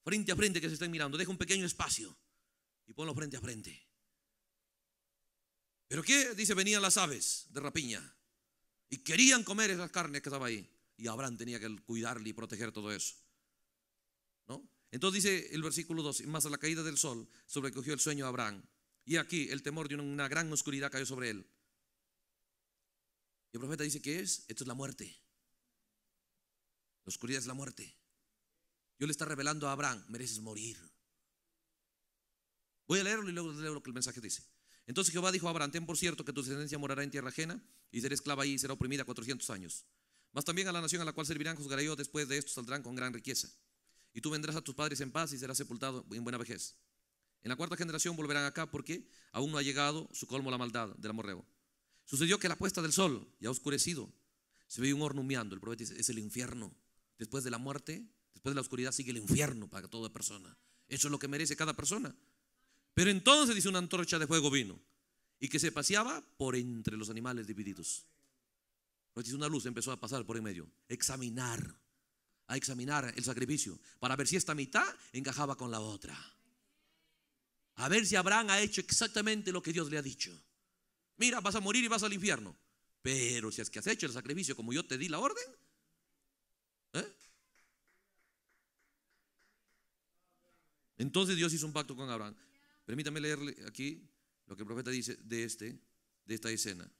Frente a frente que se estén mirando. Deja un pequeño espacio. Y ponlo frente a frente. ¿Pero qué? Dice, venían las aves de rapiña. Y querían comer esas carnes que estaba ahí. Y Abraham tenía que cuidarle y proteger todo eso. ¿No? Entonces dice el versículo 2, más a la caída del sol sobrecogió el sueño a Abraham. Y aquí el temor de una gran oscuridad cayó sobre él. Y el profeta dice qué es, esto es la muerte. La oscuridad es la muerte. Dios le está revelando a Abraham, mereces morir. Voy a leerlo y luego leo lo que el mensaje dice. Entonces Jehová dijo a Abraham, ten por cierto que tu descendencia morará en tierra ajena y seré esclava ahí y será oprimida 400 años. Mas también a la nación a la cual servirán juzgaré yo, después de esto saldrán con gran riqueza. Y tú vendrás a tus padres en paz y serás sepultado en buena vejez. En la cuarta generación volverán acá porque aún no ha llegado su colmo la maldad del amorreo. Sucedió que la puesta del sol ya oscurecido se ve un horno humeando. El profeta dice, es el infierno. Después de la muerte, después de la oscuridad sigue el infierno para toda persona. Eso es lo que merece cada persona. Pero entonces dice una antorcha de fuego vino y que se paseaba por entre los animales divididos. Pues dice una luz empezó a pasar por en medio, examinar, a examinar el sacrificio para ver si esta mitad encajaba con la otra. A ver si Abraham ha hecho exactamente lo que Dios le ha dicho. Mira, vas a morir y vas al infierno. Pero si es que has hecho el sacrificio como yo te di la orden, Entonces Dios hizo un pacto con Abraham. Permítame leerle aquí lo que el profeta dice de, este, de esta escena.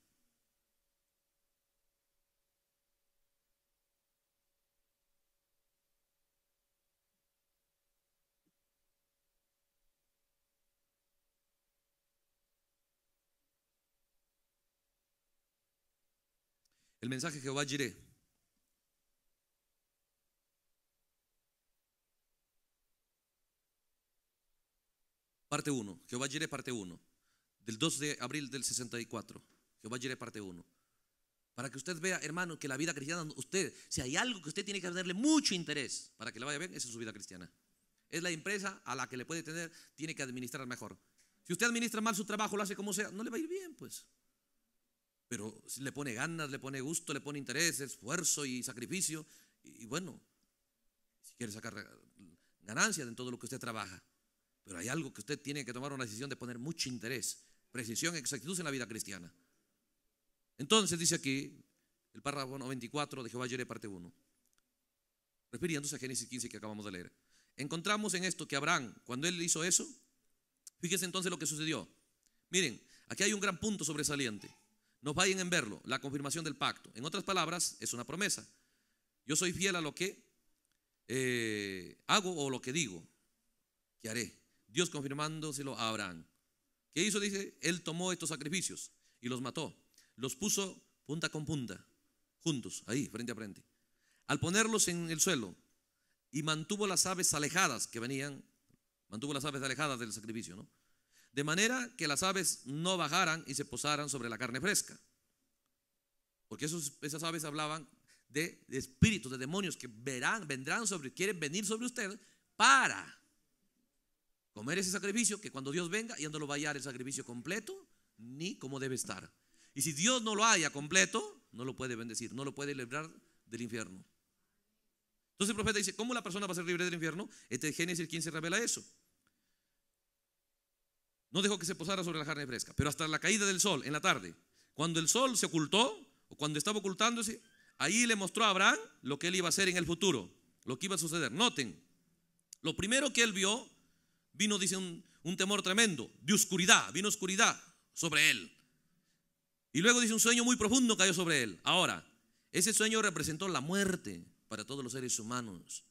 El mensaje de Jehová Giré. Parte 1, Jehová Jireh, parte 1, del 2 de abril del 64. Jehová Jireh, parte 1. Para que usted vea, hermano, que la vida cristiana, usted, si hay algo que usted tiene que darle mucho interés para que le vaya bien, es su vida cristiana. Es la empresa a la que le puede tener, tiene que administrar mejor. Si usted administra mal su trabajo, lo hace como sea, no le va a ir bien, pues. Pero si le pone ganas, le pone gusto, le pone interés, esfuerzo y sacrificio, y, bueno, si quiere sacar ganancias en todo lo que usted trabaja. Pero hay algo que usted tiene que tomar una decisión de poner mucho interés, precisión, exactitud en la vida cristiana. Entonces dice aquí el párrafo 94 de Jehová Yere, parte 1. Refiriéndose a Génesis 15 que acabamos de leer. Encontramos en esto que Abraham, cuando él hizo eso, fíjese entonces lo que sucedió. Miren, aquí hay un gran punto sobresaliente. No vayan en verlo, la confirmación del pacto. En otras palabras, es una promesa. Yo soy fiel a lo que eh, hago o lo que digo que haré. Dios confirmándoselo a Abraham. ¿Qué hizo? Dice, él tomó estos sacrificios y los mató. Los puso punta con punta, juntos, ahí, frente a frente. Al ponerlos en el suelo y mantuvo las aves alejadas que venían, mantuvo las aves alejadas del sacrificio, ¿no? De manera que las aves no bajaran y se posaran sobre la carne fresca. Porque esos, esas aves hablaban de, de espíritus, de demonios que verán, vendrán sobre, quieren venir sobre usted para Comer ese sacrificio que cuando Dios venga ya no lo va a hallar el sacrificio completo ni como debe estar. Y si Dios no lo haya completo, no lo puede bendecir, no lo puede librar del infierno. Entonces el profeta dice, ¿cómo la persona va a ser libre del infierno? Este Génesis se revela eso. No dejó que se posara sobre la carne fresca, pero hasta la caída del sol en la tarde, cuando el sol se ocultó o cuando estaba ocultándose, ahí le mostró a Abraham lo que él iba a hacer en el futuro, lo que iba a suceder. Noten, lo primero que él vio Vino, dice, un, temor tremendo, de oscuridad, vino oscuridad sobre él. Y luego dice, un sueño muy profundo cayó sobre él. Ahora, ese sueño representó la muerte para todos los seres humanos.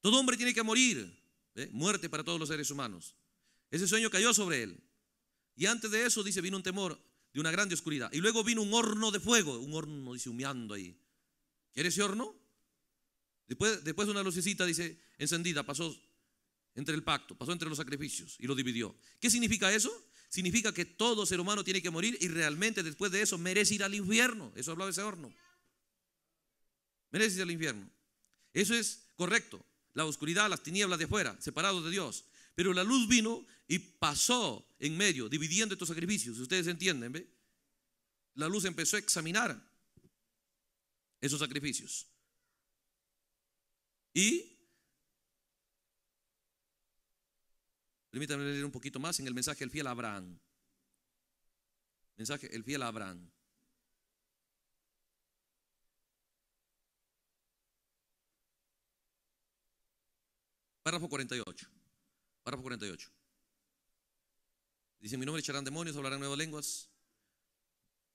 Todo hombre tiene que morir, ¿eh? muerte para todos los seres humanos. Ese sueño cayó sobre él. Y antes de eso, dice, vino un temor de una grande oscuridad. Y luego vino un horno de fuego, un horno, dice, humeando ahí. ¿Quiere ese horno? Después, después una lucecita, dice, encendida, pasó entre el pacto, pasó entre los sacrificios y lo dividió. ¿Qué significa eso? Significa que todo ser humano tiene que morir y realmente después de eso merece ir al infierno. Eso hablaba ese horno. Merece ir al infierno. Eso es correcto. La oscuridad, las tinieblas de afuera, separados de Dios. Pero la luz vino y pasó en medio, dividiendo estos sacrificios. Si ustedes entienden, ¿ve? La luz empezó a examinar esos sacrificios. Y Permítanme leer un poquito más en el mensaje del fiel Abraham. Mensaje del fiel Abraham. Párrafo 48. Párrafo 48. Dice, mi nombre echarán demonios, hablarán nuevas lenguas,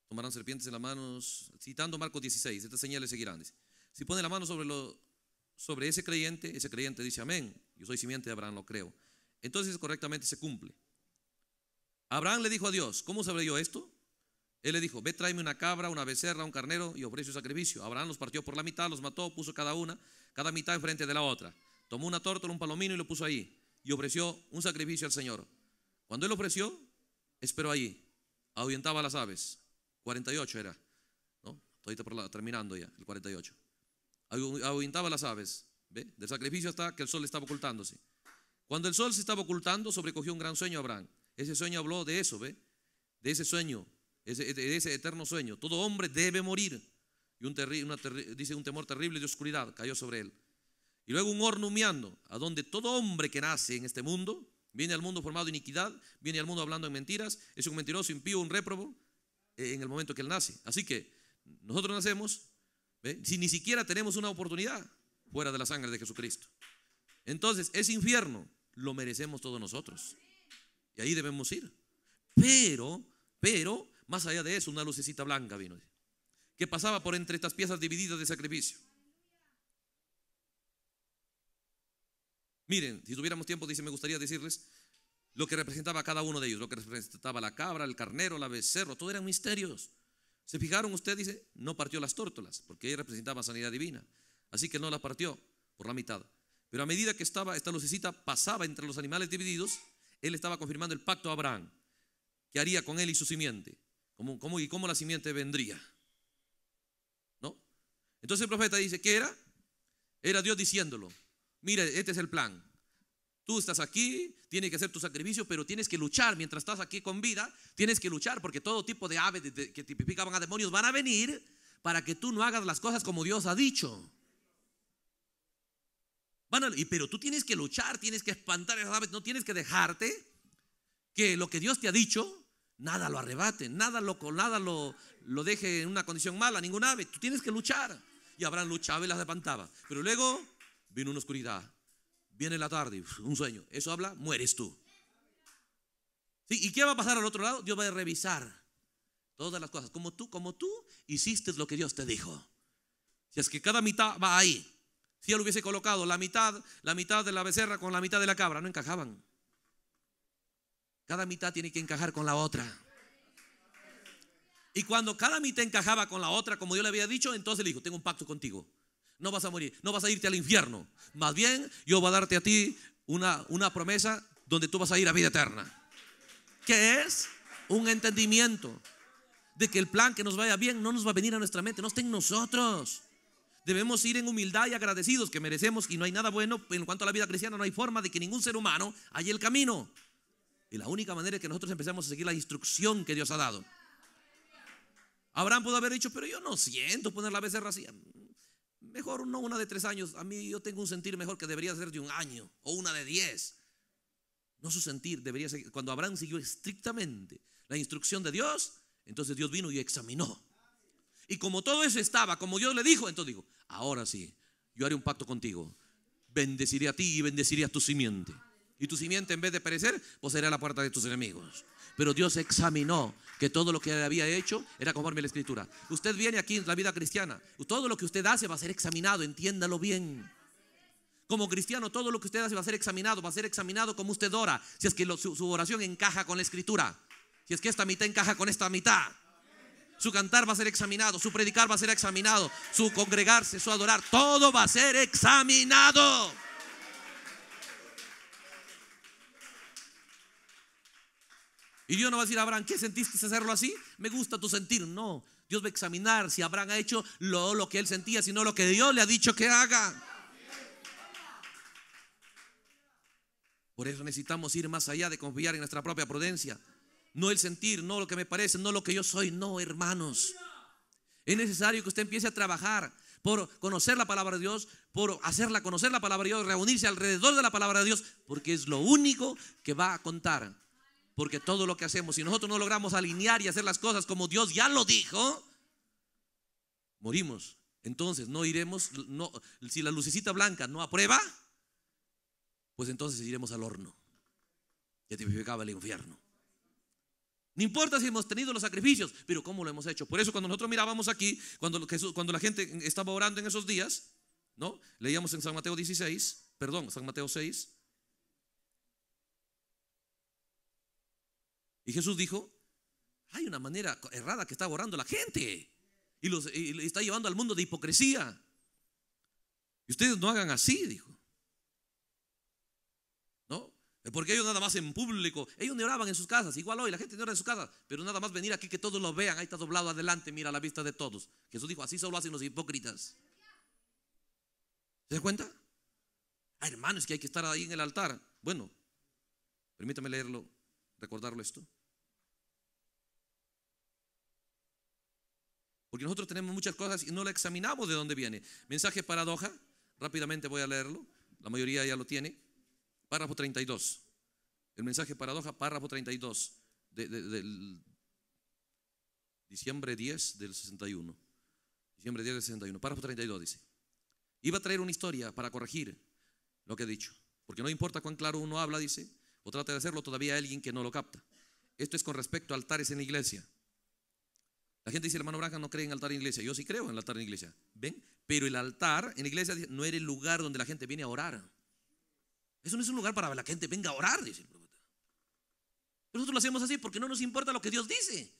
tomarán serpientes en las manos, citando Marcos 16, estas señales seguirán. Dice, si pone la mano sobre, lo, sobre ese creyente, ese creyente dice, amén, yo soy simiente de Abraham, lo creo entonces correctamente se cumple. Abraham le dijo a Dios, ¿cómo sabré yo esto? Él le dijo, ve tráeme una cabra, una becerra, un carnero y ofrece un sacrificio. Abraham los partió por la mitad, los mató, puso cada una, cada mitad enfrente de la otra. Tomó una tórtola, un palomino y lo puso ahí. Y ofreció un sacrificio al Señor. Cuando él ofreció, esperó allí. Ahuyentaba las aves. 48 era. ¿no? terminando ya, el 48. Ahuyentaba las aves. ¿ve? Del sacrificio hasta que el sol estaba ocultándose. Cuando el sol se estaba ocultando, sobrecogió un gran sueño a Abraham. Ese sueño habló de eso, ¿ve? De ese sueño, de ese eterno sueño. Todo hombre debe morir. Y un dice un temor terrible de oscuridad cayó sobre él. Y luego un horno humeando, a donde todo hombre que nace en este mundo, viene al mundo formado de iniquidad, viene al mundo hablando en mentiras, es un mentiroso, impío, un réprobo eh, en el momento que él nace. Así que nosotros nacemos si ni siquiera tenemos una oportunidad fuera de la sangre de Jesucristo. Entonces, ese infierno lo merecemos todos nosotros. Y ahí debemos ir. Pero, pero, más allá de eso, una lucecita blanca vino. Que pasaba por entre estas piezas divididas de sacrificio. Miren, si tuviéramos tiempo, dice, me gustaría decirles lo que representaba cada uno de ellos, lo que representaba la cabra, el carnero, la becerro, todo eran misterios. ¿Se fijaron? Usted dice, no partió las tórtolas, porque ahí representaba sanidad divina. Así que no las partió por la mitad. Pero a medida que estaba, esta lucecita pasaba entre los animales divididos, él estaba confirmando el pacto a Abraham. que haría con él y su simiente? ¿Cómo, y cómo la simiente vendría? ¿No? Entonces el profeta dice, que era? Era Dios diciéndolo, mira, este es el plan. Tú estás aquí, tienes que hacer tu sacrificio, pero tienes que luchar. Mientras estás aquí con vida, tienes que luchar porque todo tipo de aves que tipificaban a demonios van a venir para que tú no hagas las cosas como Dios ha dicho pero tú tienes que luchar, tienes que espantar esas aves, no tienes que dejarte que lo que Dios te ha dicho, nada lo arrebate, nada lo, lo, lo deje en una condición mala, ningún ave. Tú tienes que luchar. Y habrán luchado y las espantaba. Pero luego vino una oscuridad, viene la tarde, un sueño. Eso habla, mueres tú. ¿Y qué va a pasar al otro lado? Dios va a revisar todas las cosas. Como tú, como tú hiciste lo que Dios te dijo. Si es que cada mitad va ahí. Si él hubiese colocado la mitad, la mitad de la becerra con la mitad de la cabra, no encajaban. Cada mitad tiene que encajar con la otra. Y cuando cada mitad encajaba con la otra, como yo le había dicho, entonces le dijo, tengo un pacto contigo. No vas a morir, no vas a irte al infierno. Más bien, yo va a darte a ti una, una promesa donde tú vas a ir a vida eterna. Que es un entendimiento de que el plan que nos vaya bien no nos va a venir a nuestra mente, no está en nosotros. Debemos ir en humildad y agradecidos que merecemos y no hay nada bueno. En cuanto a la vida cristiana, no hay forma de que ningún ser humano haya el camino. Y la única manera es que nosotros empezamos a seguir la instrucción que Dios ha dado. Abraham pudo haber dicho, pero yo no siento poner la becerra así. Mejor no una de tres años. A mí yo tengo un sentir mejor que debería ser de un año o una de diez. No su sentir debería ser. Cuando Abraham siguió estrictamente la instrucción de Dios, entonces Dios vino y examinó y como todo eso estaba, como Dios le dijo, entonces digo, ahora sí, yo haré un pacto contigo. Bendeciré a ti y bendeciré a tu simiente. Y tu simiente en vez de perecer, Poseerá la puerta de tus enemigos. Pero Dios examinó que todo lo que había hecho era conforme a la escritura. Usted viene aquí en la vida cristiana. Todo lo que usted hace va a ser examinado, entiéndalo bien. Como cristiano, todo lo que usted hace va a ser examinado, va a ser examinado como usted ora. Si es que su, su oración encaja con la escritura. Si es que esta mitad encaja con esta mitad. Su cantar va a ser examinado, su predicar va a ser examinado, su congregarse, su adorar, todo va a ser examinado. Y Dios no va a decir a Abraham, ¿qué sentiste hacerlo así? Me gusta tu sentir. No, Dios va a examinar si Abraham ha hecho lo, lo que él sentía, sino lo que Dios le ha dicho que haga. Por eso necesitamos ir más allá de confiar en nuestra propia prudencia no el sentir, no lo que me parece, no lo que yo soy, no, hermanos. Es necesario que usted empiece a trabajar por conocer la palabra de Dios, por hacerla conocer la palabra de Dios, reunirse alrededor de la palabra de Dios, porque es lo único que va a contar. Porque todo lo que hacemos, si nosotros no logramos alinear y hacer las cosas como Dios ya lo dijo, morimos. Entonces no iremos, no, si la lucecita blanca no aprueba, pues entonces iremos al horno. Ya tipificaba el infierno. No importa si hemos tenido los sacrificios, pero cómo lo hemos hecho. Por eso cuando nosotros mirábamos aquí, cuando, cuando la gente estaba orando en esos días, ¿no? Leíamos en San Mateo 16, perdón, San Mateo 6. Y Jesús dijo, hay una manera errada que está orando la gente y los y está llevando al mundo de hipocresía. Y ustedes no hagan así, dijo. Porque ellos nada más en público, ellos no oraban en sus casas, igual hoy la gente no ora en sus casas, pero nada más venir aquí que todos lo vean, ahí está doblado adelante, mira la vista de todos. Jesús dijo, así solo hacen los hipócritas. ¿Se da cuenta? Ah, hermanos, que hay que estar ahí en el altar. Bueno, permítame leerlo, recordarlo esto. Porque nosotros tenemos muchas cosas y no la examinamos de dónde viene. Mensaje paradoja, rápidamente voy a leerlo, la mayoría ya lo tiene párrafo 32. El mensaje paradoja, párrafo 32, de, del diciembre 10 del 61. Diciembre 10 del 61, párrafo 32 dice. Iba a traer una historia para corregir lo que he dicho, porque no importa cuán claro uno habla, dice, o trata de hacerlo, todavía hay alguien que no lo capta. Esto es con respecto a altares en la iglesia. La gente dice, hermano Branca no cree en el altar en iglesia. Yo sí creo en el altar en iglesia. ¿Ven? Pero el altar en la iglesia no era el lugar donde la gente viene a orar. Eso no es un lugar para que la gente venga a orar, Nosotros lo hacemos así porque no nos importa lo que Dios dice.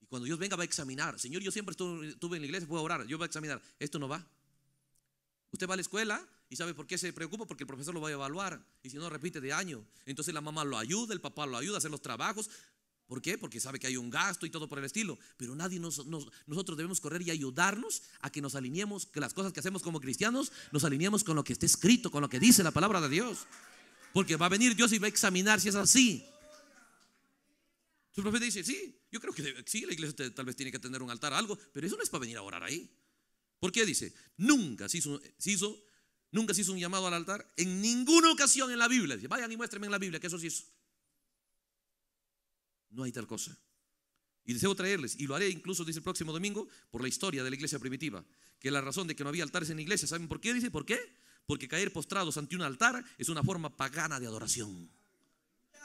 Y cuando Dios venga va a examinar. Señor, yo siempre estuve en la iglesia, puedo orar. Yo voy a examinar. Esto no va. Usted va a la escuela y sabe por qué se preocupa, porque el profesor lo va a evaluar. Y si no, repite de año. Entonces la mamá lo ayuda, el papá lo ayuda a hacer los trabajos. ¿Por qué? Porque sabe que hay un gasto y todo por el estilo. Pero nadie nos, nosotros debemos correr y ayudarnos a que nos alineemos, que las cosas que hacemos como cristianos nos alineemos con lo que está escrito, con lo que dice la palabra de Dios. Porque va a venir Dios y va a examinar si es así. Su profeta dice, sí, yo creo que sí, la iglesia tal vez tiene que tener un altar, algo, pero eso no es para venir a orar ahí. ¿Por qué dice? Nunca se hizo, nunca se hizo un llamado al altar en ninguna ocasión en la Biblia. Dice, vayan y muéstrenme en la Biblia que eso sí es no hay tal cosa. Y deseo traerles, y lo haré incluso, dice el próximo domingo, por la historia de la iglesia primitiva, que la razón de que no había altares en la iglesia, ¿saben por qué? Dice, ¿por qué? Porque caer postrados ante un altar es una forma pagana de adoración.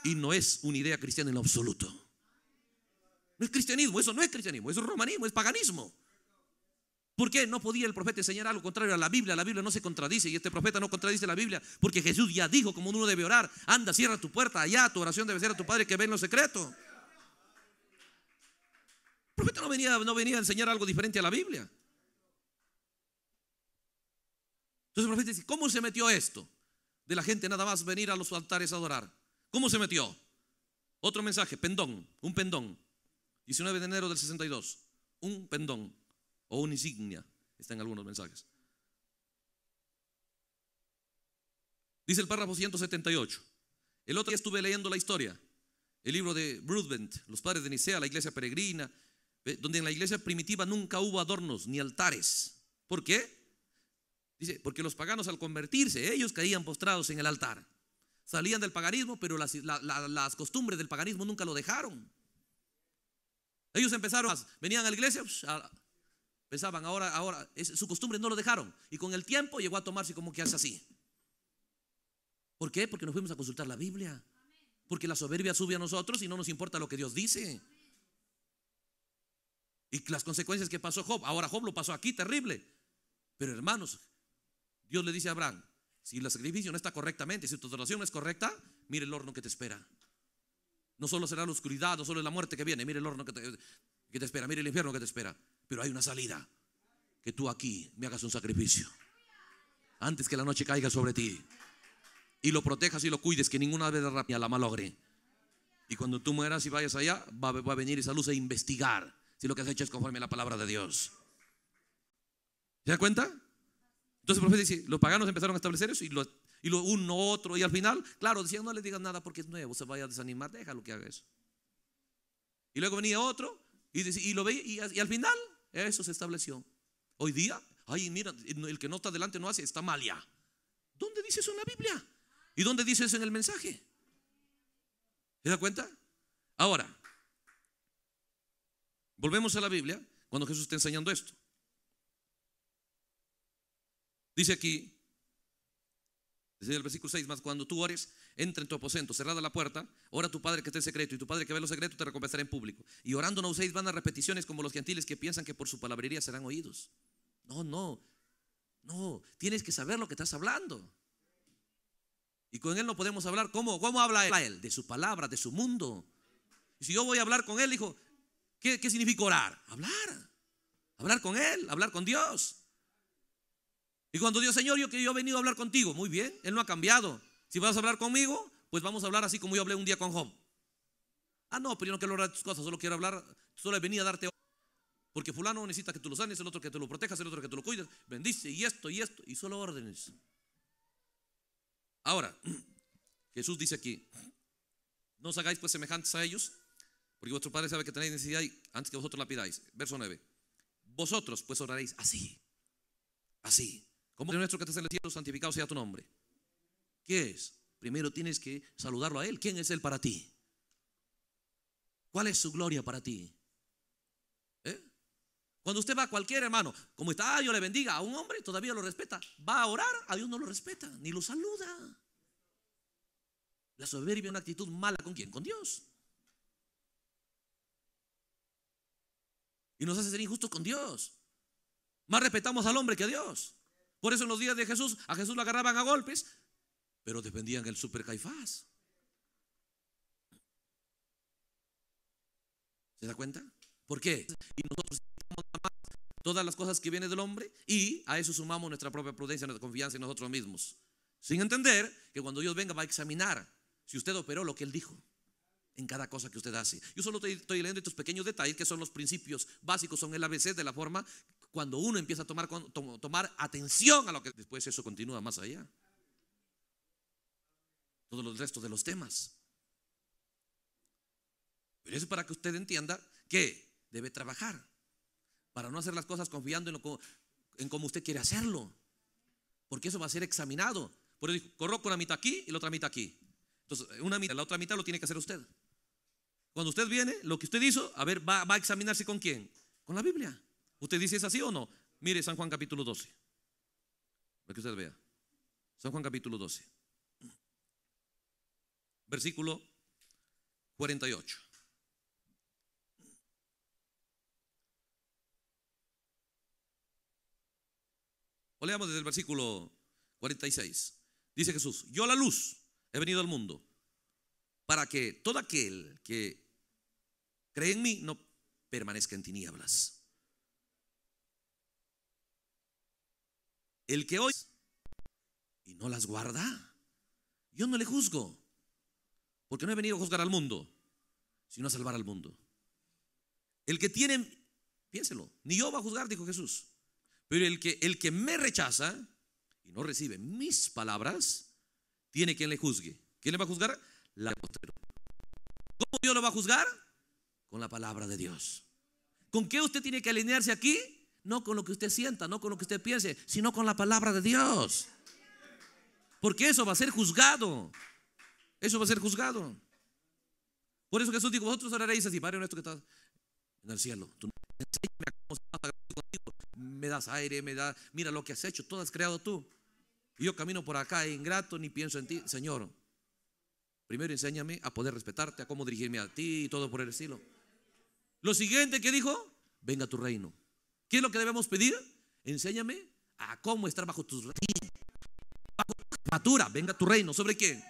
Y no es una idea cristiana en absoluto. No es cristianismo, eso no es cristianismo, eso es romanismo, es paganismo. ¿Por qué no podía el profeta enseñar algo contrario a la Biblia? La Biblia no se contradice y este profeta no contradice la Biblia porque Jesús ya dijo como uno debe orar. Anda, cierra tu puerta allá, tu oración debe ser a tu Padre que ve en lo secreto. El profeta no venía, no venía a enseñar algo diferente a la Biblia. Entonces el profeta dice, ¿cómo se metió esto? De la gente nada más venir a los altares a adorar. ¿Cómo se metió? Otro mensaje, pendón, un pendón. 19 de enero del 62, un pendón o una insignia, está en algunos mensajes. Dice el párrafo 178. El otro día estuve leyendo la historia, el libro de Broodbent, los padres de Nicea, la iglesia peregrina, donde en la iglesia primitiva nunca hubo adornos ni altares. ¿Por qué? Dice, porque los paganos al convertirse, ellos caían postrados en el altar. Salían del paganismo, pero las, costumbres del paganismo nunca lo dejaron. Ellos empezaron, venían a la iglesia, pues, pensaban, ahora, ahora, es, su costumbre no lo dejaron. Y con el tiempo llegó a tomarse como que hace así. ¿Por qué? Porque nos fuimos a consultar la Biblia. Porque la soberbia sube a nosotros y no nos importa lo que Dios dice. Y las consecuencias que pasó Job. Ahora Job lo pasó aquí, terrible. Pero hermanos, Dios le dice a Abraham, si el sacrificio no está correctamente, si tu adoración no es correcta, mire el horno que te espera. No solo será la oscuridad, no solo es la muerte que viene, mire el horno que te, espera, mire el infierno que te espera. Pero hay una salida, que tú aquí me hagas un sacrificio. Antes que la noche caiga sobre ti. Y lo protejas y lo cuides, que ninguna vez ni a la malogre. Y cuando tú mueras y vayas allá, va a venir esa luz a investigar si lo que has hecho es conforme a la palabra de Dios. ¿Se da cuenta? Entonces el profeta dice, los paganos empezaron a establecer eso y, lo, y uno, otro, y al final, claro, decían, no le digas nada porque es nuevo, se vaya a desanimar, déjalo que haga eso. Y luego venía otro y, lo veía y, al final eso se estableció. Hoy día, ay, mira, el que no está delante no hace, está mal ya. ¿Dónde dice eso en la Biblia? ¿Y dónde dice eso en el mensaje? ¿Se da cuenta? Ahora, Volvemos a la Biblia cuando Jesús está enseñando esto. Dice aquí, dice el versículo 6, más cuando tú ores, entra en tu aposento, cerrada la puerta, ora a tu Padre que está en secreto, y tu Padre que ve los secretos te recompensará en público. Y orando no van a repeticiones como los gentiles que piensan que por su palabrería serán oídos. No, no, no, tienes que saber lo que estás hablando. Y con él no podemos hablar. ¿Cómo? ¿Cómo habla él? De su palabra, de su mundo. Y si yo voy a hablar con él, hijo ¿Qué, significa orar? Hablar. Hablar con Él, hablar con Dios. Y cuando Dios, Señor, yo, que yo he venido a hablar contigo, muy bien, Él no ha cambiado. Si vas a hablar conmigo, pues vamos a hablar así como yo hablé un día con Job. Ah, no, pero yo no quiero orar de tus cosas, solo quiero hablar, solo he venido a darte. Porque fulano necesita que tú lo sanes, el otro que te lo protejas, el otro que te lo cuides, bendice y esto y esto, y solo órdenes. Ahora, Jesús dice aquí, no os hagáis pues semejantes a ellos, porque vuestro Padre sabe que tenéis necesidad y antes que vosotros la pidáis. Verso 9. Vosotros pues oraréis así. Así. Como nuestro que está en el cielo, santificado sea tu nombre. ¿Qué es? Primero tienes que saludarlo a Él. ¿Quién es Él para ti? ¿Cuál es su gloria para ti? ¿Eh? Cuando usted va a cualquier hermano, como está, yo le bendiga, a un hombre todavía lo respeta. Va a orar, a Dios no lo respeta, ni lo saluda. La soberbia es una actitud mala con quién? Con Dios. y nos hace ser injustos con Dios. Más respetamos al hombre que a Dios. Por eso en los días de Jesús, a Jesús lo agarraban a golpes, pero defendían el super Caifás. ¿Se da cuenta? ¿Por qué? Y nosotros todas las cosas que vienen del hombre y a eso sumamos nuestra propia prudencia, nuestra confianza en nosotros mismos. Sin entender que cuando Dios venga va a examinar si usted operó lo que Él dijo en cada cosa que usted hace. Yo solo estoy, leyendo estos pequeños detalles que son los principios básicos, son el ABC de la forma cuando uno empieza a tomar, tomar atención a lo que después eso continúa más allá. Todos los restos de los temas. Pero eso es para que usted entienda que debe trabajar para no hacer las cosas confiando en, cómo usted quiere hacerlo. Porque eso va a ser examinado. Por eso corro con la mitad aquí y la otra mitad aquí. Entonces, una mitad, la otra mitad lo tiene que hacer usted. Cuando usted viene, lo que usted hizo, a ver, va, a examinarse con quién? Con la Biblia. ¿Usted dice es así o no? Mire San Juan capítulo 12. Para que usted vea. San Juan capítulo 12. Versículo 48. O leamos desde el versículo 46. Dice Jesús, yo a la luz he venido al mundo para que todo aquel que cree en mí, no permanezca en tinieblas. El que hoy y no las guarda, yo no le juzgo, porque no he venido a juzgar al mundo, sino a salvar al mundo. El que tiene, piénselo, ni yo va a juzgar, dijo Jesús. Pero el que, el que me rechaza y no recibe mis palabras, tiene quien le juzgue. ¿Quién le va a juzgar? La ¿Cómo Dios lo va a juzgar? con la palabra de Dios. ¿Con qué usted tiene que alinearse aquí? No con lo que usted sienta, no con lo que usted piense, sino con la palabra de Dios. Porque eso va a ser juzgado. Eso va a ser juzgado. Por eso Jesús dijo, vosotros oraréis así, Padre esto que estás en el cielo. Tú me das aire, me das, mira lo que has hecho, todo has creado tú. Y yo camino por acá ingrato, ni pienso en ti, Señor. Primero enséñame a poder respetarte, a cómo dirigirme a ti y todo por el cielo. Lo siguiente que dijo, venga tu reino. ¿Qué es lo que debemos pedir? Enséñame a cómo estar bajo tus Bajo tu matura venga tu reino. ¿Sobre quién?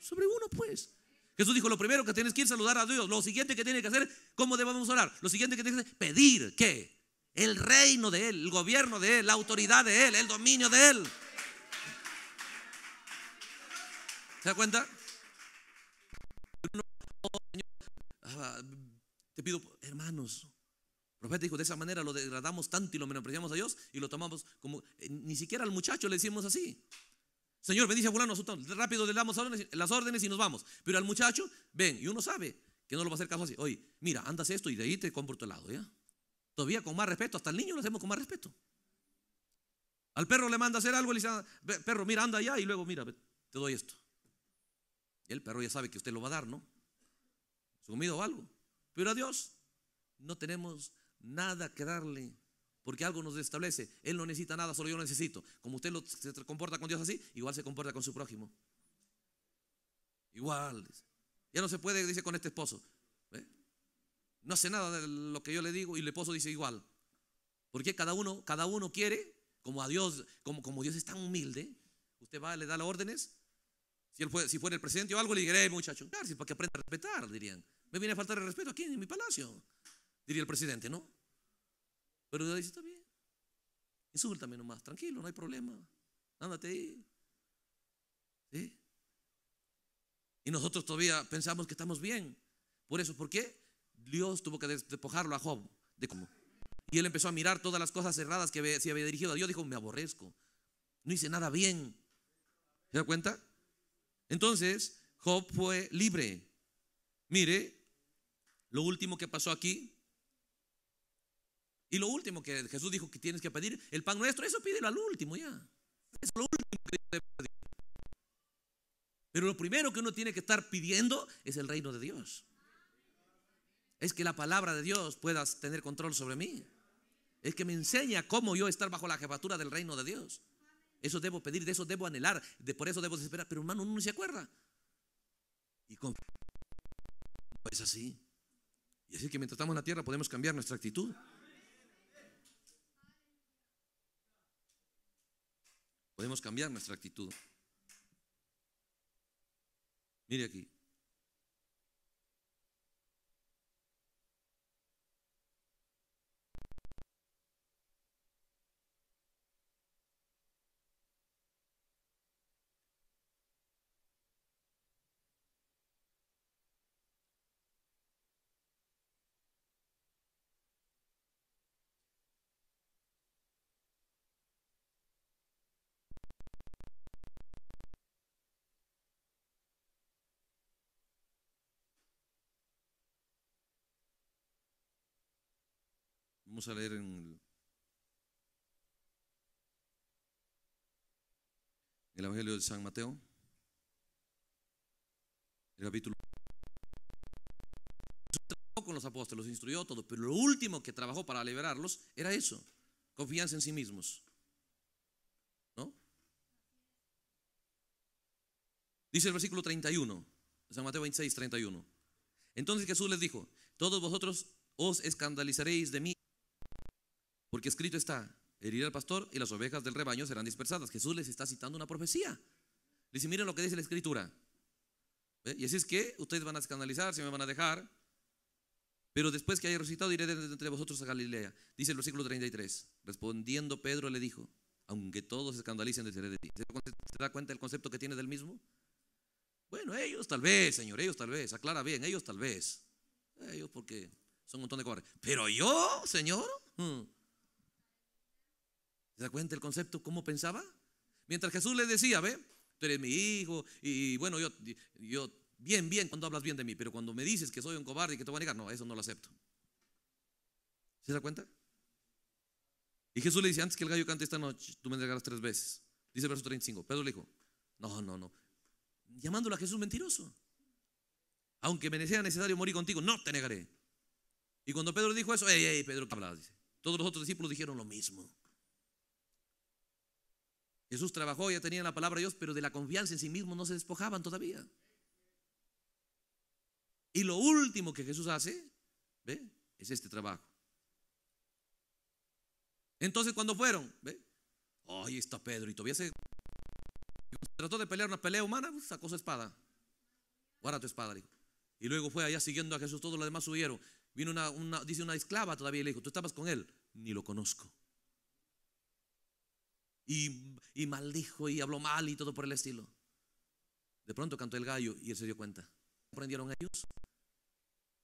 Sobre uno, pues. Jesús dijo, lo primero que tienes que ir saludar a Dios. Lo siguiente que tiene que hacer, ¿cómo debemos orar? Lo siguiente que tienes que hacer, pedir, ¿qué? El reino de Él, el gobierno de Él, la autoridad de Él, el dominio de Él. ¿Se da cuenta? Te pido, hermanos, profeta dijo de esa manera lo degradamos tanto y lo menospreciamos a Dios y lo tomamos como, eh, ni siquiera al muchacho le decimos así. Señor, bendice a fulano, rápido le damos las órdenes y nos vamos. Pero al muchacho, ven, y uno sabe que no lo va a hacer caso así. Oye, mira, andas esto y de ahí te compro tu lado, ¿ya? Todavía con más respeto, hasta el niño lo hacemos con más respeto. Al perro le manda hacer algo, le dice, ah, perro, mira, anda allá y luego, mira, te doy esto. Y el perro ya sabe que usted lo va a dar, ¿no? Su comida o algo. Pero a Dios no tenemos nada que darle porque algo nos establece. Él no necesita nada, solo yo necesito. Como usted lo, se comporta con Dios así, igual se comporta con su prójimo. Igual. Ya no se puede, dice, con este esposo. ¿eh? No hace nada de lo que yo le digo y el esposo dice igual. Porque cada uno, cada uno quiere, como a Dios, como, como Dios es tan humilde, usted va, le da las órdenes. Si, fue, si fuera el presidente o algo, le diré, muchacho, muchacho, para que aprenda a respetar, dirían. Me viene a faltar el respeto aquí en mi palacio, diría el presidente, ¿no? Pero Dios dice, está bien, insúltame nomás, tranquilo, no hay problema, ándate ahí. ¿Sí? Y nosotros todavía pensamos que estamos bien. Por eso, ¿por qué? Dios tuvo que despojarlo a Job de cómo. Y él empezó a mirar todas las cosas cerradas que se había dirigido a Dios. Dijo, me aborrezco. No hice nada bien. ¿Se da cuenta? Entonces, Job fue libre. Mire, lo último que pasó aquí. Y lo último que Jesús dijo que tienes que pedir, el pan nuestro, eso pídelo al último ya. Es lo último que pedir. Pero lo primero que uno tiene que estar pidiendo es el reino de Dios. Es que la palabra de Dios pueda tener control sobre mí. Es que me enseña cómo yo estar bajo la jefatura del reino de Dios. Eso debo pedir, de eso debo anhelar, de por eso debo desesperar. Pero hermano, uno no se acuerda. Y con... es pues así. Y decir que mientras estamos en la tierra podemos cambiar nuestra actitud. Podemos cambiar nuestra actitud. Mire aquí. Vamos a leer en el, Evangelio de San Mateo, el capítulo con los apóstoles, los instruyó todo, pero lo último que trabajó para liberarlos era eso, confianza en sí mismos. ¿No? Dice el versículo 31, San Mateo 26, 31. Entonces Jesús les dijo, todos vosotros os escandalizaréis de mí porque escrito está, herir al pastor y las ovejas del rebaño serán dispersadas. Jesús les está citando una profecía. dice, miren lo que dice la escritura. ¿Eh? Y así es que ustedes van a escandalizar, se me van a dejar. Pero después que haya resucitado, iré entre vosotros a Galilea. Dice el versículo 33. Respondiendo Pedro le dijo, aunque todos se escandalicen, de ti. ¿Se da cuenta el concepto que tiene del mismo? Bueno, ellos tal vez, Señor, ellos tal vez. Aclara bien, ellos tal vez. Ellos porque son un montón de cobardes. Pero yo, Señor. Hmm, ¿Se da cuenta el concepto? ¿Cómo pensaba? Mientras Jesús le decía, ve, tú eres mi hijo y bueno, yo, yo bien, bien cuando hablas bien de mí, pero cuando me dices que soy un cobarde y que te voy a negar, no, eso no lo acepto. ¿Se da cuenta? Y Jesús le dice, antes que el gallo cante esta noche, tú me negarás tres veces. Dice el verso 35. Pedro le dijo, no, no, no. Llamándolo a Jesús mentiroso. Aunque me sea necesario morir contigo, no te negaré. Y cuando Pedro dijo eso, ey, ey, Pedro, ¿qué hablas? Todos los otros discípulos dijeron lo mismo. Jesús trabajó, ya tenía la palabra de Dios, pero de la confianza en sí mismo no se despojaban todavía. Y lo último que Jesús hace, ¿ve? Es este trabajo. Entonces, cuando fueron, ¿ve? ahí está Pedro y todavía se trató de pelear una pelea humana, sacó su espada. Guarda tu espada, dijo. Y luego fue allá siguiendo a Jesús, todos los demás subieron. Vino una, una, dice una esclava todavía y le dijo, tú estabas con él, ni lo conozco y, maldijo y habló mal y todo por el estilo. De pronto cantó el gallo y él se dio cuenta. Aprendieron ellos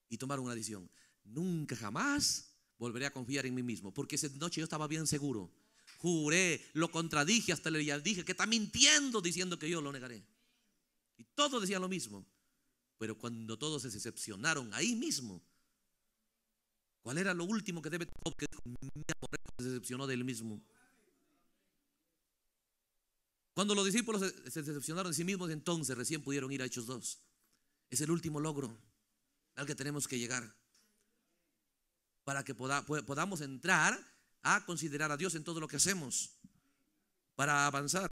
y tomaron una decisión. Nunca jamás volveré a confiar en mí mismo, porque esa noche yo estaba bien seguro. Juré, lo contradije, hasta le dije que está mintiendo diciendo que yo lo negaré. Y todos decían lo mismo. Pero cuando todos se decepcionaron ahí mismo, ¿cuál era lo último que debe que se decepcionó de él mismo? Cuando los discípulos se decepcionaron de sí mismos, entonces recién pudieron ir a Hechos 2. Es el último logro al que tenemos que llegar para que podamos entrar a considerar a Dios en todo lo que hacemos para avanzar.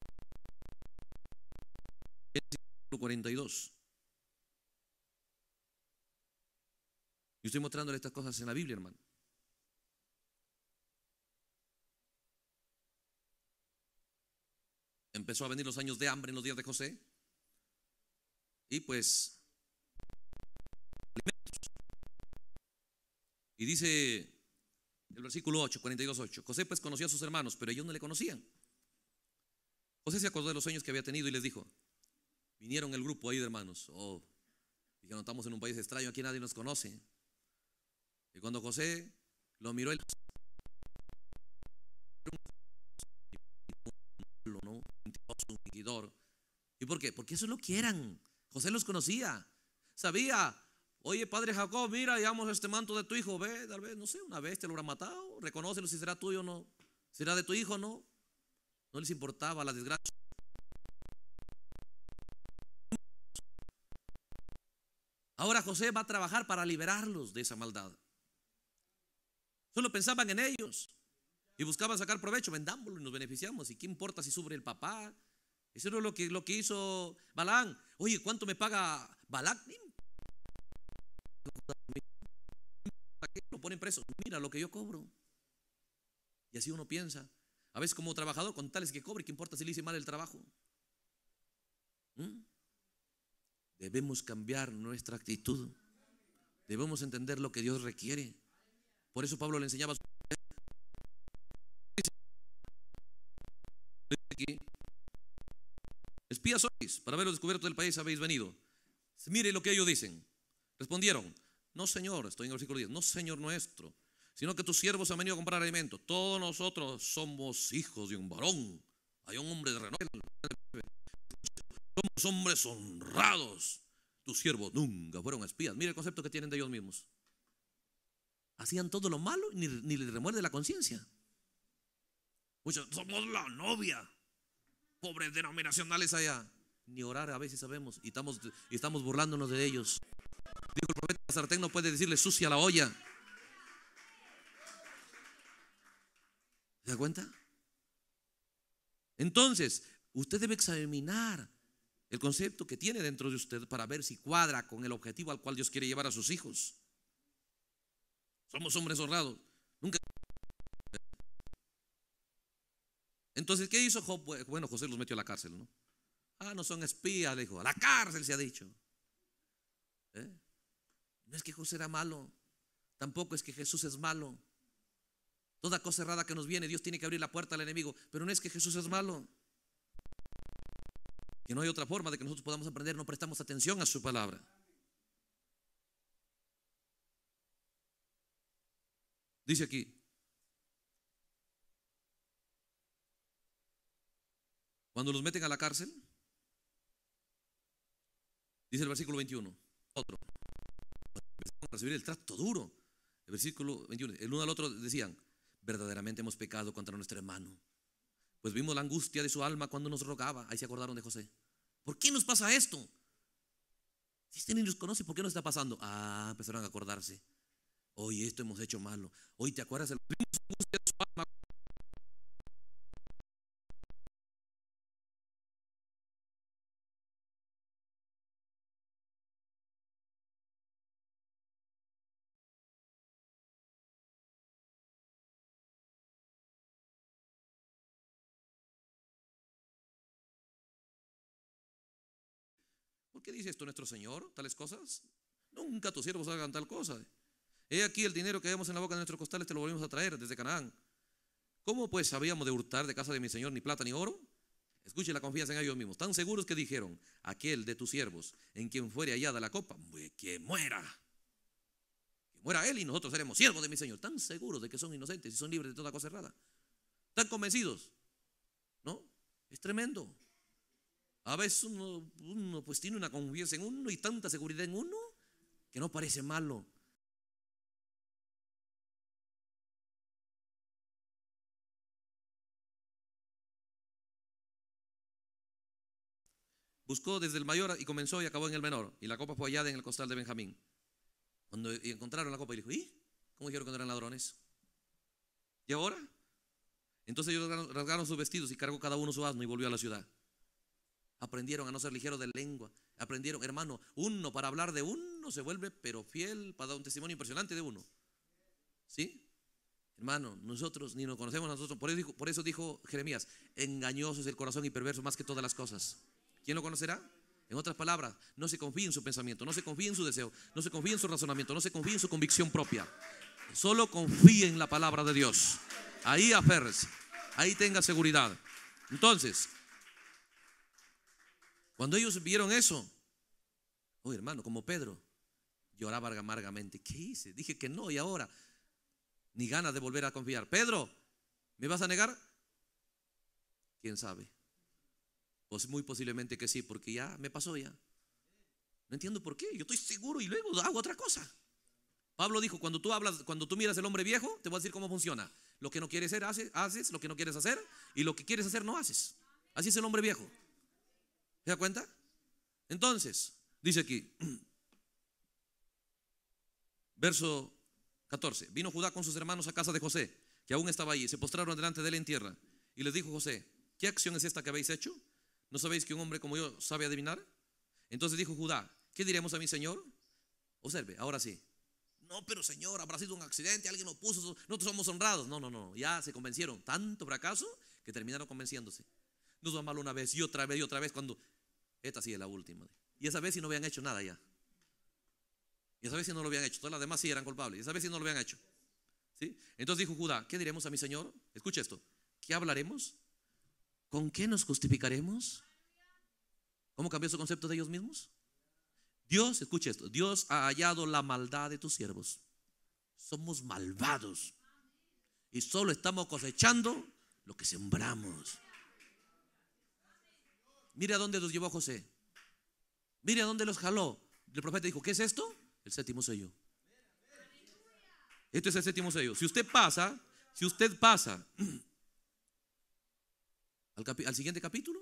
42. Yo estoy mostrándole estas cosas en la Biblia, hermano. empezó a venir los años de hambre en los días de José. Y pues... Y dice el versículo 8, 42, 8. José pues conoció a sus hermanos, pero ellos no le conocían. José se acordó de los sueños que había tenido y les dijo, vinieron el grupo ahí de hermanos. Oh, dijeron, estamos en un país extraño, aquí nadie nos conoce. Y cuando José lo miró, él ¿no? Un ¿Y por qué? Porque eso lo quieran. José los conocía. Sabía, oye, padre Jacob, mira, llevamos este manto de tu hijo, ve, tal vez, no sé, una vez te lo habrá matado, reconócelo si será tuyo o no, será de tu hijo o no. No les importaba la desgracia. Ahora José va a trabajar para liberarlos de esa maldad. Solo pensaban en ellos y buscaba sacar provecho, vendámoslo y nos beneficiamos. ¿Y qué importa si sube el papá? Eso es lo que, lo que hizo Balán. Oye, ¿cuánto me paga balán ¿Para lo ponen preso? Mira lo que yo cobro. Y así uno piensa. A veces como trabajador, con tales que cobre, ¿qué importa si le hice mal el trabajo? ¿Mm? Debemos cambiar nuestra actitud. Debemos entender lo que Dios requiere. Por eso Pablo le enseñaba Espías sois, para ver los descubiertos del país habéis venido. Mire lo que ellos dicen. Respondieron, no Señor, estoy en el versículo 10, no Señor nuestro, sino que tus siervos han venido a comprar alimentos. Todos nosotros somos hijos de un varón. Hay un hombre de renombre. Somos hombres honrados. Tus siervos nunca fueron espías. Mire el concepto que tienen de ellos mismos. Hacían todo lo malo y ni, les remuerde la conciencia. Muchos, somos la novia pobres denominacionales allá. Ni orar a veces sabemos y estamos, y estamos burlándonos de ellos. Dijo el profeta Sartén, no puede decirle sucia la olla. ¿Se da cuenta? Entonces, usted debe examinar el concepto que tiene dentro de usted para ver si cuadra con el objetivo al cual Dios quiere llevar a sus hijos. Somos hombres honrados. Nunca Entonces, ¿qué hizo pues, Bueno, José los metió a la cárcel, ¿no? Ah, no son espías, le dijo. A la cárcel se ha dicho. ¿Eh? No es que José era malo, tampoco es que Jesús es malo. Toda cosa errada que nos viene, Dios tiene que abrir la puerta al enemigo, pero no es que Jesús es malo. Que no hay otra forma de que nosotros podamos aprender, no prestamos atención a su palabra. Dice aquí, Cuando los meten a la cárcel, dice el versículo 21, otro, empezaron a recibir el trato duro. El versículo 21, el uno al otro decían, verdaderamente hemos pecado contra nuestro hermano. Pues vimos la angustia de su alma cuando nos rogaba. Ahí se acordaron de José. ¿Por qué nos pasa esto? Si este niño nos conoce, ¿por qué nos está pasando? Ah, empezaron a acordarse. Hoy esto hemos hecho malo. Hoy te acuerdas de la angustia de su alma qué dice esto nuestro Señor, tales cosas? Nunca tus siervos hagan tal cosa. He aquí el dinero que vemos en la boca de nuestros costales te lo volvemos a traer desde Canaán. ¿Cómo pues sabíamos de hurtar de casa de mi Señor ni plata ni oro? Escuche la confianza en ellos mismos, tan seguros que dijeron, aquel de tus siervos en quien fuere hallada la copa, pues, que muera. Que muera él y nosotros seremos siervos de mi Señor. Tan seguros de que son inocentes y son libres de toda cosa errada. Tan convencidos. ¿No? Es tremendo. A veces uno, pues tiene una confianza en uno y tanta seguridad en uno que no parece malo. Buscó desde el mayor y comenzó y acabó en el menor. Y la copa fue hallada en el costal de Benjamín. Cuando encontraron la copa, y dijo, ¿y? ¿Cómo dijeron que eran ladrones? ¿Y ahora? Entonces ellos rasgaron sus vestidos y cargó cada uno su asno y volvió a la ciudad. Aprendieron a no ser ligeros de lengua. Aprendieron, hermano, uno para hablar de uno se vuelve, pero fiel para dar un testimonio impresionante de uno. ¿Sí? Hermano, nosotros ni nos conocemos nosotros. Por eso, dijo, por eso dijo Jeremías, engañoso es el corazón y perverso más que todas las cosas. ¿Quién lo conocerá? En otras palabras, no se confíe en su pensamiento, no se confíe en su deseo, no se confíe en su razonamiento, no se confíe en su convicción propia. Solo confíe en la palabra de Dios. Ahí aferres ahí tenga seguridad. Entonces, cuando ellos vieron eso, uy hermano, como Pedro, lloraba amargamente. ¿Qué hice? Dije que no y ahora ni ganas de volver a confiar. Pedro, ¿me vas a negar? ¿Quién sabe? Pues muy posiblemente que sí, porque ya me pasó ya. No entiendo por qué, yo estoy seguro y luego hago otra cosa. Pablo dijo, cuando tú hablas, cuando tú miras el hombre viejo, te voy a decir cómo funciona. Lo que no quieres hacer, haces, lo que no quieres hacer, y lo que quieres hacer, no haces. Así es el hombre viejo. ¿Se da cuenta? Entonces, dice aquí, verso 14, vino Judá con sus hermanos a casa de José, que aún estaba allí, se postraron delante de él en tierra, y les dijo José, ¿qué acción es esta que habéis hecho? ¿No sabéis que un hombre como yo sabe adivinar? Entonces dijo Judá, ¿qué diremos a mi señor? Observe, ahora sí. No, pero señor, habrá sido un accidente, alguien lo puso, nosotros somos honrados. No, no, no, ya se convencieron. Tanto fracaso que terminaron convenciéndose. nos va mal una vez y otra vez y otra vez cuando esta sí es la última. Y esa vez si no habían hecho nada ya. Y esa vez si no lo habían hecho. Todas las demás sí eran culpables. Y esa vez si no lo habían hecho. ¿Sí? Entonces dijo Judá, ¿qué diremos a mi Señor? Escucha esto. ¿Qué hablaremos? ¿Con qué nos justificaremos? ¿Cómo cambió su concepto de ellos mismos? Dios, escucha esto, Dios ha hallado la maldad de tus siervos. Somos malvados. Y solo estamos cosechando lo que sembramos. Mire a dónde los llevó José. Mire a dónde los jaló. El profeta dijo, ¿qué es esto? El séptimo sello. Esto es el séptimo sello. Si usted pasa, si usted pasa al, al, siguiente capítulo,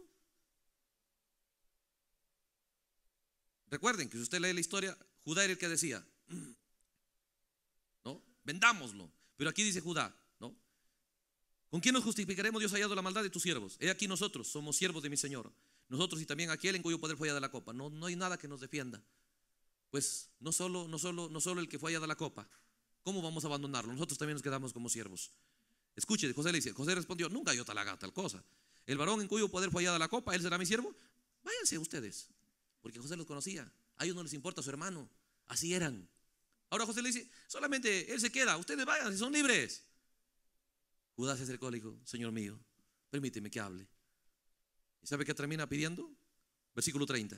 recuerden que si usted lee la historia, Judá era el que decía, ¿no? Vendámoslo. Pero aquí dice Judá, ¿Con quién nos justificaremos Dios hallado la maldad de tus siervos? He aquí nosotros somos siervos de mi Señor, nosotros y también aquel en cuyo poder fue hallada la copa. No, hay nada que nos defienda. Pues no solo, no solo, no solo el que fue hallada la copa. ¿Cómo vamos a abandonarlo? Nosotros también nos quedamos como siervos. Escuche, José le dice, José respondió, nunca yo tal haga tal cosa. El varón en cuyo poder fue hallada la copa, él será mi siervo. Váyanse ustedes, porque José los conocía. A ellos no les importa su hermano. Así eran. Ahora José le dice, solamente él se queda, ustedes vayan, son libres. Judas se acercó y dijo, Señor mío, permíteme que hable. ¿Y sabe qué termina pidiendo? Versículo 30.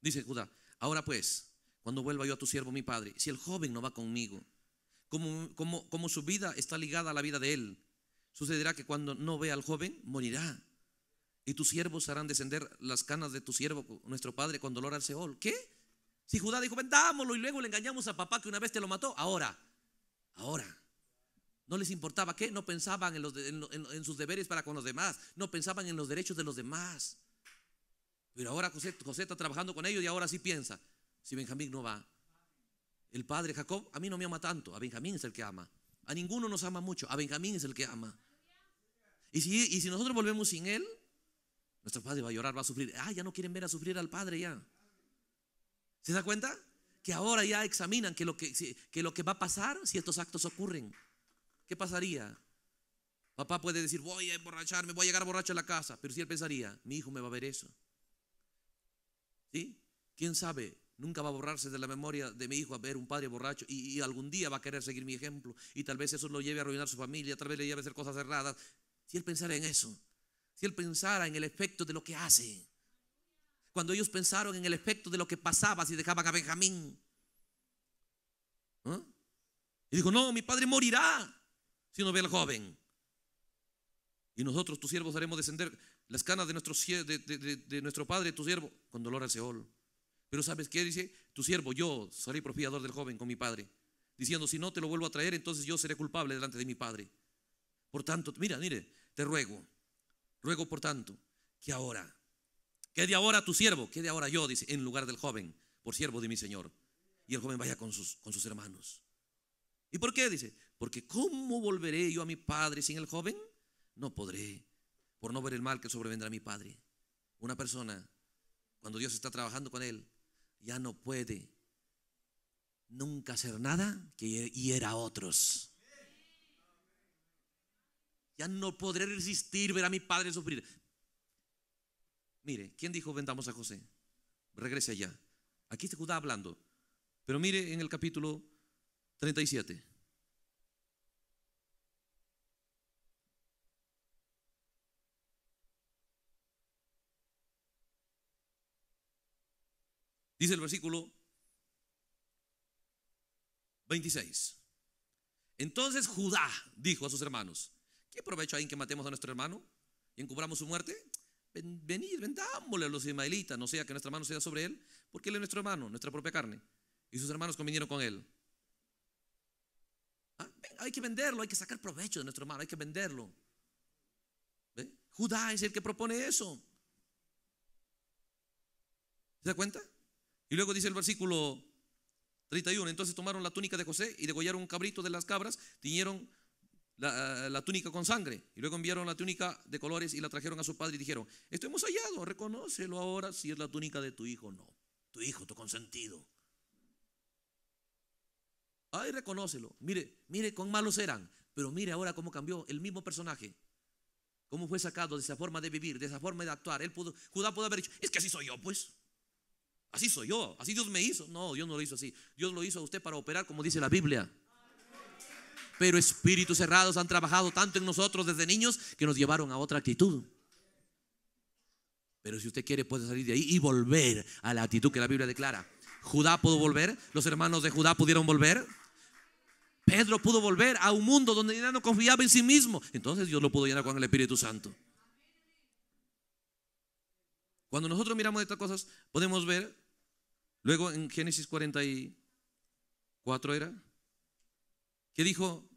Dice Judá, ahora pues, cuando vuelva yo a tu siervo, mi padre, si el joven no va conmigo, como, como, como su vida está ligada a la vida de él, sucederá que cuando no vea al joven, morirá. Y tus siervos harán descender las canas de tu siervo, nuestro padre, con dolor al Seol. ¿Qué? Si Judá dijo, vendámoslo y luego le engañamos a papá que una vez te lo mató. Ahora, ahora, no les importaba qué, no pensaban en, sus deberes para con los demás, no pensaban en los derechos de los demás. Pero ahora José, está trabajando con ellos y ahora sí piensa, si Benjamín no va, el padre Jacob a mí no me ama tanto, a Benjamín es el que ama, a ninguno nos ama mucho, a Benjamín es el que ama. Y si, nosotros volvemos sin él, nuestro padre va a llorar, va a sufrir. Ah, ya no quieren ver a sufrir al padre ya. ¿Se da cuenta? Que ahora ya examinan que lo que, lo que va a pasar si estos actos ocurren. ¿qué pasaría? Papá puede decir, voy a emborracharme, voy a llegar borracho a la casa, pero si él pensaría, mi hijo me va a ver eso. ¿Sí? ¿Quién sabe? Nunca va a borrarse de la memoria de mi hijo a ver un padre borracho y, algún día va a querer seguir mi ejemplo y tal vez eso lo lleve a arruinar su familia, tal vez le lleve a hacer cosas erradas. Si él pensara en eso, si él pensara en el efecto de lo que hace, cuando ellos pensaron en el efecto de lo que pasaba si dejaban a Benjamín, ¿ah? y dijo, no, mi padre morirá. Si no ve al joven, y nosotros, tus siervos, haremos descender las canas de nuestro, de, nuestro padre, tu siervo, con dolor al Seol. Pero ¿sabes qué dice? Tu siervo, yo seré propiador del joven con mi padre, diciendo, si no te lo vuelvo a traer, entonces yo seré culpable delante de mi padre. Por tanto, mira, mire, te ruego, ruego por tanto, que ahora, que de ahora tu siervo, que de ahora yo, dice, en lugar del joven, por siervo de mi Señor. Y el joven vaya con sus, con sus hermanos. ¿Y por qué? Dice, porque ¿cómo volveré yo a mi padre sin el joven? No podré, por no ver el mal que sobrevendrá a mi padre. Una persona, cuando Dios está trabajando con él, ya no puede nunca hacer nada que hiera a otros. Ya no podré resistir ver a mi padre sufrir. Mire, ¿quién dijo vendamos a José? Regrese allá. Aquí está Judá hablando. Pero mire en el capítulo 37. Dice el versículo 26. Entonces Judá dijo a sus hermanos, ¿qué provecho hay en que matemos a nuestro hermano y encubramos su muerte? venid, vendámosle a los ismaelitas, no sea que nuestra mano sea sobre él, porque él es nuestro hermano, nuestra propia carne. Y sus hermanos convinieron con él. Ah, hay que venderlo, hay que sacar provecho de nuestro hermano, hay que venderlo. Judá es el que propone eso. ¿Se da cuenta? Y luego dice el versículo 31, entonces tomaron la túnica de José y degollaron un cabrito de las cabras, tiñeron la, túnica con sangre y luego enviaron la túnica de colores y la trajeron a su padre y dijeron, esto hemos hallado, reconócelo ahora si es la túnica de tu hijo o no, tu hijo, tu consentido. Ay, reconócelo. Mire, mire cuán malos eran, pero mire ahora cómo cambió el mismo personaje. Cómo fue sacado de esa forma de vivir, de esa forma de actuar. Él pudo, Judá pudo haber dicho, es que así soy yo, pues. Así soy yo, así Dios me hizo. No, Dios no lo hizo así. Dios lo hizo a usted para operar como dice la Biblia. Pero espíritus cerrados han trabajado tanto en nosotros desde niños que nos llevaron a otra actitud. Pero si usted quiere puede salir de ahí y volver a la actitud que la Biblia declara. Judá pudo volver, los hermanos de Judá pudieron volver. Pedro pudo volver a un mundo donde ya no confiaba en sí mismo. Entonces Dios lo pudo llenar con el Espíritu Santo. Cuando nosotros miramos estas cosas, podemos ver, luego en Génesis 44 era, que dijo,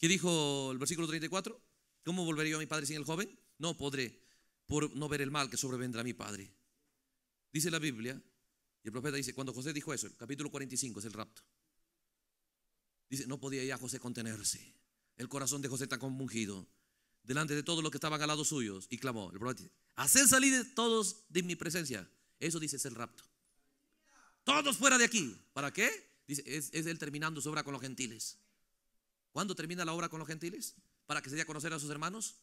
dijo el versículo 34, ¿cómo volvería yo a mi padre sin el joven? No podré, por no ver el mal que sobrevendrá a mi padre. Dice la Biblia, y el profeta dice, cuando José dijo eso, el capítulo 45 es el rapto. Dice, no podía ya José contenerse. El corazón de José está conmungido delante de todos los que estaban al lado suyos y clamó, el profeta dice, haced salir todos de mi presencia. Eso dice es el rapto. Todos fuera de aquí. ¿Para qué? Dice, es, es él terminando su obra con los gentiles. ¿Cuándo termina la obra con los gentiles? Para que se dé a conocer a sus hermanos.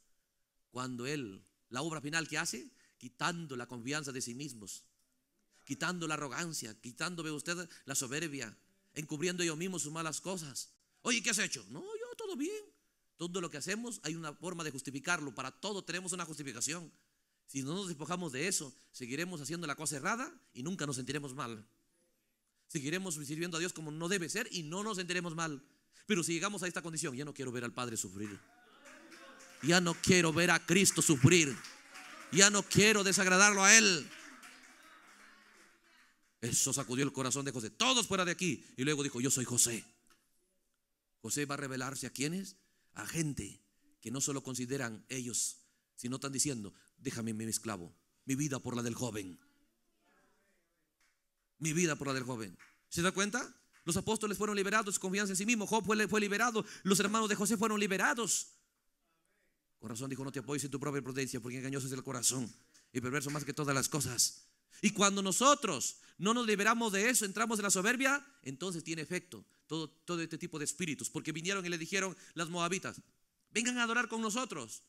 Cuando él, la obra final que hace, quitando la confianza de sí mismos, quitando la arrogancia, quitando, ve usted, la soberbia, encubriendo ellos mismos sus malas cosas. Oye, ¿qué has hecho? No, yo todo bien. Todo lo que hacemos hay una forma de justificarlo. Para todo tenemos una justificación. Si no nos despojamos de eso, seguiremos haciendo la cosa errada y nunca nos sentiremos mal. Seguiremos sirviendo a Dios como no debe ser y no nos sentiremos mal. Pero si llegamos a esta condición, ya no quiero ver al Padre sufrir. Ya no quiero ver a Cristo sufrir. Ya no quiero desagradarlo a Él. Eso sacudió el corazón de José. Todos fuera de aquí. Y luego dijo, yo soy José. José va a revelarse a quienes? a gente que no solo consideran ellos, sino están diciendo, déjame mi esclavo, mi vida por la del joven. Mi vida por la del joven. ¿Se da cuenta? Los apóstoles fueron liberados, confianza en sí mismo. Job fue, liberado. Los hermanos de José fueron liberados. Corazón dijo, no te apoyes en tu propia prudencia, porque engañoso es el corazón y perverso más que todas las cosas. Y cuando nosotros no nos liberamos de eso, entramos en la soberbia, entonces tiene efecto todo, todo este tipo de espíritus, porque vinieron y le dijeron las moabitas, vengan a adorar con nosotros.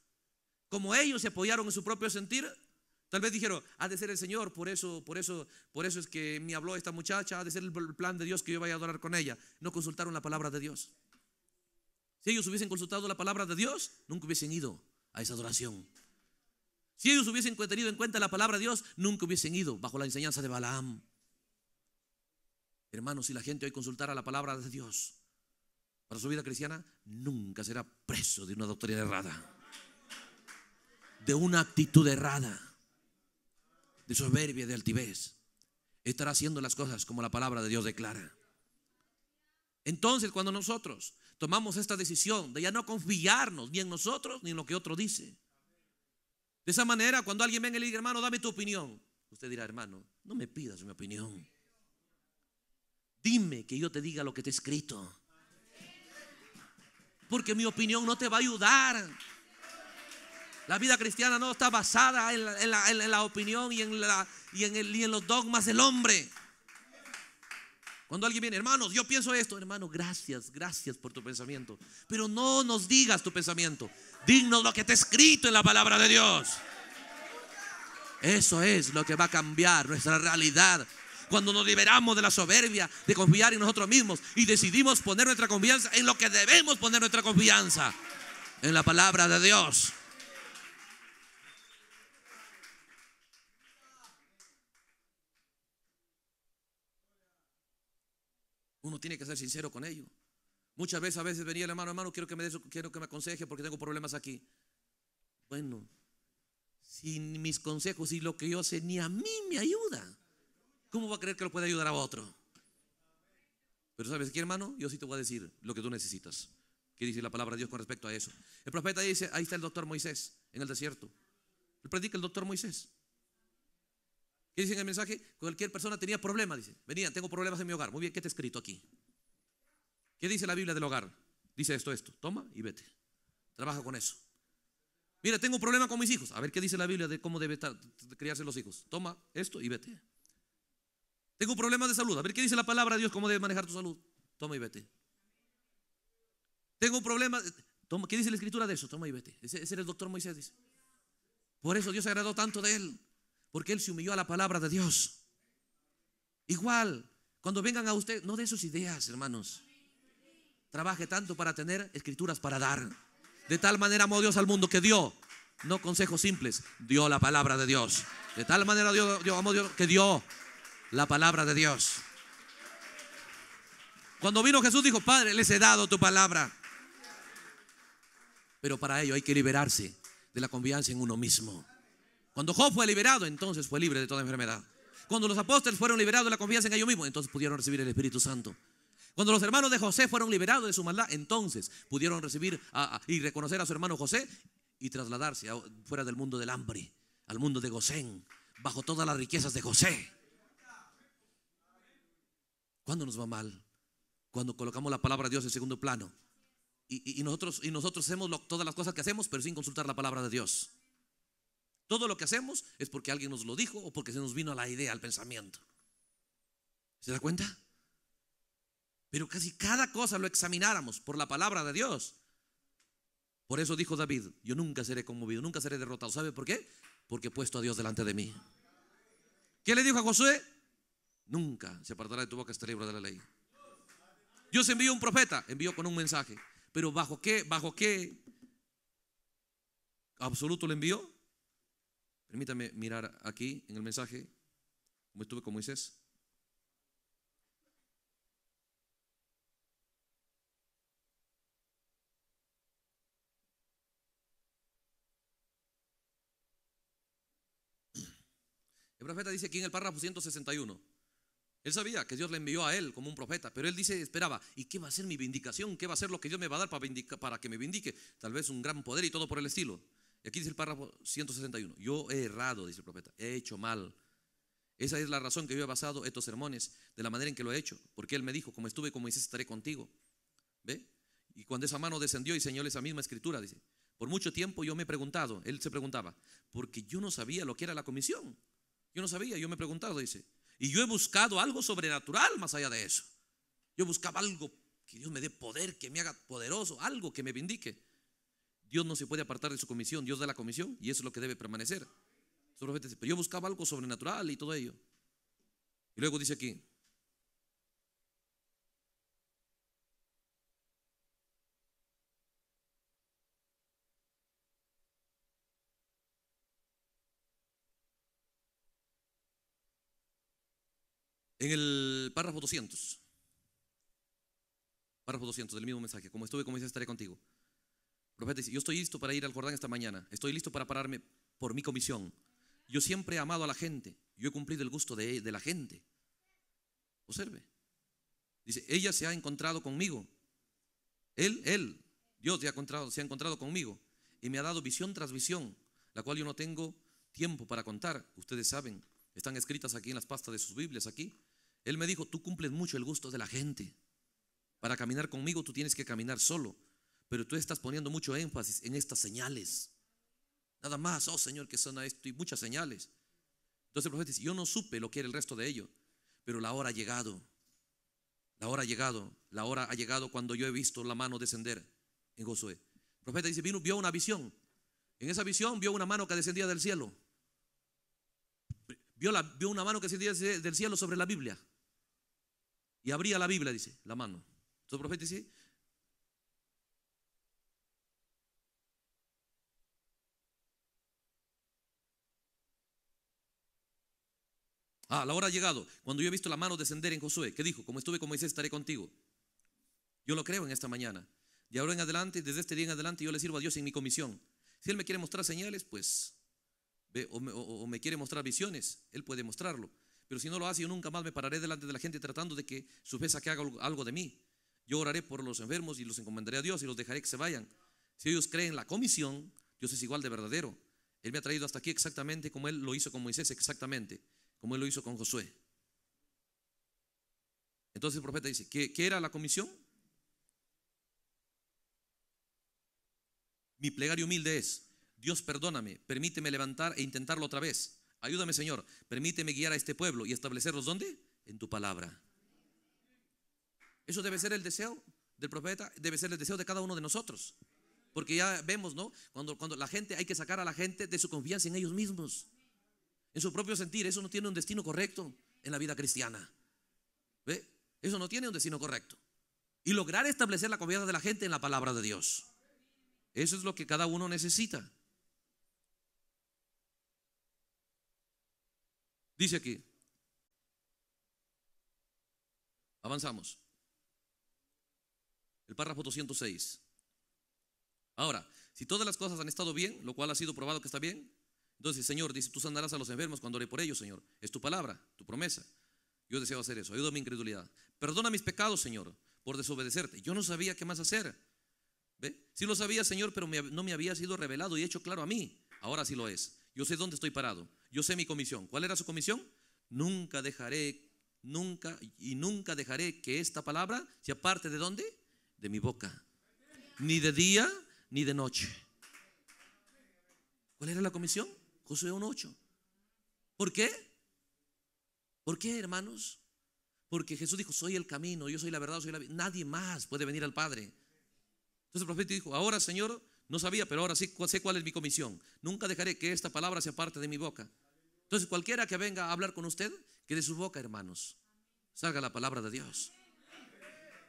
Como ellos se apoyaron en su propio sentir, tal vez dijeron, ha de ser el Señor, por eso, por eso, por eso es que me habló esta muchacha, ha de ser el plan de Dios que yo vaya a adorar con ella. No consultaron la palabra de Dios. Si ellos hubiesen consultado la palabra de Dios, nunca hubiesen ido a esa adoración. Si ellos hubiesen tenido en cuenta la palabra de Dios, nunca hubiesen ido bajo la enseñanza de Balaam. Hermanos, si la gente hoy consultara la palabra de Dios para su vida cristiana, nunca será preso de una doctrina errada, de una actitud errada, de soberbia, de altivez. Estará haciendo las cosas como la palabra de Dios declara. Entonces, cuando nosotros tomamos esta decisión de ya no confiarnos ni en nosotros ni en lo que otro dice, de esa manera, cuando alguien venga y le diga, hermano, dame tu opinión, usted dirá, hermano, no me pidas mi opinión. Dime que yo te diga lo que te he escrito. Porque mi opinión no te va a ayudar. La vida cristiana no está basada en la, en la, en la opinión y en, la, y, en el, y en los dogmas del hombre. Cuando alguien viene, hermanos, yo pienso esto, hermano, gracias, gracias por tu pensamiento. Pero no nos digas tu pensamiento. Dignos lo que te está escrito en la palabra de Dios. Eso es lo que va a cambiar nuestra realidad. Cuando nos liberamos de la soberbia, de confiar en nosotros mismos y decidimos poner nuestra confianza en lo que debemos poner nuestra confianza, en la palabra de Dios. Uno tiene que ser sincero con ello. Muchas veces, a veces venía el hermano, hermano, quiero que me, quiero que me aconseje porque tengo problemas aquí. Bueno, sin mis consejos y lo que yo sé ni a mí me ayuda, ¿cómo va a creer que lo puede ayudar a otro? Pero sabes qué, hermano, yo sí te voy a decir lo que tú necesitas. ¿Qué dice la palabra de Dios con respecto a eso? El profeta dice, ahí está el doctor Moisés en el desierto. Le predica el doctor Moisés. ¿Qué dice en el mensaje? Cualquier persona tenía problemas, dice Venía, tengo problemas en mi hogar. Muy bien, ¿qué te he escrito aquí? ¿Qué dice la Biblia del hogar? Dice esto, esto. Toma y vete. Trabaja con eso. Mira, tengo un problema con mis hijos. A ver qué dice la Biblia de cómo debe estar, criarse los hijos. Toma esto y vete. Tengo un problema de salud. A ver qué dice la palabra de Dios, cómo debe manejar tu salud. Toma y vete. Tengo un problema. ¿Qué dice la escritura de eso? Toma y vete. Ese, ese era el doctor Moisés, dice. Por eso Dios se agradó tanto de él. Porque él se humilló a la palabra de Dios. Igual, cuando vengan a usted, no de sus ideas, hermanos. Trabaje tanto para tener escrituras para dar. De tal manera amó Dios al mundo que dio, no consejos simples, dio la palabra de Dios. De tal manera amó Dios que dio la palabra de Dios. Cuando vino Jesús dijo, Padre, les he dado tu palabra. Pero para ello hay que liberarse de la confianza en uno mismo. Cuando Job fue liberado, entonces fue libre de toda enfermedad. Cuando los apóstoles fueron liberados de la confianza en ellos mismos, entonces pudieron recibir el Espíritu Santo. Cuando los hermanos de José fueron liberados de su maldad, entonces pudieron recibir y reconocer a su hermano José y trasladarse fuera del mundo del hambre, al mundo de Gosén, bajo todas las riquezas de José. ¿Cuándo nos va mal? Cuando colocamos la palabra de Dios en segundo plano. Y, nosotros, y nosotros hacemos todas las cosas que hacemos, pero sin consultar la palabra de Dios. Todo lo que hacemos es porque alguien nos lo dijo o porque se nos vino a la idea, al pensamiento. ¿Se da cuenta? Pero casi cada cosa lo examináramos por la palabra de Dios. Por eso dijo David, yo nunca seré conmovido, nunca seré derrotado. ¿Sabe por qué? Porque he puesto a Dios delante de mí. ¿Qué le dijo a Josué? Nunca se apartará de tu boca este libro de la ley. Dios envió un profeta, envió con un mensaje. Pero ¿bajo qué? ¿Bajo qué? ¿Absoluto le envió? Permítame mirar aquí en el mensaje, como estuve con Moisés. El profeta dice aquí en el párrafo 161. Él sabía que Dios le envió a él como un profeta, pero él dice, esperaba, ¿y qué va a ser mi vindicación? ¿Qué va a ser lo que Dios me va a dar para, para que me vindique? Tal vez un gran poder y todo por el estilo. Y aquí dice el párrafo 161, yo he errado, dice el profeta, he hecho mal. Esa es la razón que yo he basado estos sermones, de la manera en que lo he hecho, porque él me dijo, como estuve como dice, estaré contigo. ¿Ve? Y cuando esa mano descendió y señaló esa misma escritura, dice, por mucho tiempo yo me he preguntado, él se preguntaba, porque yo no sabía lo que era la comisión. Yo no sabía, yo me he preguntado, dice, y yo he buscado algo sobrenatural más allá de eso. Yo buscaba algo que Dios me dé poder, que me haga poderoso, algo que me vindique. Dios no se puede apartar de su comisión, Dios da la comisión y eso es lo que debe permanecer. Pero yo buscaba algo sobrenatural y todo ello. Y luego dice aquí, En el párrafo 200, párrafo 200 del mismo mensaje, como estuve, como dice, estaré contigo dice, yo estoy listo para ir al Jordán esta mañana, estoy listo para pararme por mi comisión. Yo siempre he amado a la gente, yo he cumplido el gusto de, de la gente. Observe. Dice, ella se ha encontrado conmigo. Él, él, Dios se ha encontrado, se ha encontrado conmigo y me ha dado visión tras visión, la cual yo no tengo tiempo para contar. Ustedes saben, están escritas aquí en las pastas de sus Biblias, aquí. Él me dijo, tú cumples mucho el gusto de la gente. Para caminar conmigo tú tienes que caminar solo. Pero tú estás poniendo mucho énfasis en estas señales. Nada más, oh Señor, que son esto y muchas señales. Entonces el profeta dice, yo no supe lo que era el resto de ello, pero la hora ha llegado. La hora ha llegado, la hora ha llegado cuando yo he visto la mano descender en Josué. El profeta dice, vino, vio una visión. En esa visión vio una mano que descendía del cielo. Vio, la, vio una mano que descendía del cielo sobre la Biblia. Y abría la Biblia, dice, la mano. Entonces el profeta dice, Ah, la hora ha llegado. Cuando yo he visto la mano descender en Josué, que dijo, como estuve con Moisés, estaré contigo. Yo lo creo en esta mañana. De ahora en adelante, desde este día en adelante, yo le sirvo a Dios en mi comisión. Si Él me quiere mostrar señales, pues, o, me, quiere mostrar visiones, Él puede mostrarlo. Pero si no lo hace, yo nunca más me pararé delante de la gente tratando de que su fe que haga algo de mí. Yo oraré por los enfermos y los encomendaré a Dios y los dejaré que se vayan. Si ellos creen la comisión, Dios es igual de verdadero. Él me ha traído hasta aquí exactamente como Él lo hizo con Moisés, exactamente como él lo hizo con Josué. Entonces el profeta dice, ¿qué, era la comisión? Mi plegario humilde es, Dios perdóname, permíteme levantar e intentarlo otra vez. Ayúdame Señor, permíteme guiar a este pueblo y establecerlos ¿dónde? En tu palabra. Eso debe ser el deseo del profeta, debe ser el deseo de cada uno de nosotros. Porque ya vemos, ¿no? Cuando, cuando la gente, hay que sacar a la gente de su confianza en ellos mismos en su propio sentir. Eso no tiene un destino correcto en la vida cristiana. ¿Ve? Eso no tiene un destino correcto. Y lograr establecer la confianza de la gente en la palabra de Dios. Eso es lo que cada uno necesita. Dice aquí. Avanzamos. El párrafo 206. Ahora, si todas las cosas han estado bien, lo cual ha sido probado que está bien, entonces, Señor, dice, tú sanarás a los enfermos cuando oré por ellos, Señor. Es tu palabra, tu promesa. Yo deseo hacer eso. Ayuda a mi incredulidad. Perdona mis pecados, Señor, por desobedecerte. Yo no sabía qué más hacer. ¿Ve? Sí lo sabía, Señor, pero no me había sido revelado y hecho claro a mí. Ahora sí lo es. Yo sé dónde estoy parado. Yo sé mi comisión. ¿Cuál era su comisión? Nunca dejaré, nunca y nunca dejaré que esta palabra se aparte de dónde? De mi boca. Ni de día ni de noche. ¿Cuál era la comisión? Josué 1.8. ¿Por qué? ¿Por qué, hermanos? Porque Jesús dijo, soy el camino, yo soy la verdad, soy la vida. Nadie más puede venir al Padre. Entonces el profeta dijo, ahora Señor, no sabía, pero ahora sí sé cuál es mi comisión. Nunca dejaré que esta palabra sea parte de mi boca. Entonces cualquiera que venga a hablar con usted, que de su boca, hermanos, salga la palabra de Dios.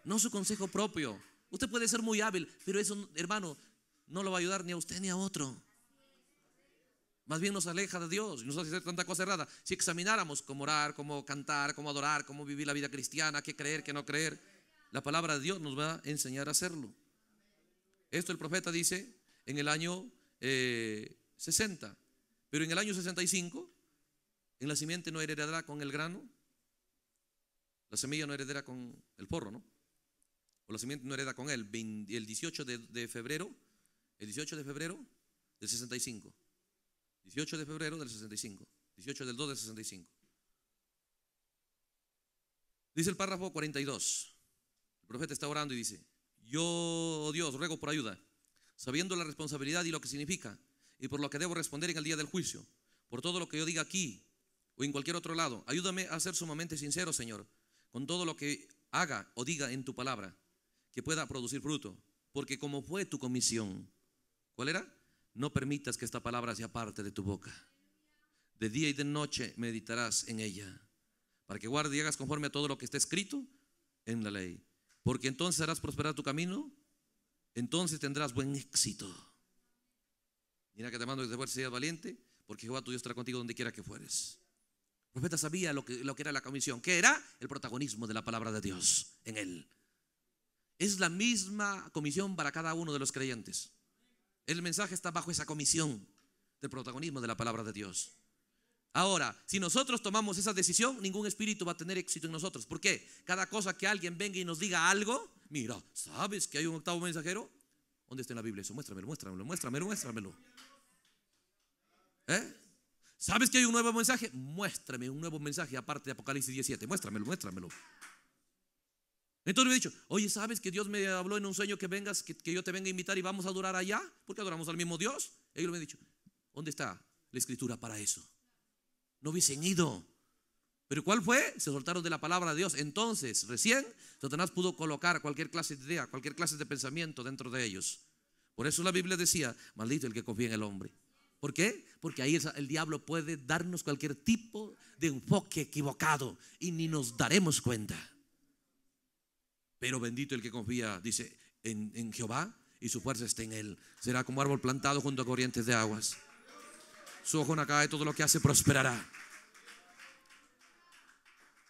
No su consejo propio. Usted puede ser muy hábil, pero eso, hermano, no lo va a ayudar ni a usted ni a otro. Más bien nos aleja de Dios y nos hace hacer tanta cosa errada. Si examináramos cómo orar, cómo cantar, cómo adorar, cómo vivir la vida cristiana, qué creer, qué no creer, la palabra de Dios nos va a enseñar a hacerlo. Esto el profeta dice en el año 60. Eh, Pero en el año 65, en la simiente no heredará con el grano, la semilla no heredará con el porro, ¿no? O la simiente no hereda con él. El 18 de febrero, el 18 de febrero del 65. 18 de febrero del 65, 18 del 2 del 65. Dice el párrafo 42. El profeta está orando y dice, yo, oh Dios, ruego por ayuda, sabiendo la responsabilidad y lo que significa, y por lo que debo responder en el día del juicio, por todo lo que yo diga aquí o en cualquier otro lado. Ayúdame a ser sumamente sincero, Señor, con todo lo que haga o diga en tu palabra, que pueda producir fruto, porque como fue tu comisión, ¿cuál era? No permitas que esta palabra sea parte de tu boca. De día y de noche meditarás en ella, para que guardes y hagas conforme a todo lo que está escrito en la ley. Porque entonces harás prosperar tu camino, entonces tendrás buen éxito. Mira que te mando que te fuerza seas valiente, porque Jehová tu Dios estará contigo donde quiera que fueres. El profeta sabía lo que, lo que era la comisión, que era el protagonismo de la palabra de Dios en él. Es la misma comisión para cada uno de los creyentes. El mensaje está bajo esa comisión del protagonismo de la palabra de Dios. Ahora, si nosotros tomamos esa decisión, ningún espíritu va a tener éxito en nosotros. ¿Por qué? Cada cosa que alguien venga y nos diga algo, mira, ¿sabes que hay un octavo mensajero? ¿Dónde está en la Biblia eso? Muéstramelo, muéstramelo, muéstramelo, muéstramelo. ¿Eh? ¿Sabes que hay un nuevo mensaje? Muéstrame un nuevo mensaje aparte de Apocalipsis 17. Muéstramelo, muéstramelo. Entonces me he dicho, oye, ¿sabes que Dios me habló en un sueño que vengas, que, yo te venga a invitar y vamos a adorar allá? Porque adoramos al mismo Dios. Ellos me han dicho, ¿dónde está la escritura para eso? No hubiesen ido. Pero ¿cuál fue? Se soltaron de la palabra de Dios. Entonces, recién, Satanás pudo colocar cualquier clase de idea, cualquier clase de pensamiento dentro de ellos. Por eso la Biblia decía, maldito el que confía en el hombre. ¿Por qué? Porque ahí el, diablo puede darnos cualquier tipo de enfoque equivocado y ni nos daremos cuenta. Pero bendito el que confía, dice, en, Jehová y su fuerza está en él. Será como árbol plantado junto a corrientes de aguas. Su ojo no cae, todo lo que hace prosperará.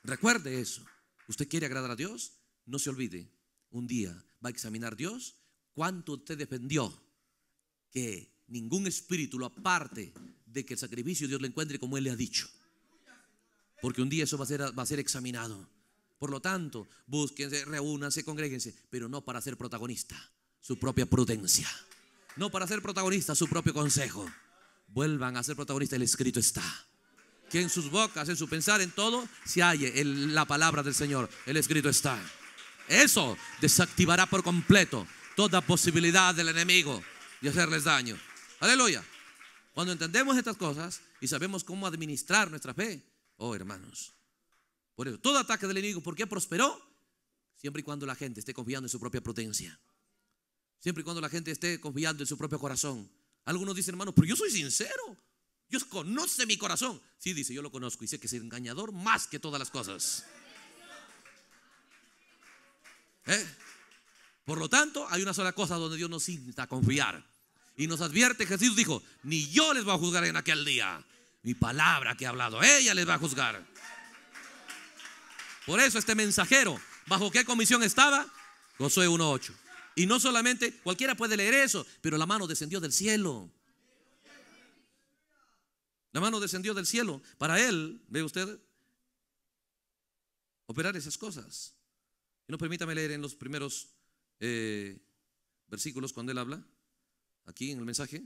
Recuerde eso. ¿Usted quiere agradar a Dios? No se olvide. Un día va a examinar Dios cuánto usted defendió que ningún espíritu lo aparte de que el sacrificio Dios le encuentre como Él le ha dicho. Porque un día eso va a ser, va a ser examinado. Por lo tanto, búsquense, reúnanse, congréguense, pero no para ser protagonista, su propia prudencia. No para ser protagonista, su propio consejo. Vuelvan a ser protagonista, el escrito está. Que en sus bocas, en su pensar, en todo, se halle la palabra del Señor. El escrito está. Eso desactivará por completo toda posibilidad del enemigo de hacerles daño. Aleluya. Cuando entendemos estas cosas y sabemos cómo administrar nuestra fe, oh hermanos, por eso, todo ataque del enemigo, porque prosperó? Siempre y cuando la gente esté confiando en su propia potencia Siempre y cuando la gente esté confiando en su propio corazón. Algunos dicen, hermano, pero yo soy sincero. Dios conoce mi corazón. Sí, dice, yo lo conozco y sé que es engañador más que todas las cosas. ¿Eh? Por lo tanto, hay una sola cosa donde Dios nos invita a confiar. Y nos advierte, Jesús dijo, ni yo les voy a juzgar en aquel día. Mi palabra que he hablado, ella les va a juzgar. Por eso este mensajero, ¿bajo qué comisión estaba? Josué 1.8. Y no solamente, cualquiera puede leer eso, pero la mano descendió del cielo. La mano descendió del cielo. Para él, ve usted, operar esas cosas. Y no permítame leer en los primeros eh, versículos cuando él habla, aquí en el mensaje.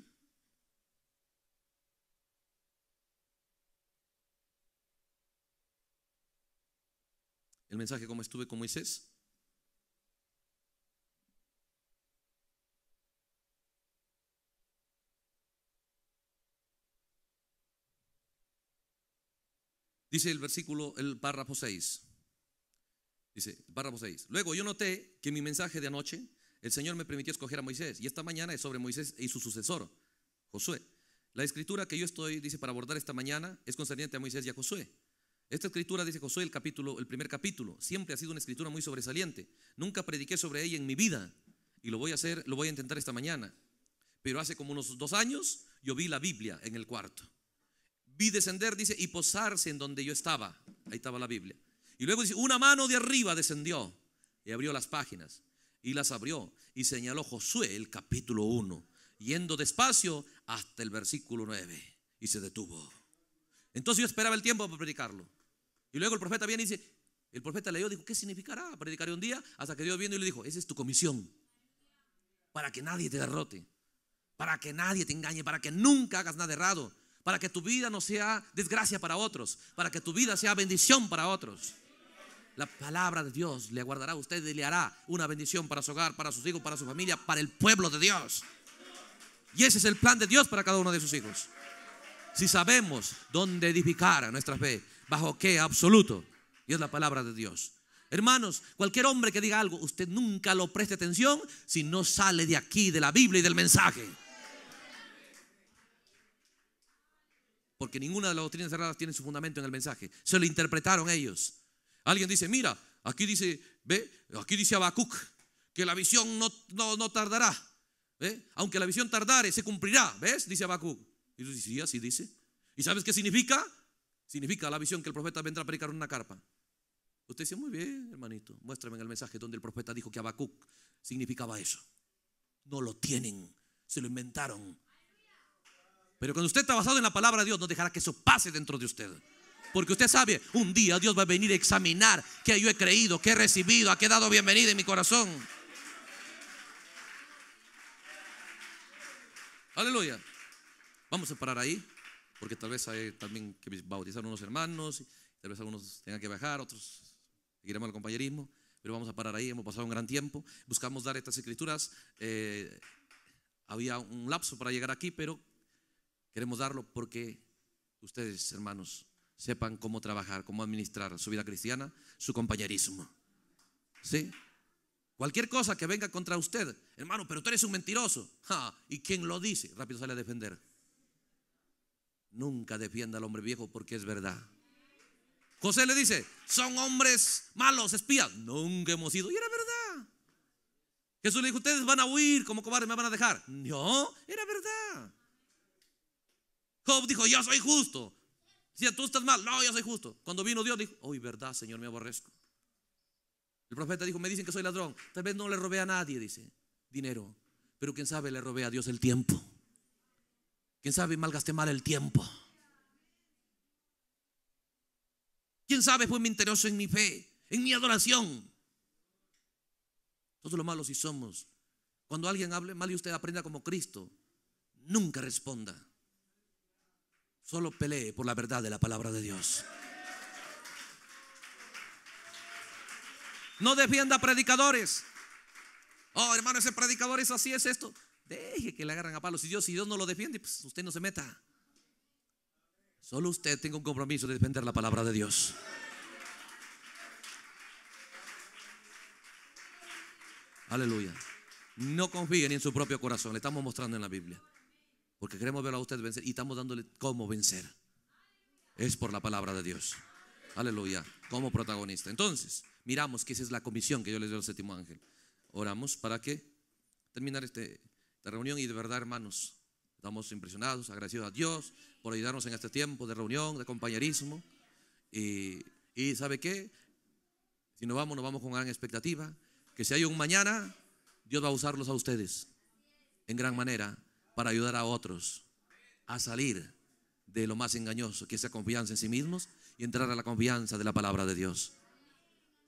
el mensaje como estuve con Moisés? Dice el versículo, el párrafo 6. Dice, párrafo 6. Luego yo noté que mi mensaje de anoche, el Señor me permitió escoger a Moisés. Y esta mañana es sobre Moisés y su sucesor, Josué. La escritura que yo estoy, dice, para abordar esta mañana es concerniente a Moisés y a Josué. Esta escritura, dice Josué, el capítulo, el primer capítulo, siempre ha sido una escritura muy sobresaliente. Nunca prediqué sobre ella en mi vida y lo voy a hacer, lo voy a intentar esta mañana. Pero hace como unos dos años yo vi la Biblia en el cuarto. Vi descender, dice, y posarse en donde yo estaba. Ahí estaba la Biblia. Y luego dice, una mano de arriba descendió y abrió las páginas. Y las abrió y señaló Josué el capítulo 1, yendo despacio hasta el versículo 9. Y se detuvo. Entonces yo esperaba el tiempo para predicarlo. Y luego el profeta viene y dice, el profeta leyó, dijo, ¿qué significará? Predicaré un día hasta que Dios vino y le dijo, esa es tu comisión, para que nadie te derrote, para que nadie te engañe, para que nunca hagas nada errado, para que tu vida no sea desgracia para otros, para que tu vida sea bendición para otros. La palabra de Dios le aguardará a usted y le hará una bendición para su hogar, para sus hijos, para su familia, para el pueblo de Dios. Y ese es el plan de Dios para cada uno de sus hijos. Si sabemos dónde edificar nuestra fe, ¿Bajo qué? Absoluto. Y es la palabra de Dios. Hermanos, cualquier hombre que diga algo, usted nunca lo preste atención si no sale de aquí, de la Biblia y del mensaje. Porque ninguna de las doctrinas cerradas tiene su fundamento en el mensaje. Se lo interpretaron ellos. Alguien dice, mira, aquí dice, ve, aquí dice Abacuc que la visión no, no, tardará. ¿eh? Aunque la visión tardare, se cumplirá. ¿Ves? Dice Abacuc. Y así dice. ¿Y sabes qué significa? Significa la visión que el profeta vendrá a predicar una carpa. Usted dice, muy bien, hermanito, muéstrame en el mensaje donde el profeta dijo que Habacuc significaba eso. No lo tienen, se lo inventaron. Pero cuando usted está basado en la palabra de Dios, no dejará que eso pase dentro de usted. Porque usted sabe, un día Dios va a venir a examinar que yo he creído, que he recibido, Ha quedado he bienvenida en mi corazón. Aleluya. Vamos a parar ahí porque tal vez hay también que bautizar unos hermanos, tal vez algunos tengan que bajar, otros seguiremos al compañerismo, pero vamos a parar ahí, hemos pasado un gran tiempo, buscamos dar estas escrituras, eh, había un lapso para llegar aquí, pero queremos darlo porque ustedes, hermanos, sepan cómo trabajar, cómo administrar su vida cristiana, su compañerismo. ¿Sí? Cualquier cosa que venga contra usted, hermano, pero tú eres un mentiroso. ¿Y quién lo dice? Rápido sale a defender. Nunca defienda al hombre viejo porque es verdad. José le dice, son hombres malos, espías. Nunca hemos ido. Y era verdad. Jesús le dijo, ustedes van a huir como cobardes, me van a dejar. No, era verdad. Job dijo, yo soy justo. si tú estás mal. No, yo soy justo. Cuando vino Dios dijo, hoy verdad, Señor, me aborrezco. El profeta dijo, me dicen que soy ladrón. Tal vez no le robé a nadie, dice, dinero. Pero quién sabe, le robé a Dios el tiempo. ¿Quién sabe malgasté mal el tiempo? ¿Quién sabe fue mi interés en mi fe, en mi adoración? Todos los malos y somos. Cuando alguien hable mal y usted aprenda como Cristo, nunca responda. Solo pelee por la verdad de la palabra de Dios. No defienda predicadores. Oh, hermano, ese predicador es así, es esto. Deje que le agarran a palos. Si Dios, si Dios no lo defiende, pues usted no se meta. Solo usted tenga un compromiso de defender la palabra de Dios. Aleluya. No confíe ni en su propio corazón. Le estamos mostrando en la Biblia. Porque queremos ver a usted vencer y estamos dándole cómo vencer. Es por la palabra de Dios. Aleluya. Como protagonista. Entonces, miramos que esa es la comisión que yo les dio al séptimo ángel. Oramos para que terminar este de reunión y de verdad, hermanos, estamos impresionados, agradecidos a Dios por ayudarnos en este tiempo de reunión, de compañerismo. Y, ¿sabe qué? Si nos vamos, nos vamos con gran expectativa. Que si hay un mañana, Dios va a usarlos a ustedes en gran manera para ayudar a otros a salir de lo más engañoso, que sea confianza en sí mismos y entrar a la confianza de la palabra de Dios.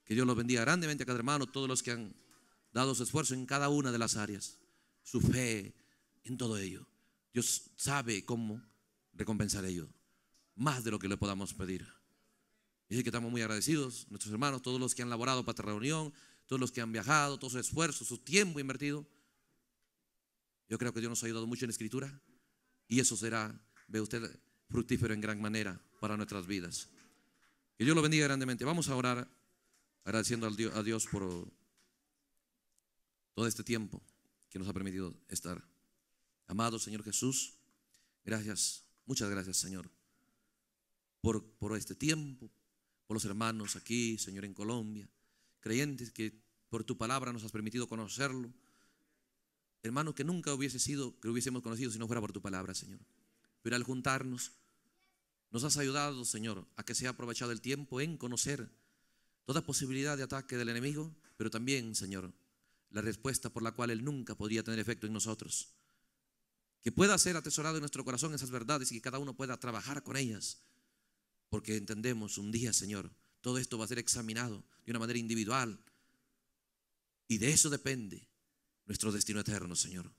Que Dios los bendiga grandemente a cada hermano, todos los que han dado su esfuerzo en cada una de las áreas su fe, en todo ello. Dios sabe cómo recompensar ello, más de lo que le podamos pedir. Y que estamos muy agradecidos, nuestros hermanos, todos los que han laborado para esta reunión, todos los que han viajado, todo su esfuerzo, su tiempo invertido. Yo creo que Dios nos ha ayudado mucho en escritura y eso será, ve usted, fructífero en gran manera para nuestras vidas. Que Dios lo bendiga grandemente. Vamos a orar agradeciendo a Dios por todo este tiempo que nos ha permitido estar. Amado Señor Jesús, gracias, muchas gracias Señor, por, por este tiempo, por los hermanos aquí, Señor, en Colombia, creyentes que por tu palabra nos has permitido conocerlo. Hermano, que nunca hubiese sido, que hubiésemos conocido si no fuera por tu palabra, Señor. Pero al juntarnos, nos has ayudado, Señor, a que sea aprovechado el tiempo en conocer toda posibilidad de ataque del enemigo, pero también, Señor, la respuesta por la cual Él nunca podría tener efecto en nosotros. Que pueda ser atesorado en nuestro corazón esas verdades y que cada uno pueda trabajar con ellas. Porque entendemos un día, Señor, todo esto va a ser examinado de una manera individual. Y de eso depende nuestro destino eterno, Señor.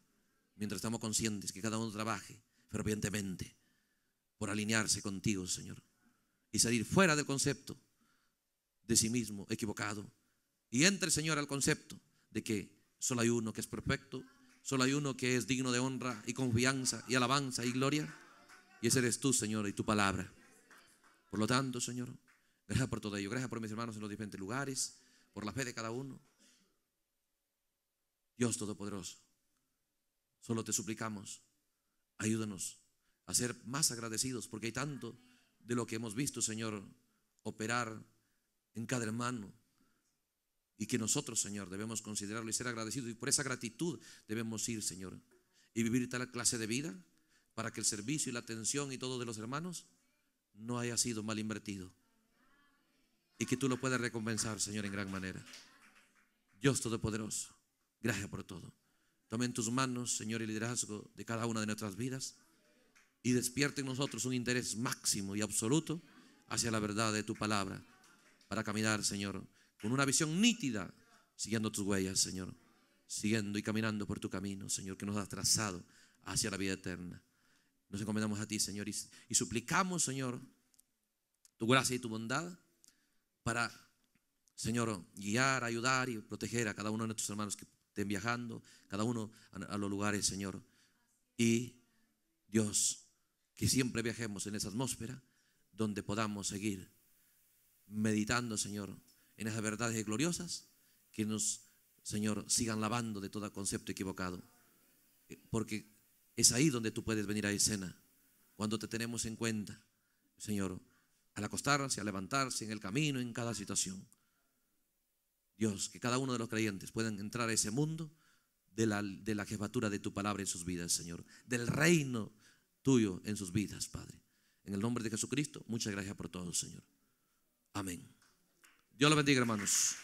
Mientras estamos conscientes que cada uno trabaje fervientemente por alinearse contigo, Señor. Y salir fuera del concepto de sí mismo equivocado. Y entre, Señor, al concepto de que solo hay uno que es perfecto, solo hay uno que es digno de honra y confianza y alabanza y gloria. Y ese eres tú, Señor, y tu palabra. Por lo tanto, Señor, gracias por todo ello. Gracias por mis hermanos en los diferentes lugares, por la fe de cada uno. Dios Todopoderoso, solo te suplicamos, ayúdanos a ser más agradecidos, porque hay tanto de lo que hemos visto, Señor, operar en cada hermano, y que nosotros, Señor, debemos considerarlo y ser agradecidos. Y por esa gratitud debemos ir, Señor, y vivir tal clase de vida para que el servicio y la atención y todo de los hermanos no haya sido mal invertido. Y que tú lo puedas recompensar, Señor, en gran manera. Dios Todopoderoso, gracias por todo. Toma en tus manos, Señor, el liderazgo de cada una de nuestras vidas y despierte en nosotros un interés máximo y absoluto hacia la verdad de tu palabra para caminar, Señor, con una visión nítida, siguiendo tus huellas, Señor, siguiendo y caminando por tu camino, Señor, que nos has trazado hacia la vida eterna. Nos encomendamos a ti, Señor, y, suplicamos, Señor, tu gracia y tu bondad para, Señor, guiar, ayudar y proteger a cada uno de nuestros hermanos que estén viajando, cada uno a los lugares, Señor. Y Dios, que siempre viajemos en esa atmósfera donde podamos seguir meditando, Señor, en esas verdades gloriosas que nos, Señor, sigan lavando de todo concepto equivocado. Eh, porque es ahí donde tú puedes venir a escena, cuando te tenemos en cuenta, Señor, al acostarse, al levantarse, en el camino, en cada situación. Dios, que cada uno de los creyentes puedan entrar a ese mundo de la, de la jefatura de tu palabra en sus vidas, Señor, del reino tuyo en sus vidas, Padre. En el nombre de Jesucristo, muchas gracias por todo, Señor. Amén. Dios lo bendiga, hermanos.